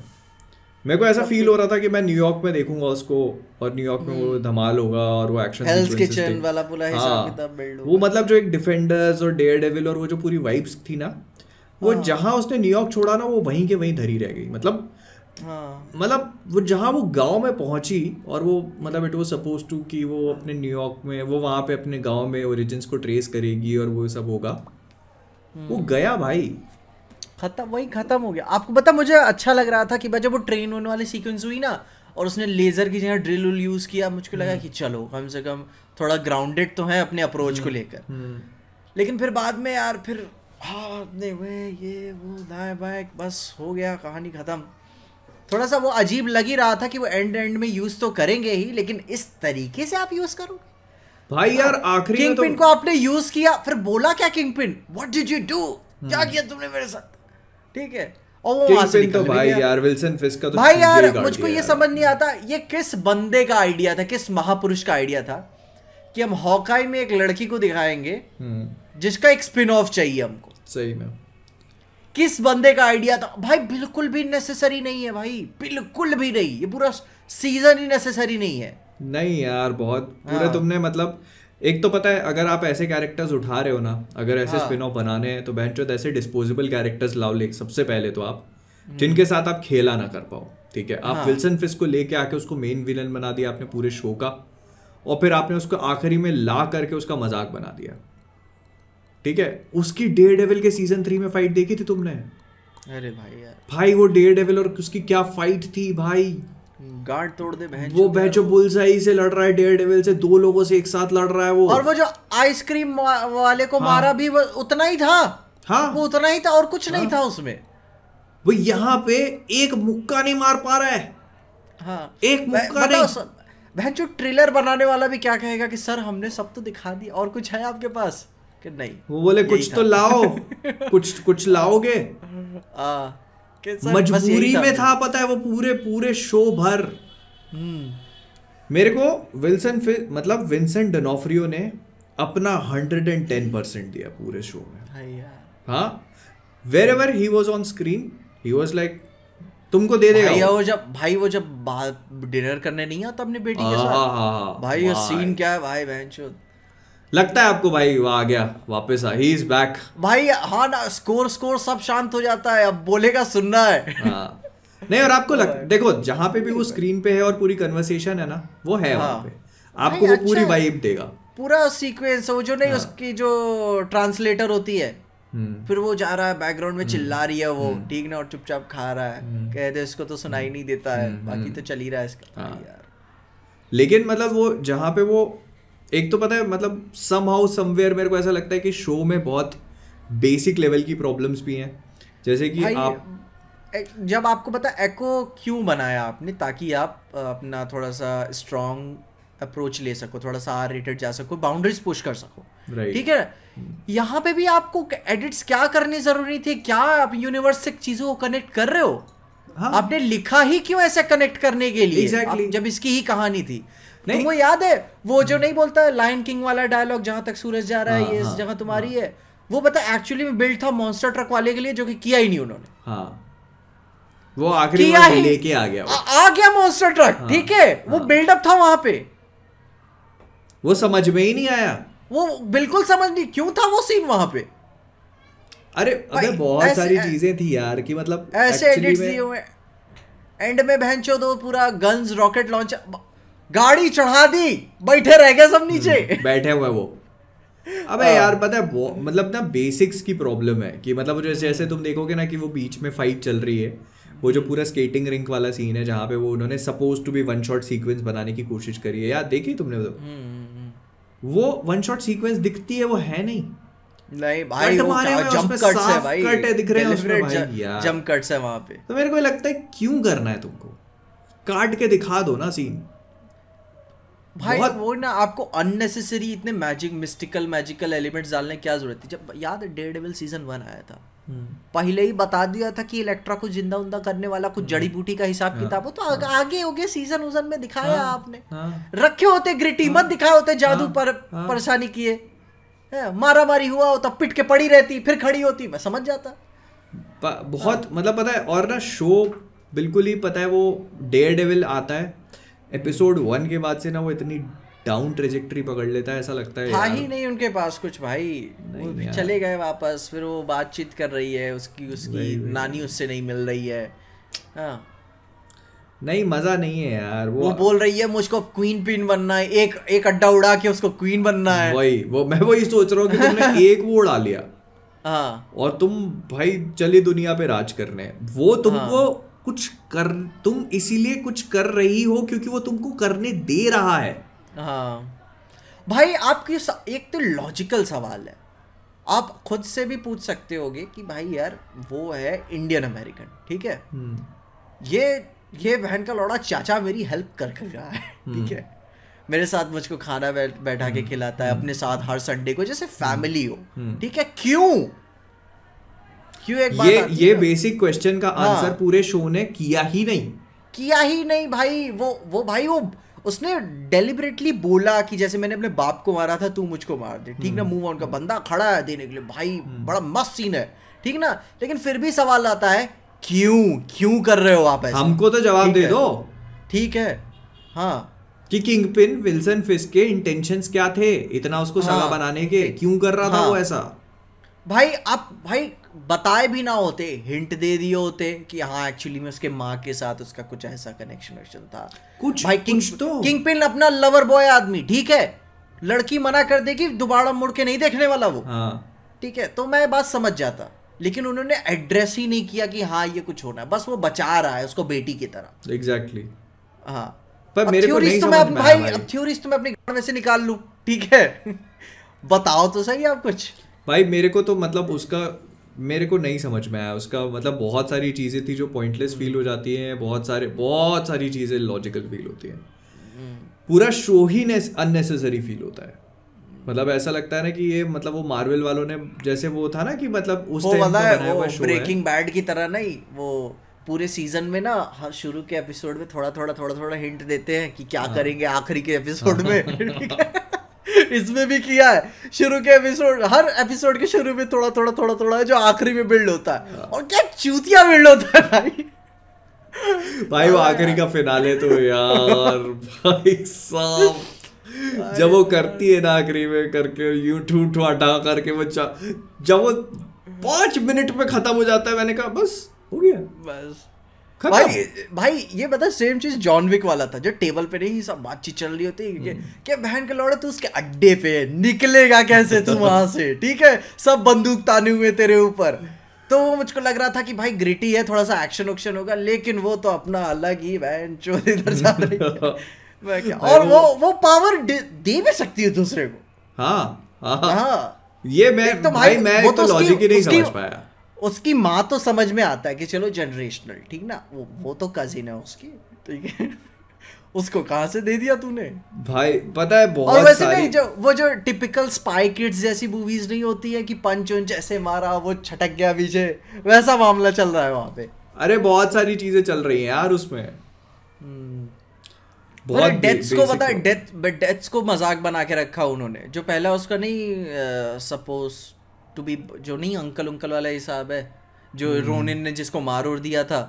मेरे को ऐसा फील हो रहा था कि मैं न्यूयॉर्क में देखूंगा उसको और न्यूयॉर्क में वो hmm. धमाल होगा और वो एक्शन हेल्स किचन वाला पूरा हिसाब हाँ। किताब वो मतलब जो एक डिफेंडर्स और डेयर डेविल और वो जो पूरी वाइब्स थी ना वो हाँ। जहाँ उसने न्यूयॉर्क छोड़ा ना वो वहीं के वहीं धरी रह गई मतलब हाँ. मतलब वो जहाँ वो गांव में पहुंची और वो मतलब इट वॉज सपोज टू कि वो अपने न्यूयॉर्क में वो वहाँ पे अपने गांव में ओरिजिन को ट्रेस करेगी और वो सब होगा वो hmm. गया भाई खत्म वही खत्म हो गया आपको पता मुझे अच्छा लग रहा था कि भाई जब वो ट्रेन होने वाली सीक्वेंस हुई ना और उसने लेज़र की जगह ड्रिल उल यूज़ किया मुझको लगा हम्म। कि चलो कम से कम थोड़ा ग्राउंडेड तो है अपने अप्रोच को हम्म। लेकर हम्म। लेकिन फिर बाद में यार फिर हाँ वे ये वो दाएँ बाएँ बस हो गया कहानी ख़त्म थोड़ा सा वो अजीब लग ही रहा था कि वो एंड एंड में यूज़ तो करेंगे ही लेकिन इस तरीके से आप यूज़ करो भाई यार हाँ, आखिरी किंग पिन तो को आपने यूज किया फिर बोला क्या Kingpin what did you do क्या किया तुमने मेरे साथ ठीक है और वो वहां तो भाई यार विल्सन फिस्क का तो भाई यार मुझको ये समझ नहीं आता ये किस बंदे का आइडिया था किस महापुरुष का आइडिया था कि हम हॉकाई में एक लड़की को दिखाएंगे हम्म। जिसका एक स्पिन ऑफ चाहिए हमको सही में किस बंदे का आइडिया था भाई बिल्कुल भी नेसेसरी नहीं है भाई बिल्कुल भी नहीं ये पूरा सीजन ही नेसेसरी नहीं है नहीं यार बहुत पूरा हाँ। तुमने मतलब एक तो पता है अगर आप ऐसे कैरेक्टर्स उठा रहे हो ना अगर ऐसे स्पिन हाँ। ऑफ बनाने हैं तो बहन चौथ तो ऐसे डिस्पोजेबल कैरेक्टर्स लाओ ले सबसे पहले तो आप हम्म। जिनके साथ आप खेला ना कर पाओ ठीक है आप विल्सन हाँ। फिस को लेके आके उसको मेन विलन बना दिया आपने पूरे शो का और फिर आपने उसको आखिरी में ला करके उसका मजाक बना दिया ठीक है उसकी डेयर डेविल के सीजन थ्री में फाइट देखी थी तुमने अरे भाई यार भाई वो डे डेविल और उसकी क्या फाइट थी भाई गार्ड तोड़ दे बहन वो बहन जो आई से लड़ रहा है डेयर डेविल से दो लोगों से एक साथ लड़ रहा है वो और वो जो आइसक्रीम वाले को हाँ। मारा भी वो उतना ही था हाँ वो उतना ही था और कुछ हाँ। नहीं था उसमें वो यहाँ पे एक मुक्का नहीं मार पा रहा है हाँ एक मुक्का नहीं बहन जो ट्रेलर बनाने वाला भी क्या कहेगा कि सर हमने सब तो दिखा दी और कुछ है आपके पास कि नहीं वो बोले कुछ तो लाओ कुछ कुछ लाओगे हाँ। मजबूरी में था पता है वो पूरे पूरे शो भर हम्म। मेरे को विल्सन फिर मतलब विंसेंट डनोफ्रियो ने अपना हंड्रेड एंड टेन परसेंट दिया पूरे शो में हाँ वेर एवर ही वॉज ऑन स्क्रीन ही वॉज लाइक तुमको दे देगा भाई वो जब भाई वो जब डिनर करने नहीं आता अपनी बेटी के साथ भाई ये सीन क्या है भाई बहन लगता है आपको भाई वो आ गया वापस आ ही इज बैक भाई हाँ ना स्कोर स्कोर सब शांत हो जाता है अब बोलेगा सुनना है हाँ नहीं और आपको लग देखो जहां पे भी वो स्क्रीन पे है और पूरी कन्वर्सेशन है ना वो है हाँ। वहाँ पे आपको वो अच्छा पूरी वाइब देगा पूरा सीक्वेंस वो जो नहीं हाँ। उसकी जो ट्रांसलेटर होती है हम्म। फिर वो जा रहा है बैकग्राउंड में हम्म। चिल्ला रही है वो हम्म। ठीक ना और चुपचाप खा रहा है कह दे इसको तो सुनाई नहीं देता है बाकी तो चल ही रहा है इसका हाँ। यार लेकिन मतलब वो जहाँ पे वो एक तो पता है मतलब सम हाउ समवेयर मेरे को ऐसा लगता है कि शो में बहुत बेसिक लेवल की प्रॉब्लम्स भी हैं जैसे कि आप जब आपको पता एको क्यों बनाया आपने ताकि आप अपना थोड़ा सा स्ट्रॉन्ग अप्रोच ले सको थोड़ा सा आर रेटेड जा सको बाउंड्रीज पुश कर सको ठीक है hmm. यहाँ पे भी आपको एडिट्स क्या करने जरूरी थे क्या आप यूनिवर्स से चीजों को कनेक्ट कर रहे हो हाँ। आपने लिखा ही क्यों ऐसा कनेक्ट करने के लिए exactly. जब इसकी ही कहानी थी नहीं वो याद है वो जो हम्म। नहीं बोलता लाइन किंग वाला डायलॉग जहां तक सूरज जा रहा है हाँ, ये हाँ, जगह तुम्हारी हाँ। है वो पता एक्चुअली में बिल्ड था मॉन्स्टर ट्रक वाले के लिए जो कि किया ही नहीं उन्होंने वो आखिरी में लेके आ गया आ, आ गया मॉन्स्टर ट्रक ठीक है वो बिल्डअप था वहां पे वो समझ में ही नहीं आया वो बिल्कुल समझ नहीं क्यों था वो सीन वहां पे अरे अबे बहुत सारी चीजें थी यार कि मतलब ऐसे एडिट्स दिए हुए एंड में बहन चो दो पूरा गन्स रॉकेट लॉन्च गाड़ी चढ़ा दी बैठे रह गए सब नीचे हम्म, बैठे हुए वो अबे आ, हाँ। यार पता है वो मतलब ना बेसिक्स की प्रॉब्लम है कि मतलब जैसे जैसे तुम देखोगे ना कि वो बीच में फाइट चल रही है वो जो पूरा स्केटिंग रिंक वाला सीन है जहाँ पे वो उन्होंने suppose to be one shot sequence बनाने की कोशिश करी है यार देखी तुमने तो वो वन शॉट सीक्वेंस दिखती है वो है नहीं नहीं भाई वो जंप कट्स है भाई कट है दिख रहे हैं उसमें भाई जंप कट्स है वहां पे तो मेरे को लगता है क्यों करना है तुमको काट के दिखा दो ना सीन भाई वो ना आपको अननेसेसरी इतने मैजिक मिस्टिकल मैजिकल एलिमेंट्स डालने क्या जरूरत थी जब याद है डेड डेविल सीजन वन आया था हम्म। पहले ही बता दिया था कि इलेक्ट्रा को जिंदा उंदा करने वाला कुछ हम्म। जड़ी बूटी का हिसाब हाँ। किताब हो तो हाँ। आ, आगे हो गया सीजन उजन में दिखाया हाँ। आपने रखे होते ग्रिटी मत दिखाए होते जादू पर परेशानी किए मारा मारी हुआ होता पिट के पड़ी रहती फिर खड़ी होती मैं समझ जाता बहुत मतलब पता है और ना शो बिल्कुल ही पता है वो डेयर डेविल आता है एपिसोड वन के बाद से ना वो इतनी डाउन ट्रेजेक्टरी पकड़ लेता है ऐसा लगता है था ही नहीं उनके पास कुछ भाई वो चले गए वापस फिर वो बातचीत कर रही है उसकी उसकी नानी उससे नहीं मिल रही है हाँ नहीं मजा नहीं है यार वो, वो बोल रही है मुझको क्वीन पिन बनना है एक एक अड्डा उड़ा के उसको क्वीन बनना है वही वो मैं वही सोच रहा हूँ कि तुमने एक वो उड़ा लिया हाँ और तुम भाई चली दुनिया पे राज करने वो तुमको हाँ. कुछ कर तुम इसीलिए कुछ कर रही हो क्योंकि वो तुमको करने दे रहा है हाँ भाई आपकी एक तो लॉजिकल सवाल है आप खुद से भी पूछ सकते होगे कि भाई यार वो है इंडियन अमेरिकन ठीक है हम्म। ये ये बहन का लौड़ा चाचा मेरी हेल्प कर कर रहा है हम्म। ठीक है मेरे साथ मुझको खाना बैठा के हम्म। खिलाता है अपने साथ हर संडे को जैसे फैमिली हो ठीक है क्यों क्यों एक बात ये ये बेसिक क्वेश्चन का आंसर हाँ। पूरे शो ने किया ही नहीं किया ही नहीं भाई वो वो भाई वो उसने डेलिबरेटली बोला कि जैसे मैंने अपने बाप को मारा था तू मुझको मार दे ठीक ना मूव हम्म। ऑन का बंदा खड़ा है देने के लिए भाई हम्म। बड़ा मस्त सीन है ठीक ना लेकिन फिर भी सवाल आता है क्यों क्यों कर रहे हो आप ऐसा हमको तो जवाब दे दो ठीक है हाँ कि किंग पिन विल्सन फिस्क के इंटेंशंस क्या थे इतना उसको हाँ, सगा बनाने के क्यों कर रहा हाँ, था वो ऐसा भाई आप भाई बताए भी ना होते हिंट दे दिए होते कि हाँ एक्चुअली में उसके माँ के साथ उसका कुछ ऐसा कनेक्शन वेक्शन था कुछ भाई किंग तो किंग पिन अपना लवर बॉय आदमी ठीक है लड़की मना कर देगी दोबारा मुड़ के नहीं देखने वाला वो हाँ। ठीक है तो मैं बात समझ जाता लेकिन उन्होंने एड्रेस ही नहीं किया कि हाँ ये कुछ होना है बस वो बचा रहा है उसको बेटी की तरह एग्जैक्टली exactly. हाँ पर मेरे को नहीं तो मैं भाई, भाई अब थ्योरीज तो मैं अपने में से निकाल लू ठीक है बताओ तो सही आप कुछ भाई मेरे को तो मतलब उसका मेरे को नहीं समझ में आया उसका मतलब बहुत सारी चीज़ें थी जो पॉइंटलेस फील हो जाती हैं बहुत सारे बहुत सारी चीज़ें लॉजिकल फील होती हैं पूरा शो ही अननेसेसरी फील होता है मतलब ऐसा लगता है ना कि ये मतलब वो मार्वल वालों ने जैसे वो था ना कि मतलब उस वो वाला है, वो शो ब्रेकिंग बैड की तरह नहीं वो पूरे सीजन में ना हर हाँ, शुरू के एपिसोड में थोड़ा थोड़ा थोड़ा थोड़ा हिंट देते हैं कि क्या हाँ। करेंगे आखिरी के एपिसोड हाँ। में इसमें भी किया है शुरू के एपिसोड हर एपिसोड के शुरू में थोड़ा थोड़ा थोड़ा थोड़ा है जो आखिरी में बिल्ड होता है हाँ। और क्या चूतिया बिल्ड होता है भाई भाई वो आखिरी का फिनाले तो यार भाई साहब जब वो करती है ना आखिरी में करके यूट्यूब हटा करके वो जब वो पांच मिनट में खत्म हो जाता है मैंने कहा बस हो गया बस भाई भाई ये पता सेम चीज जॉन विक वाला था जो टेबल पे नहीं सब बातचीत चल रही होती है हम्म। क्या बहन के लौड़े तू उसके अड्डे पे निकलेगा कैसे तू वहां से ठीक है सब बंदूक ताने हुए तेरे ऊपर तो वो मुझको लग रहा था कि भाई ग्रिटी है थोड़ा सा एक्शन उक्शन होगा लेकिन वो तो अपना अलग ही बहन चोरी इधर जा रही है और वो वो पावर दे भी सकती है दूसरे को हाँ हाँ, हाँ। ये मैं तो भाई मैं तो लॉजिक तो ही नहीं समझ पाया उसकी माँ तो समझ में आता है कि चलो जनरेशनल ठीक ना वो वो तो कजिन है उसकी ठीक तो है उसको कहाँ से दे दिया तूने भाई पता है बहुत और वैसे सारी... नहीं जो वो जो टिपिकल स्पाई किड्स जैसी मूवीज नहीं होती है कि पंच उंच ऐसे मारा वो छटक गया पीछे वैसा मामला चल रहा है वहां पे अरे बहुत सारी चीजें चल रही हैं यार उसमें hmm. बहुत डेथ्स को पता डेथ डेथ्स को मजाक बना के रखा उन्होंने जो पहला उसका नहीं सपोज uh, टू बी जो नहीं अंकल उंकल वाला हिसाब है जो hmm. रोनिन ने जिसको मार उड़ दिया था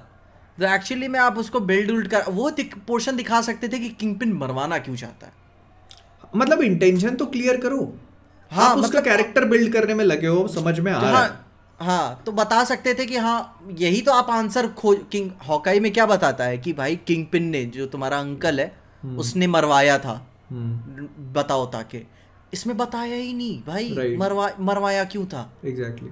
तो एक्चुअली मैं आप उसको बिल्ड उल्ड कर वो पोर्शन दिखा सकते थे कि किंग पिन मरवाना क्यों चाहता है मतलब इंटेंशन तो क्लियर करो हाँ आप मतलब, उसका कैरेक्टर बिल्ड करने में लगे हो समझ में आ रहा हाँ, हाँ तो बता सकते थे कि हाँ यही तो आप आंसर खोज किंग हॉकाई में क्या बताता है कि भाई किंग पिन ने जो तुम्हारा अंकल है हम्म। उसने मरवाया था हम्म। बताओ ताकि इसमें बताया ही नहीं भाई right. मरवा मरवाया क्यों था एग्जैक्टली exactly.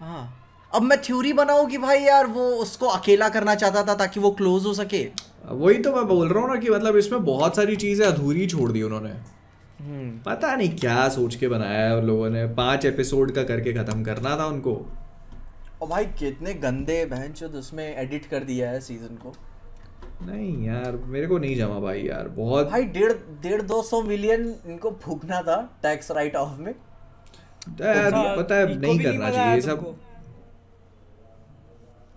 हाँ अब मैं थ्योरी बनाऊ कि भाई यार वो उसको अकेला करना चाहता था ताकि वो क्लोज हो सके वही तो मैं बोल रहा हूँ ना कि मतलब इसमें बहुत सारी चीज़ें अधूरी छोड़ दी उन्होंने hmm. पता नहीं क्या सोच के बनाया है लोगों ने पांच एपिसोड का करके ख़त्म करना था उनको और भाई कितने गंदे बहन उसमें एडिट कर दिया है सीजन को नहीं यार मेरे को नहीं जमा भाई यार बहुत भाई डेढ़ डेढ़ दो सौ मिलियन इनको फूकना था टैक्स राइट ऑफ में तो यार पता है नहीं करना चाहिए ये सब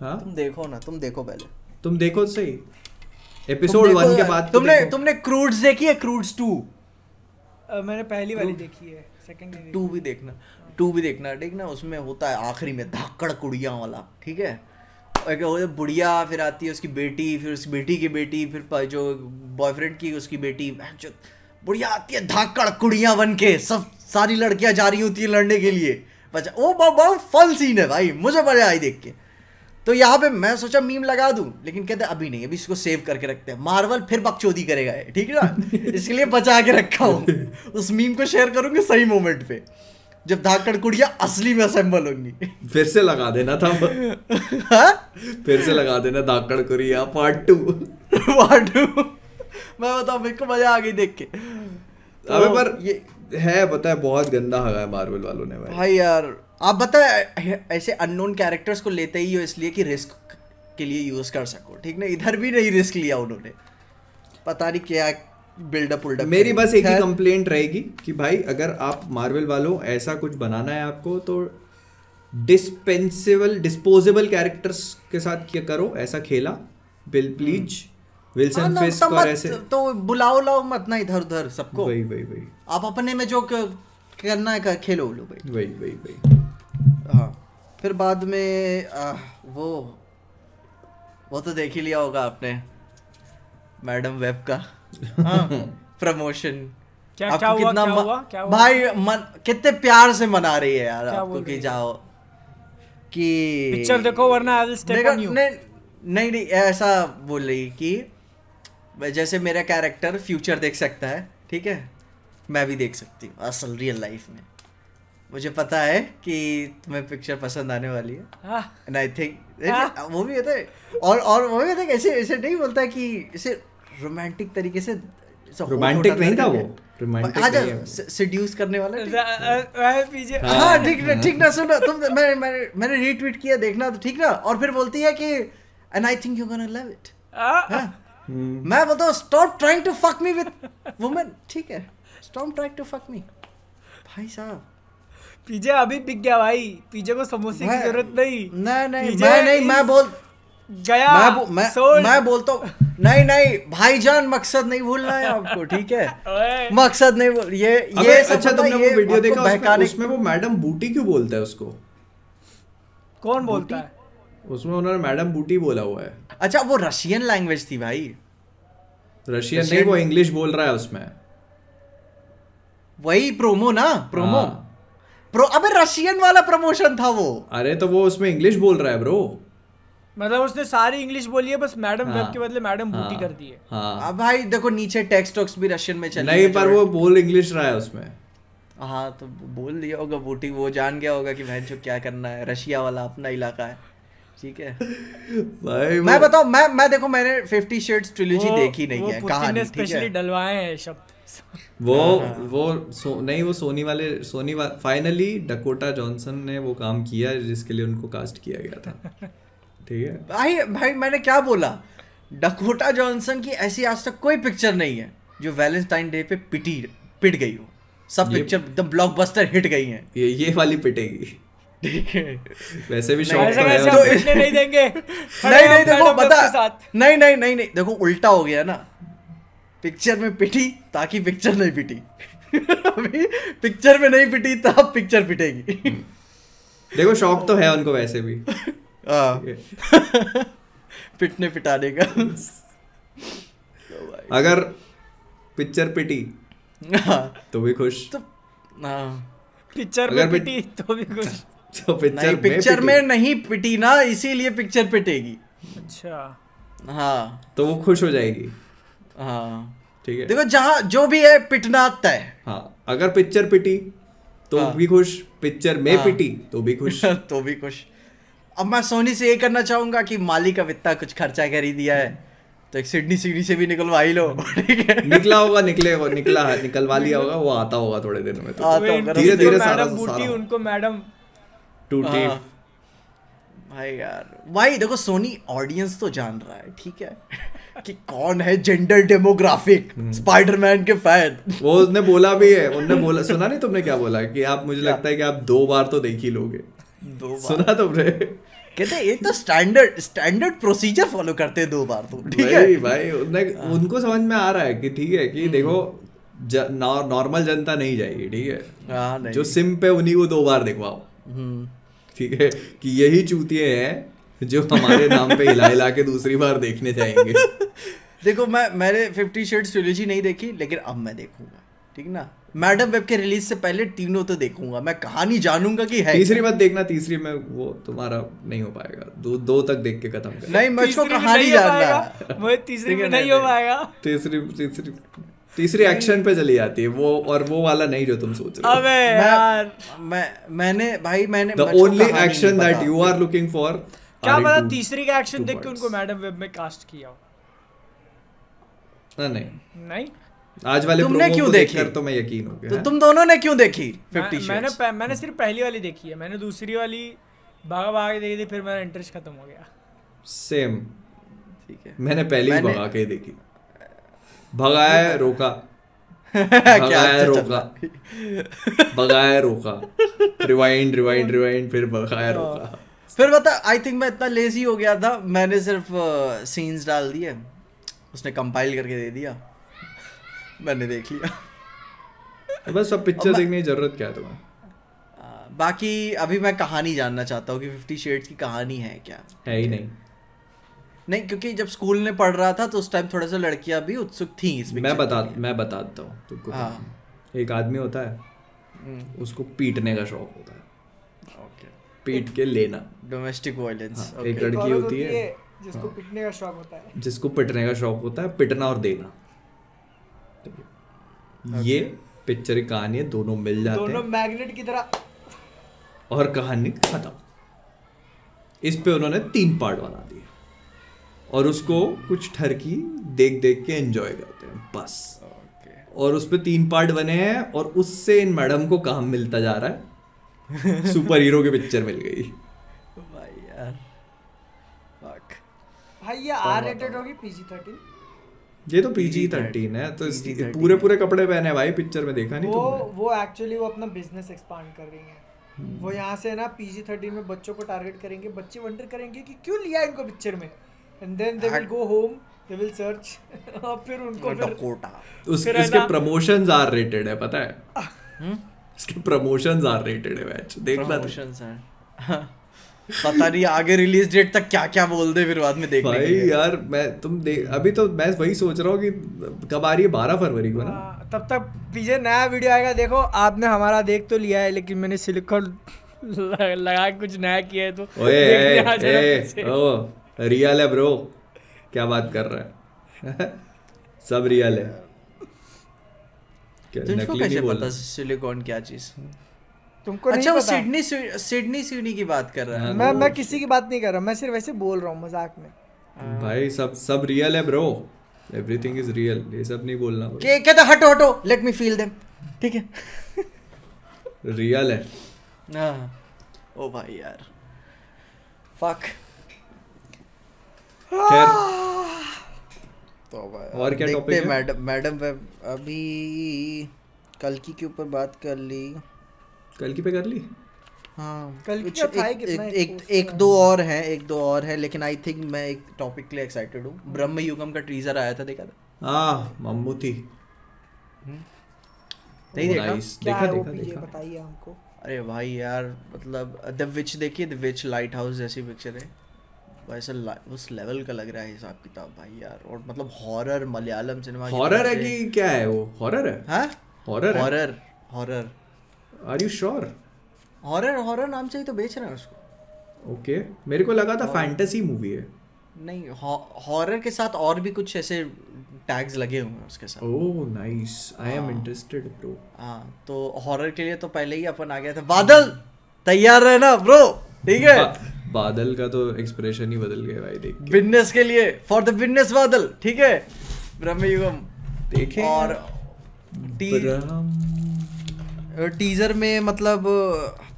हाँ तुम देखो ना तुम देखो पहले तुम देखो तो सही एपिसोड वन के बाद तो तुमने तुमने क्रूड्स देखी है क्रूड्स टू मैंने पहली वाली देखी है सेकंड टू भी देखना टू भी देखना ठीक ना उसमें होता है आखिरी में धाकड़ कुड़िया वाला ठीक है एक बुढ़िया फिर आती है उसकी बेटी फिर उसकी बेटी की बेटी फिर जो बॉयफ्रेंड की उसकी बेटी बुढ़िया आती है धाकड़ कुड़िया बन के सब सारी लड़कियां जा रही होती है लड़ने के लिए बचा वो बहुत फन सीन है भाई मुझे मजा आई देख के तो यहाँ पे मैं सोचा मीम लगा दूं लेकिन कहते अभी नहीं अभी इसको सेव करके रखते हैं मार्वल फिर बकचोदी करेगा ठीक है ना इसके लिए बचा के रखा हूँ उस मीम को शेयर करूंगी सही मोमेंट पे जब धाकड़ कुड़िया असली में असेंबल होंगी फिर से लगा देना था हाँ? फिर से लगा देना धाकड़ कुड़िया पार्ट टू पार्ट टू मैं बताऊ मेरे को मजा आ गई देख के तो अबे पर ये है पता है बहुत गंदा हगा है मार्वल वालों ने भाई भाई यार आप बता ऐसे अननोन कैरेक्टर्स को लेते ही हो इसलिए कि रिस्क के लिए यूज कर सको ठीक ना इधर भी नहीं रिस्क लिया उन्होंने पता नहीं क्या बिल्डअप उल्डअप मेरी बस एक ही कंप्लेंट रहेगी कि भाई अगर आप मार्वल वालों ऐसा कुछ बनाना है आपको तो डिस्पेंसेबल डिस्पोजेबल कैरेक्टर्स के साथ क्या करो ऐसा खेला बिल प्लीज विल्सन फिस्क और ऐसे तो बुलाओ लाओ मत ना इधर उधर सबको वही वही वही आप अपने में जो करना है कर, खेलो लो भाई वही वही वही हाँ फिर बाद में आ, वो वो तो देख ही लिया होगा आपने मैडम वेब का प्रमोशन हाँ। क्या आपको क्या हुआ, कितना क्या हुआ, क्या हुआ? भाई मन, कितने प्यार से मना रही है यार आपको कि जाओ कि पिक्चर देखो वरना I will step on you नहीं नहीं ऐसा बोल रही कि जैसे मेरा कैरेक्टर फ्यूचर देख सकता है ठीक है मैं भी देख सकती हूँ असल रियल लाइफ में मुझे पता है कि तुम्हें पिक्चर पसंद आने वाली है एंड आई थिंक वो भी होता है और और वो भी होता है ऐसे ऐसे नहीं बोलता कि इसे रोमांटिक तरीके से रोमांटिक नहीं था वो अच्छा, करने वाला हाँ। हाँ, ठीक ना ठीक ना सुनो तुम तो- मैंने रीट्वीट किया देखना तो ठीक ना और फिर बोलती है कि and I think you gonna love it मैं बोलता हूँ stop trying to fuck me with women ठीक है stop trying to fuck me भाई साहब अभी गया भाई को समोसे की जरूरत नहीं नहीं नहीं मैं नहीं मैं बोल गया मैं बो, मैं, मैं बोलता हूँ नहीं नहीं भाईजान मकसद नहीं भूलना है आपको ठीक है मकसद नहीं भूल ये ये अच्छा तुमने वो वीडियो देखा उसमें, उसमें वो मैडम बूटी क्यों बोलता है उसको कौन बोलता है उसमें उन्होंने मैडम बूटी बोला हुआ है अच्छा वो रशियन लैंग्वेज थी भाई रशियन नहीं वो इंग्लिश बोल रहा है उसमें वही प्रोमो ना प्रोमो प्रो अबे रशियन वाला प्रमोशन था वो अरे तो वो उसमें इंग्लिश बोल रहा है ब्रो मतलब उसने सारी इंग्लिश बोली है बस मैडम हाँ, के बदले मैडम हाँ, बूटी कर दी है हाँ, अब भाई देखो नीचे टेक्स्ट टॉक्स भी रशियन में चल नहीं पर वो बोल इंग्लिश रहा है उसमें हाँ तो बोल दिया होगा बूटी वो जान गया होगा कि बहन जो क्या करना है रशिया वाला अपना इलाका है ठीक है भाई मैं बताऊं मैं मैं देखो मैंने 50 शेड्स ट्रिलॉजी देखी नहीं है कहानी ठीक है डलवाए हैं शब्द वो हाँ। वो सो, नहीं वो सोनी वाले सोनी वा, फाइनली डकोटा जॉनसन ने वो काम किया जिसके लिए उनको कास्ट किया गया था ठीक है भाई भाई मैंने क्या बोला डकोटा जॉनसन की ऐसी आज तक कोई पिक्चर नहीं है जो वैलेंटाइन डे पे पिटी पिट गई हो सब पिक्चर एकदम ब्लॉकबस्टर हिट गई हैं ये ये वाली पिटेगी वैसे भी शौक तो है तो इसने नहीं देंगे नहीं नहीं देखो बता नहीं नहीं नहीं नहीं देखो उल्टा हो गया ना पिक्चर में पिटी ताकि पिक्चर नहीं पिटी अभी पिक्चर में नहीं पिटी तब पिक्चर पिटेगी हम्म। देखो शौक तो है उनको वैसे भी हाँ। पिटने पिटाने का अगर पिक्चर हाँ। तो तो, हाँ। पिटी तो भी खुश तो पिक्चर में पिटी तो भी खुश तो पिक्चर पिक्चर में नहीं पिटी ना इसीलिए पिक्चर पिटेगी अच्छा हाँ तो वो खुश हो जाएगी हाँ ठीक है देखो जहाँ जो भी है पिटना तय हाँ अगर पिक्चर पिटी तो हाँ, भी खुश पिक्चर में हाँ, पिटी तो भी खुश तो भी खुश अब मैं सोनी से ये करना चाहूंगा कि मालिक का इतना कुछ खर्चा कर ही दिया है तो एक सिडनी सिडनी से भी निकलवा ही लो निकला होगा निकले हो निकला है निकलवा लिया होगा वो आता होगा थोड़े दिन में तो धीरे धीरे सारा बूटी उनको मैडम टूटी हाँ। भाई यार भाई देखो सोनी ऑडियंस तो जान रहा है ठीक है कि कौन है जेंडर डेमोग्राफिक स्पाइडरमैन के फैन वो उसने बोला भी है उनने बोला सुना नहीं तुमने क्या बोला कि आप मुझे लगता है कि आप दो बार तो देख ही लोगे दो सुना ब्रे तो कहते ये तो स्टैंडर्ड स्टैंडर्ड प्रोसीजर फॉलो करते हैं दो बार तो ठीक है भाई हाँ। उनको समझ में आ रहा है कि ठीक है कि हम्म। देखो नॉर्मल जनता नहीं जाएगी ठीक है हाँ, जो सिम पे उन्हीं को दो बार दिखवाओ हम्म। ठीक है कि यही चूतिए हैं जो हमारे नाम पे हिला हिला के दूसरी बार देखने जाएंगे देखो मैं मैंने फिफ्टी शेड्स ट्रिलोजी नहीं देखी लेकिन अब मैं देखूंगा ठीक ना मैडम वेब के रिलीज से पहले तीनों तो देखूंगा मैं कहानी जानूंगा कि है तीसरी मत देखना तीसरी में वो तुम्हारा नहीं हो पाएगा दो दो तक देख के खत्म कर नहीं मैं कहानी जानना है तीसरी में नहीं हो पाएगा तीसरी तीसरी तीसरी एक्शन पे चली जाती है वो और वो वाला नहीं जो तुम सोच रहे हो अबे यार मैं मैंने भाई मैंने the only action that you are looking for क्या पता तीसरी का एक्शन देख के उनको मैडम वेब में कास्ट किया हो हाँ, नहीं नहीं आज वाले तुमने क्यों देखी तो मैं यकीन हो गया तो तुम दोनों ने क्यों देखी फिफ्टी मैंने मैंने सिर्फ पहली वाली देखी है मैंने दूसरी वाली भागा भागा देखी थी फिर मेरा इंटरेस्ट खत्म हो गया सेम ठीक है मैंने पहली भागा के देखी भगाया रोका अच्छा भगाया रोका भगाया रोका रिवाइंड रिवाइंड रिवाइंड फिर भगाया हाँ। रोका फिर बता आई थिंक मैं इतना लेजी हो गया था मैंने सिर्फ सीन्स डाल दिए उसने कंपाइल करके दे दिया मैंने देख लिया बस अब पिक्चर देखने की जरूरत क्या है तुम्हें बाकी अभी मैं कहानी जानना चाहता हूँ कि फिफ्टी शेड्स की कहानी है क्या है ही नहीं नहीं क्योंकि जब स्कूल में पढ़ रहा था तो उस टाइम थोड़ा सा लड़कियां भी उत्सुक थी इस मैं बता मैं बता देता हूँ तुमको हाँ। एक आदमी होता है हम्म। उसको पीटने का शौक होता है ओके पीट के लेना डोमेस्टिक वायलेंस हाँ, एक लड़की होती है हाँ। जिसको पिटने का शौक होता है जिसको पिटने का शौक होता है पिटना और देना ये पिक्चर कहानी दोनों मिल जाते दोनों हैं मैग्नेट की तरह और कहानी खत्म इस पे उन्होंने तीन पार्ट बना दिए और उसको कुछ ठरकी देख देख के एंजॉय करते हैं बस और उस पर तीन पार्ट बने हैं और उससे इन मैडम को काम मिलता जा रहा है सुपर हीरो की पिक्चर मिल गई भाई यार भाई ये आर रेटेड होगी पीजी थर्टीन ये तो पीजी थर्टीन है तो पूरे पूरे कपड़े पहने भाई पिक्चर में देखा नहीं वो तुमने? वो एक्चुअली वो अपना बिजनेस एक्सपांड कर रही है हम्म। वो यहाँ से ना पीजी थर्टीन में बच्चों को टारगेट करेंगे बच्चे वंडर करेंगे कि क्यों लिया इनको पिक्चर में and then they will go home they will search और फिर उनको फिर कोटा उस, उसके प्रमोशंस आर रेटेड है पता है उसके प्रमोशंस आर रेटेड है मैच देखना प्रमोशंस तो। हैं पता नहीं आगे रिलीज डेट तक क्या क्या बोल दे फिर बाद में देखने भाई के लिए। यार मैं तुम देख अभी तो मैं वही सोच रहा हूँ कि कब आ रही है बारह फरवरी को ना हाँ, तब तक पीछे नया वीडियो आएगा देखो आपने हमारा देख तो लिया है लेकिन मैंने सिलिकॉन लगा कुछ नया किया है तो ओए ए, ओ रियल है ब्रो क्या बात कर रहा है सब रियल है तुझको कैसे पता सिलिकॉन क्या चीज़ तुमको अच्छा वो सिडनी सिडनी सिडनी की बात कर रहा है मैं मैं किसी की बात नहीं कर रहा मैं सिर्फ वैसे बोल रहा हूँ मजाक में भाई सब सब रियल है ब्रो एवरीथिंग इज रियल ये सब नहीं बोलना के के तो हटो हटो लेट मी फील देम ठीक है रियल है हाँ। ओ भाई यार फक तो और क्या टॉपिक है मैडम मैडम अभी कल की के ऊपर बात कर ली कल की पे कर ली हाँ कल की तो था एक, एक, एक, एक, एक दो और हैं एक दो और हैं लेकिन आई थिंक मैं एक टॉपिक के लिए एक्साइटेड हूँ हम्म। ब्रह्म युगम का ट्रीजर आया था देखा था हाँ मम्मू थी हम्म। नहीं देखा देखा देखा देखा बताइए हमको अरे भाई यार मतलब द विच देखिए द विच लाइट हाउस जैसी पिक्चर है वैसे उस लेवल का लग रहा है हिसाब किताब भाई यार और मतलब हॉरर मलयालम सिनेमा हॉरर है कि क्या है वो हॉरर है horror horror horror are you sure horror horror नाम से ही तो बेच रहे हैं उसको ओके okay. मेरे को लगा था फैंटेसी मूवी है नहीं हॉरर के साथ और भी कुछ ऐसे टैग्स लगे हुए हैं उसके साथ oh nice I am interested bro हाँ तो हॉरर के लिए तो पहले ही अपन आ गए थे बादल तैयार रहना ब्रो ठीक है बादल का तो एक्सप्रेशन ही बदल गया भाई देख बिजनेस के लिए फॉर द बिजनेस बादल ठीक है ब्रह्मयुगम देखें और टी टीजर में मतलब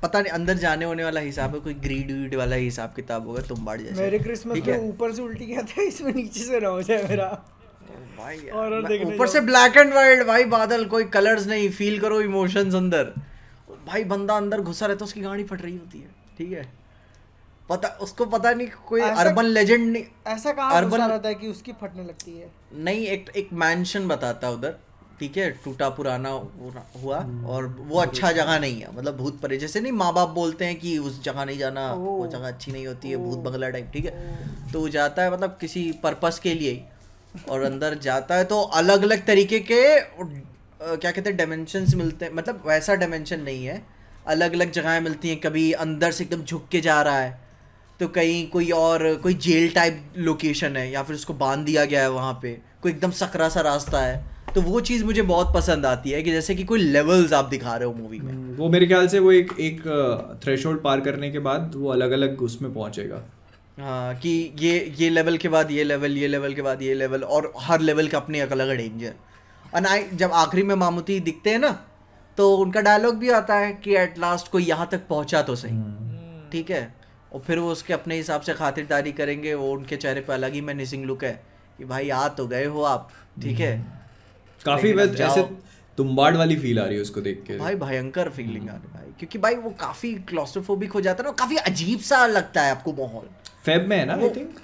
पता नहीं अंदर जाने होने वाला हिसाब है कोई ग्रीड वीड वाला हिसाब किताब होगा तुम बाढ़ जैसे मेरे क्रिसमस में ऊपर से उल्टी गया था इसमें नीचे से ना हो जाए मेरा ऊपर से ब्लैक एंड वाइट भाई बादल कोई कलर्स नहीं फील करो इमोशंस अंदर भाई बंदा अंदर घुसा रहता है उसकी गाड़ी फट रही होती है ठीक है पता उसको पता नहीं कोई अर्बन लेजेंड नहीं ऐसा कहा अर्बन रहता है कि उसकी फटने लगती है नहीं एक एक मैंशन बताता उधर ठीक है टूटा पुराना हुआ हम्म। और वो अच्छा जगह नहीं है मतलब भूत परे जैसे नहीं माँ बाप बोलते हैं कि उस जगह नहीं जाना वो जगह अच्छी नहीं होती है भूत बंगला टाइप ठीक है तो वो जाता है मतलब किसी पर्पस के लिए और अंदर जाता है तो अलग अलग तरीके के क्या कहते हैं डायमेंशन मिलते हैं मतलब वैसा डायमेंशन नहीं है अलग अलग जगहें मिलती हैं कभी अंदर से एकदम झुक के जा रहा है तो कहीं कोई और कोई जेल टाइप लोकेशन है या फिर उसको बांध दिया गया है वहाँ पे कोई एकदम सकरा सा रास्ता है तो वो चीज़ मुझे बहुत पसंद आती है कि जैसे कि कोई लेवल्स आप दिखा रहे हो मूवी में हम्म, वो मेरे ख्याल से वो एक एक थ्रेश पार करने के बाद वो अलग अलग उसमें पहुंचेगा हाँ कि ये ये लेवल के बाद ये लेवल ये लेवल के बाद ये लेवल और हर लेवल का अपने एक अलग डेंजर एंड आई जब आखिरी में मामूती दिखते हैं ना तो उनका डायलॉग भी आता है कि एट लास्ट कोई यहाँ तक पहुँचा तो सही हम्म। ठीक है और फिर वो उसके अपने हिसाब से खातिरदारी करेंगे वो उनके चेहरे पर अलग ही मैनेसिंग लुक है कि भाई आ तो गए हो आप ठीक है हम्म। काफी ऐसे तुम्बाड़ वाली फील आ रही है उसको देख के भाई भयंकर फीलिंग हम्म। आ रही है भाई क्योंकि भाई वो काफी क्लॉस्ट्रोफोबिक हो जाता है ना काफी अजीब सा लगता है आपको माहौल फेब में है ना आई थिंक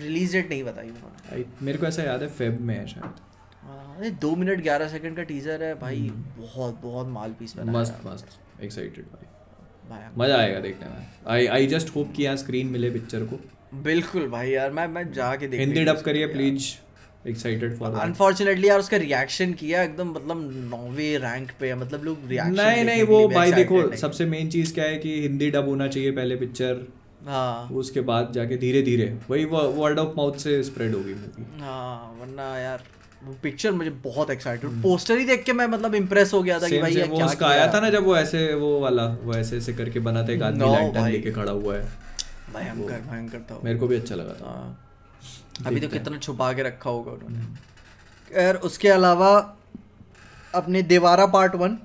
रिलीज डेट नहीं बताई उन्होंने मेरे को ऐसा याद है फेब में है शायद हाँ, अरे दो मिनट ग्यारह सेकंड का टीजर है भाई हम्म। बहुत बहुत माल पीस बना मस्त मस्त एक्साइटेड भाई मजा आएगा देखने में आई आई जस्ट होप कि यहाँ स्क्रीन मिले पिक्चर को बिल्कुल भाई यार मैं मैं जाके देख हिंदी डब करिए प्लीज एक्साइटेड फॉर अनफॉर्चुनेटली यार उसका रिएक्शन किया एकदम मतलब नौवे रैंक पे मतलब लोग रिएक्शन नहीं नहीं वो भाई देखो सबसे मेन चीज क्या है कि हिंदी डब होना चाहिए पहले पिक्चर हाँ उसके बाद जाके धीरे धीरे वही वर्ड ऑफ माउथ से स्प्रेड होगी हाँ वरना यार पिक्चर मुझे बहुत एक्साइटेड हम्म। पोस्टर ही देख के मैं मतलब इंप्रेस हो गया था कि भाई ये क्या उसका आया था ना जब वो ऐसे वो वाला वो ऐसे ऐसे करके बना था एक आदमी लैंटर्न लेके खड़ा हुआ है भयंकर भयंकर था तो। मेरे को भी अच्छा लगा था हाँ। अभी तो कितना छुपा के रखा होगा उन्होंने खैर उसके अलावा अपने देवारा पार्ट वन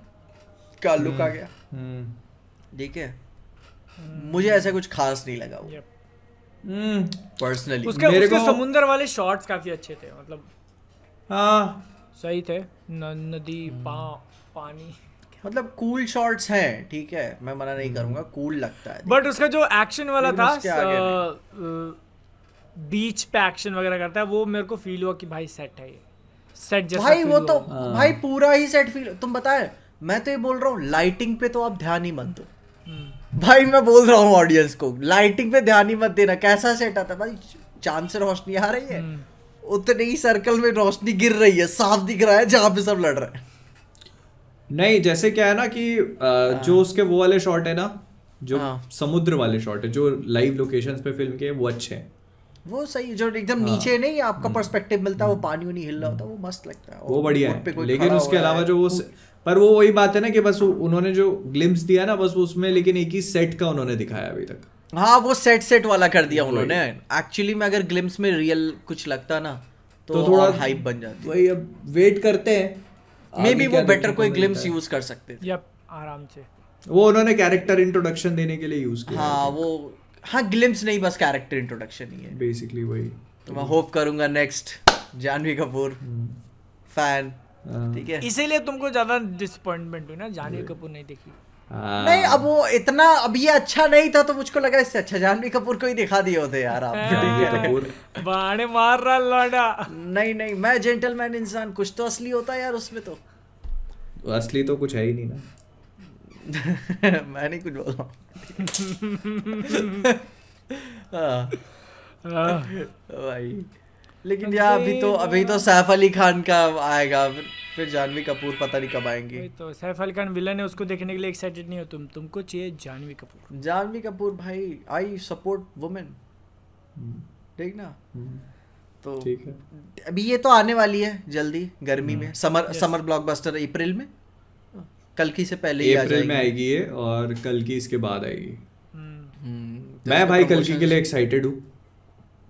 का लुक आ हम्म, गया हम्म। ठीक है हम्म। मुझे ऐसा कुछ खास नहीं लगा वो पर्सनली उसके, उसके समुंदर वाले शॉट्स काफी अच्छे थे मतलब हाँ सही थे न, नदी पा, पानी मतलब कूल शॉट्स हैं ठीक है मैं मना नहीं करूंगा कूल लगता है बट उसका जो एक्शन वाला था बीच पे एक्शन वगैरह करता है वो मेरे को फील हुआ कि भाई सेट है ये सेट जैसा भाई वो तो हाँ। भाई पूरा ही सेट फील तुम बताए मैं तो ये बोल रहा हूँ लाइटिंग पे तो आप ध्यान ही मत दो हम्म। भाई मैं बोल रहा हूँ ऑडियंस को लाइटिंग पे ध्यान ही मत देना कैसा सेट आता भाई चांद से रोशनी आ रही है हम्म। उतने ही सर्कल में रोशनी गिर रही है साफ दिख रहा है जहाँ पे सब लड़ रहे हैं नहीं जैसे क्या है ना कि आ, हाँ। जो उसके वो वाले शॉट है ना जो हाँ। समुद्र वाले शॉट है जो लाइव लोकेशंस पे फिल्म के वो अच्छे हैं वो सही जो एकदम हाँ। नीचे नहीं आपका पर्सपेक्टिव हम्म। मिलता है वो हम्म। पानी नहीं हिल रहा होता वो मस्त लगता है वो बढ़िया है लेकिन उसके अलावा जो वो पर वो वही बात है ना कि बस उन्होंने जो ग्लिम्स दिया ना बस उसमें लेकिन एक ही सेट का उन्होंने दिखाया अभी तक हाँ वो सेट सेट वाला कर दिया उन्होंने एक्चुअली में अगर ग्लिम्स में रियल कुछ लगता ना तो, तो थोड़ा हाइप बन जाती वही अब वेट करते हैं मे बी वो बेटर कोई ग्लिम्स यूज कर सकते थे आराम से वो उन्होंने कैरेक्टर इंट्रोडक्शन देने के लिए यूज किया हाँ वो हाँ ग्लिम्स नहीं बस कैरेक्टर इंट्रोडक्शन ही है बेसिकली वही तो मैं होप करूंगा नेक्स्ट जानवी कपूर फैन ठीक है इसीलिए तुमको ज्यादा डिसअपॉइंटमेंट हुई ना जानवी कपूर नहीं देखी हाँ। नहीं अब वो इतना अब ये अच्छा नहीं था तो मुझको लगा इससे अच्छा जानवी कपूर को ही दिखा दिए होते यार आप कपूर बाणे मार रहा लड़ा नहीं नहीं मैं जेंटलमैन इंसान कुछ तो असली होता है यार उसमें तो असली तो कुछ है ही नहीं ना मैं नहीं कुछ बोल रहा हूँ हाँ। भाई लेकिन यार अभी तो अभी तो सैफ अली खान का आएगा फिर जानवी कपूर पता नहीं कब आएंगी तो सैफ अली खान विलन है उसको देखने के लिए एक्साइटेड नहीं हो तुम तुमको चाहिए जानवी कपूर जानवी कपूर भाई आई सपोर्ट वुमेन ठीक ना तो अभी ये तो आने वाली है जल्दी गर्मी हम्म। में समर समर ब्लॉकबस्टर अप्रैल में कल की से पहले ही अप्रैल में आएगी ये और कल की इसके बाद आएगी हम्म। हम्म, मैं भाई कल की के लिए एक्साइटेड हूँ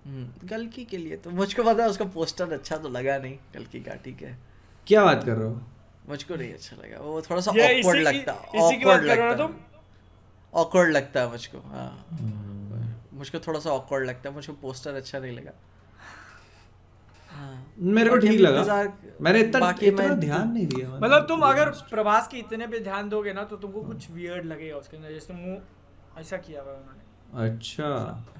हम्म, कल की के लिए तो मुझको पता है उसका पोस्टर अच्छा तो लगा नहीं कल की का ठीक है क्या बात कर रहे हो मुझको नहीं अच्छा लगा वो थोड़ा सा ऑकवर्ड लगता ऑकवर्ड लगता ऑकवर्ड लगता है मुझको हाँ मुझको थोड़ा सा ऑकवर्ड लगता है मुझको पोस्टर अच्छा नहीं लगा हाँ। मेरे को ठीक लगा मैंने इतना इतना ध्यान नहीं दिया मतलब, मतलब तुम अगर प्रभास के इतने पे ध्यान दोगे ना तो तुमको कुछ वियर्ड लगेगा उसके अंदर जैसे मुंह ऐसा किया हुआ उन्होंने अच्छा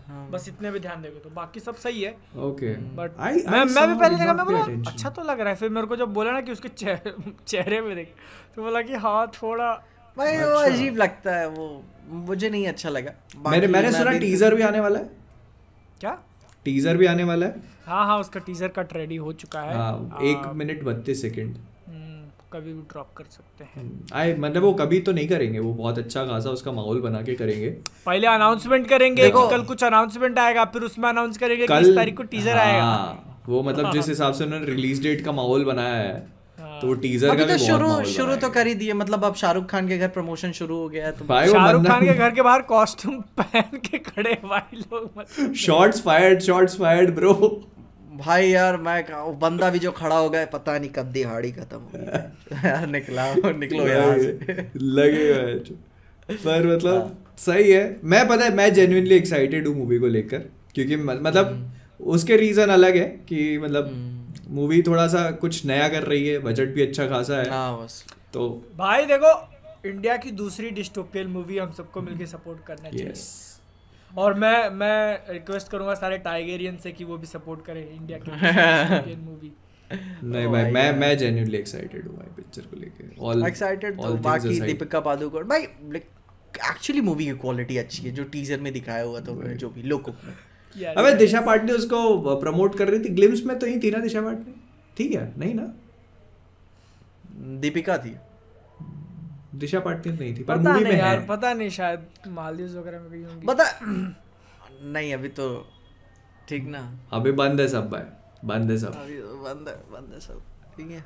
हाँ। बस इतने पे ध्यान दोगे तो बाकी सब सही है ओके बट हम्म। मैं मैं भी पहले जगह मैं बोला अच्छा तो लग रहा है फिर मेरे को जब बोला ना कि उसके चेहरे में देख तो बोला कि हाँ थोड़ा भाई वो अच्छा। अजीब लगता है वो मुझे नहीं अच्छा लगा मैंने मैंने सुना टीजर भी आने वाला है क्या टीजर भी आने वाला है हाँ हाँ उसका टीजर कट रेडी हो चुका है हाँ एक हाँ। मिनट बत्तीस सेकेंड हम्म, कभी भी ड्रॉप कर सकते हैं हम्म, आई मतलब वो कभी तो नहीं करेंगे वो बहुत अच्छा खासा उसका माहौल बना के करेंगे पहले अनाउंसमेंट करेंगे कल कुछ अनाउंसमेंट आएगा फिर उसमें अनाउंस करेंगे कल तारीख को टीजर हाँ, आएगा वो मतलब जिस हिसाब से उन्होंने रिलीज डेट का माहौल बनाया है हाँ। तो वो टीजर का भी तो शुरू शुरू तो कर ही दिए मतलब अब शाहरुख खान के घर प्रमोशन शुरू हो गया है तो शाहरुख खान के घर के बाहर कॉस्ट्यूम पहन के खड़े भाई लोग shots fired shots fired bro भाई यार मैं वो बंदा भी जो खड़ा हो गया पता नहीं कब दिहाड़ी खत्म हो यार निकला निकलो यार लगे पर मतलब हाँ। सही है मैं पता है मैं जेन्युइनली एक्साइटेड हूँ मूवी को लेकर क्योंकि मतलब हम्म। उसके रीजन अलग है कि मतलब हम्म। मूवी थोड़ा सा कुछ नया कर रही है बजट भी अच्छा खासा है हाँ बस तो भाई देखो इंडिया की दूसरी डिस्टोपियल मूवी हम सबको मिलकर सपोर्ट करना चाहिए और मैं मैं रिक्वेस्ट करूंगा सारे टाइगेरियन से कि वो भी सपोर्ट करें इंडिया की मूवी नहीं भाई मैं मैं जेन्युइनली एक्साइटेड हूं भाई पिक्चर को लेके ऑल एक्साइटेड तो बाकी दीपिका पादुकोण भाई एक्चुअली मूवी की क्वालिटी अच्छी है जो टीजर में दिखाया हुआ था उन्होंने जो भी लोगों को अब दिशा पाटनी उसको प्रमोट कर रही थी ग्लिम्स में तो ही थी ना दिशा पाटनी ठीक है नहीं ना दीपिका थी दिशा पाटनी नहीं थी पर मूवी में यार पता नहीं शायद मालदीव्स वगैरह में गई होंगी पता नहीं अभी तो ठीक ना अभी बंद है सब भाई बंद है सब अभी तो बंद है बंद है सब ठीक है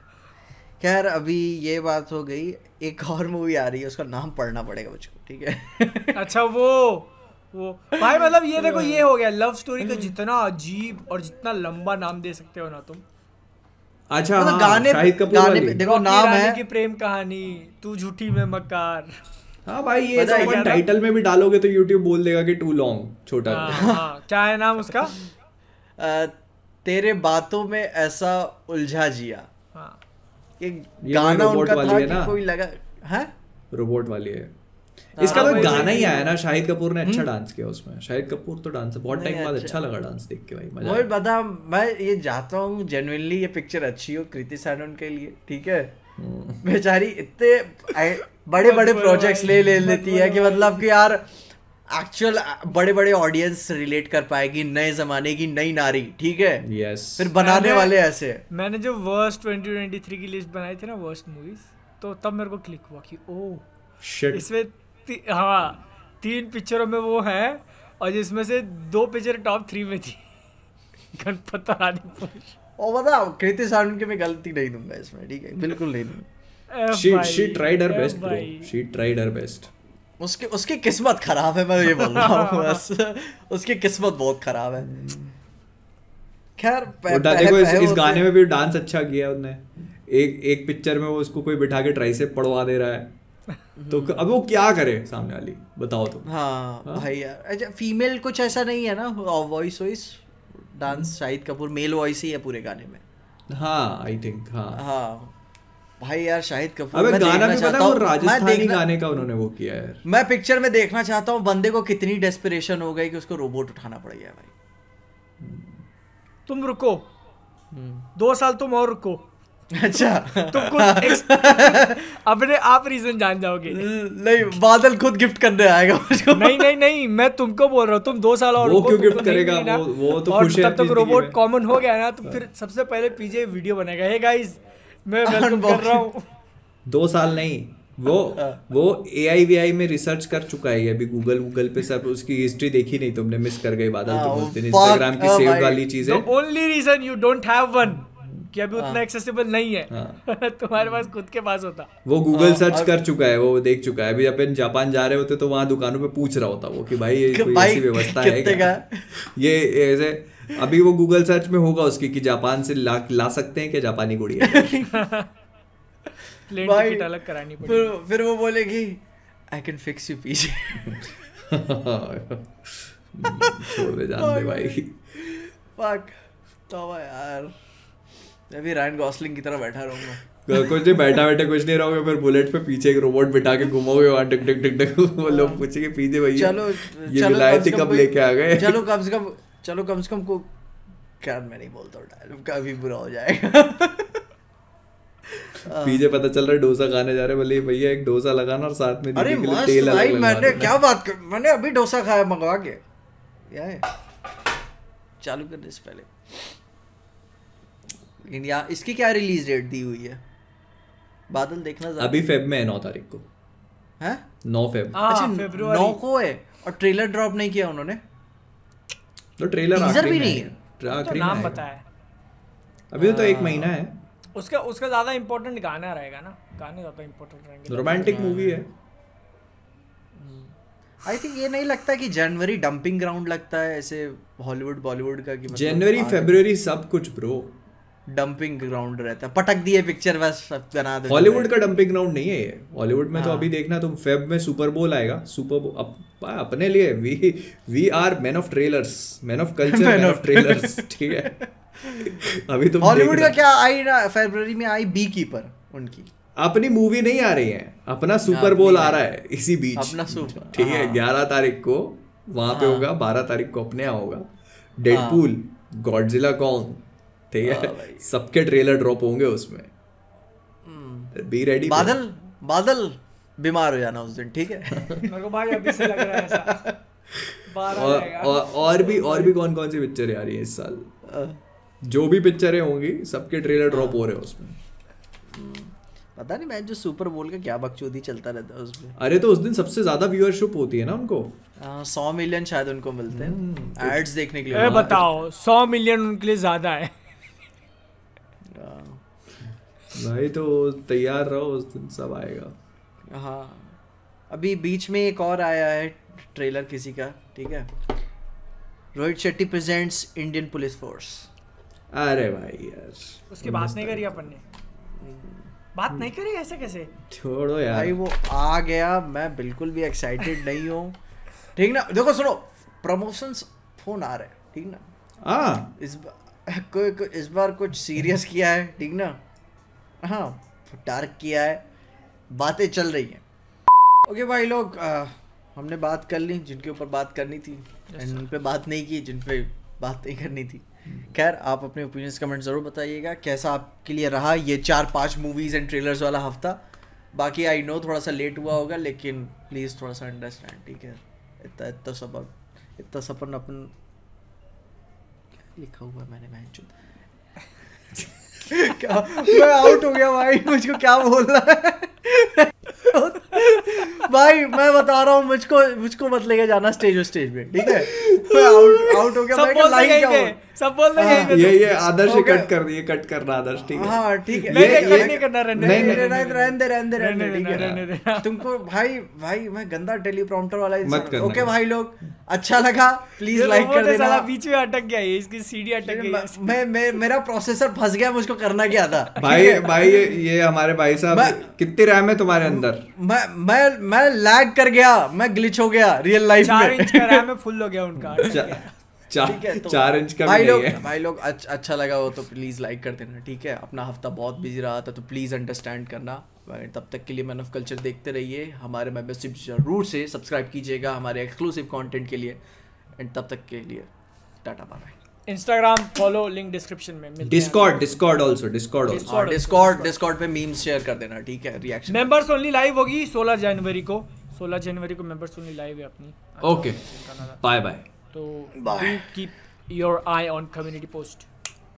खैर अभी ये बात हो गई एक और मूवी आ रही है उसका नाम पढ़ना पड़ेगा मुझको ठीक है अच्छा वो वो भाई मतलब ये देखो ये हो गया लव स्टोरी का हम्म। जितना अजीब और जितना लंबा नाम दे सकते हो ना तुम अच्छा मतलब हाँ, गाने शाहिद कपूर गाने पे देखो नाम है की प्रेम कहानी तू झूठी में मकार हाँ भाई ये अपन टाइटल में भी डालोगे तो YouTube बोल देगा कि टू लॉन्ग छोटा हाँ, हाँ, क्या है नाम उसका तेरे बातों में ऐसा उलझा जिया हाँ। गाना उनका था कि कोई लगा है रोबोट वाली है हाँ, इसका तो गाना ही आया ना शाहिद कपूर ने अच्छा डांस हम्म। किया उसमें शाहिद कपूर तो डांस बहुत टाइम बाद अच्छा, अच्छा लगा डांस देख के भाई मजा और बता मैं ये चाहता हूँ जेनुअनली ये पिक्चर अच्छी हो कृति सैनन के लिए ठीक है हम्म। बेचारी इतने बड़े बड़े प्रोजेक्ट्स ले ले लेती है कि मतलब कि यार एक्चुअल बड़े बड़े ऑडियंस रिलेट कर पाएगी नए जमाने की नई नारी ठीक है यस फिर बनाने वाले ऐसे मैंने जो वर्स्ट 2023 की लिस्ट बनाई थी ना वर्स्ट मूवीज तो तब मेरे को क्लिक हुआ कि ओ oh, शिट इसमें ती, हाँ तीन पिक्चरों में वो है और जिसमें से दो पिक्चर टॉप थ्री में थी गणपत और बताओ कृति सारण की मैं गलती नहीं दूंगा इसमें ठीक है बिल्कुल नहीं दूंगा she she tried her best bro she tried her best उसकी उसकी किस्मत खराब है मैं ये बोल रहा हूँ बस उसकी किस्मत बहुत खराब है खैर देखो इस, इस गाने में भी डांस अच्छा किया उसने एक एक पिक्चर में वो उसको कोई बिठा के ट्राई से पढ़वा दे रहा है तो हम्म। अब वो क्या करे सामने वाली बताओ तो हाँ, हाँ? भाई यार अच्छा फीमेल कुछ ऐसा नहीं है ना voice voice dance Shahid Kapoor male voice ही है पूरे गाने में हाँ आई थिंक हाँ हाँ भाई यार शाहिद कपूर अबे गाना भी पता वो राजस्थानी गाने का उन्होंने वो किया है मैं पिक्चर में देखना चाहता हूँ बंदे को कितनी डेस्पिरेशन हो गई कि उसको रोबोट उठाना पड़ गया भाई हम्म। तुम रुको हम्म। दो साल तुम और रुको अच्छा तुम तो कुछ अपने आप रीजन जान जाओगे नहीं बादल खुद गिफ्ट करने आएगा मुझको नहीं नहीं नहीं मैं तुमको बोल रहा हूँ तुम दो साल और वो क्यों गिफ्ट करेगा वो, वो तो और खुश तब तक रोबोट कॉमन हो गया ना तो फिर हाँ। सबसे पहले पीजे वीडियो बनेगा हे गाइस मैं वेलकम कर रहा हूँ दो साल नहीं वो हाँ। वो ए आई वी आई में रिसर्च कर चुका है अभी गूगल गूगल पे सब उसकी हिस्ट्री देखी नहीं तुमने मिस कर गई बादल तो उस दिन इंस्टाग्राम की सेव वाली चीजें only reason you don't have one कि अभी उतना एक्सेसिबल हाँ। नहीं है हाँ। तुम्हारे पास खुद के पास होता वो गूगल सर्च हाँ, कर चुका है वो देख चुका है अभी अपन जापान जा रहे होते तो वहाँ दुकानों पे पूछ रहा होता वो कि भाई ये कोई ऐसी व्यवस्था है ये ऐसे अभी वो गूगल सर्च में होगा उसकी कि जापान से ला ला सकते हैं क्या जापानी गुड़ी भाई अलग करानी फिर फिर वो बोलेगी आई कैन फिक्स यू पीछे छोड़ दे जान दे भाई फक तो यार मैं भी रायन गॉसलिंग की तरह बैठा रहूंगा तो कुछ नहीं बैठा बैठे कुछ नहीं रहोगे फिर बुलेट पे पीछे एक रोबोट बिठा के घुमाओगे वहाँ टिक टिक टिक टिक वो लोग हाँ। पूछेंगे पीछे भैया चलो ये लाए थे कब लेके आ गए चलो कम से कम चलो कम से कम को क्या मैं नहीं बोलता हूँ डायलॉग काफी बुरा हो जाएगा हाँ। पीछे पता चल रहा है डोसा खाने जा रहे भले भैया एक डोसा लगाना और साथ में अरे मस्त तेल भाई मैंने क्या बात कर मैंने अभी डोसा खाया मंगवा के यार चालू करने से पहले इंडिया इसकी क्या रिलीज डेट दी हुई है बादल देखना अभी फेब में है नौ तारीख को है नौ फेब हाँ, अच्छा नौ को है और ट्रेलर ड्रॉप नहीं किया उन्होंने तो ट्रेलर टीजर भी नहीं है तो नाम पता है अभी तो एक हाँ। महीना है उसका उसका ज्यादा इंपॉर्टेंट गाना रहेगा ना गाने ज्यादा इंपॉर्टेंट रहेंगे रोमांटिक हाँ। मूवी है आई hmm. थिंक ये नहीं लगता कि जनवरी डंपिंग ग्राउंड लगता है ऐसे हॉलीवुड बॉलीवुड का कि मतलब जनवरी फरवरी सब कुछ ब्रो डंपिंग ग्राउंड रहता है पटक दिए पिक्चर बस बना दो हॉलीवुड का डंपिंग ग्राउंड नहीं है ये हॉलीवुड में तो हाँ. तो अभी देखना तुम फेब में सुपर बोल आएगा सुपर बोल अप, अपने लिए we we are man of trailers man of culture man of trailers ठीक है अभी तो हॉलीवुड का क्या आई ना फरवरी में आई बी कीपर उनकी अपनी मूवी नहीं आ रही है अपना सुपर बोल आ रहा है इसी बीच अपना सुपर ठीक है 11 हाँ। तारीख को वहां पे हाँ। होगा 12 तारीख को अपने यहाँ होगा डेडपूल गॉडजिला कॉन्ग ठीक है हाँ सबके ट्रेलर ड्रॉप होंगे उसमें बी हम्म। रेडी बादल बादल बीमार हो जाना उस दिन ठीक है मेरे को भाई अभी से लग रहा है ऐसा और, और, और भी और भी कौन कौन सी पिक्चरें आ रही हैं इस साल जो भी पिक्चरें होंगी सबके ट्रेलर ड्रॉप हाँ। हो रहे हैं उसमें हम्म। पता नहीं मैं जो सुपर बोल का क्या बकचोदी चलता रहता है उसमें अरे तो उस दिन सबसे ज्यादा व्यूअरशिप होती है ना उनको सौ मिलियन शायद उनको मिलते हैं एड्स हम्म, तो देखने के लिए बताओ सौ मिलियन उनके लिए ज्यादा है भाई हाँ। तो तैयार रहो उस दिन सब आएगा हाँ अभी बीच में एक और आया है ट्रेलर किसी का ठीक है Rohit Shetty presents Indian police force अरे भाई यार उसके बात नहीं करी अपन ने हम्म। बात नहीं करी ऐसे कैसे छोड़ो यार भाई वो आ गया मैं बिल्कुल भी एक्साइटेड नहीं हूँ ठीक ना देखो सुनो प्रमोशंस फोन आ रहे हैं ठीक ना आ हाँ। इस कोई को, इस बार कुछ सीरियस किया है ठीक ना हाँ डार्क किया है बातें चल रही हैं ओके okay, भाई लोग आ, हमने बात कर ली जिनके ऊपर बात करनी थी एंड yes, उन पर बात नहीं की जिन पर बात नहीं करनी थी hmm. खैर आप अपने ओपिनियंस कमेंट ज़रूर बताइएगा कैसा आपके लिए रहा ये चार पांच मूवीज़ एंड ट्रेलर्स वाला हफ्ता बाकी आई नो थोड़ा सा लेट हुआ होगा लेकिन प्लीज़ थोड़ा सा अंडरस्टैंड ठीक है इतना इतना सबक इतना सपन अपन लिखा हुआ मैंने बहन मैं आउट हो गया भाई मुझको क्या बोल रहा है भाई मैं बता रहा हूँ मुझको मुझको मत लेके जाना स्टेज और स्टेज पे ठीक है आउट हो गया क्या सब बोल रहे हैं हाँ। ये ये आदर्श कट कर दिए कट करना आदर्श ठीक है हाँ, ठीक है नहीं नहीं करना रहने नहीं नहीं रहने रहने रहने ठीक है तुमको भाई भाई मैं गंदा टेलीप्रॉम्प्टर वाला मत ओके भाई लोग अच्छा लगा प्लीज लाइक कर देना साला बीच में अटक गया ये इसकी सीडी अटक गई मैं मैं मेरा प्रोसेसर फंस गया मुझको करना क्या था भाई भाई ये हमारे भाई साहब कितनी रैम है तुम्हारे अंदर मैं मैं मैं लैग कर गया मैं ग्लिच हो गया रियल लाइफ में इंच का रैम में फुल हो गया उनका तो चार इंच का भाई लोग भाई लोग अच्छा, अच्छा लगा हो तो प्लीज़ लाइक कर देना ठीक है अपना हफ्ता बहुत बिजी रहा था तो प्लीज़ अंडरस्टैंड करना तब तक के लिए मैन ऑफ कल्चर देखते रहिए हमारे मेंबरशिप जरूर से सब्सक्राइब कीजिएगा हमारे एक्सक्लूसिव कंटेंट के लिए एंड तब तक के लिए tata bye Instagram follow link description में Discord Discord also Discord Discord Discord पे मीम्स शेयर कर देना ठीक है रिएक्शन मेंबर्स ओनली लाइव होगी 16 जनवरी को 16 जनवरी को मेंबर्स ओनली लाइव है अपनी ओके बाय बाय तो keep your eye on community post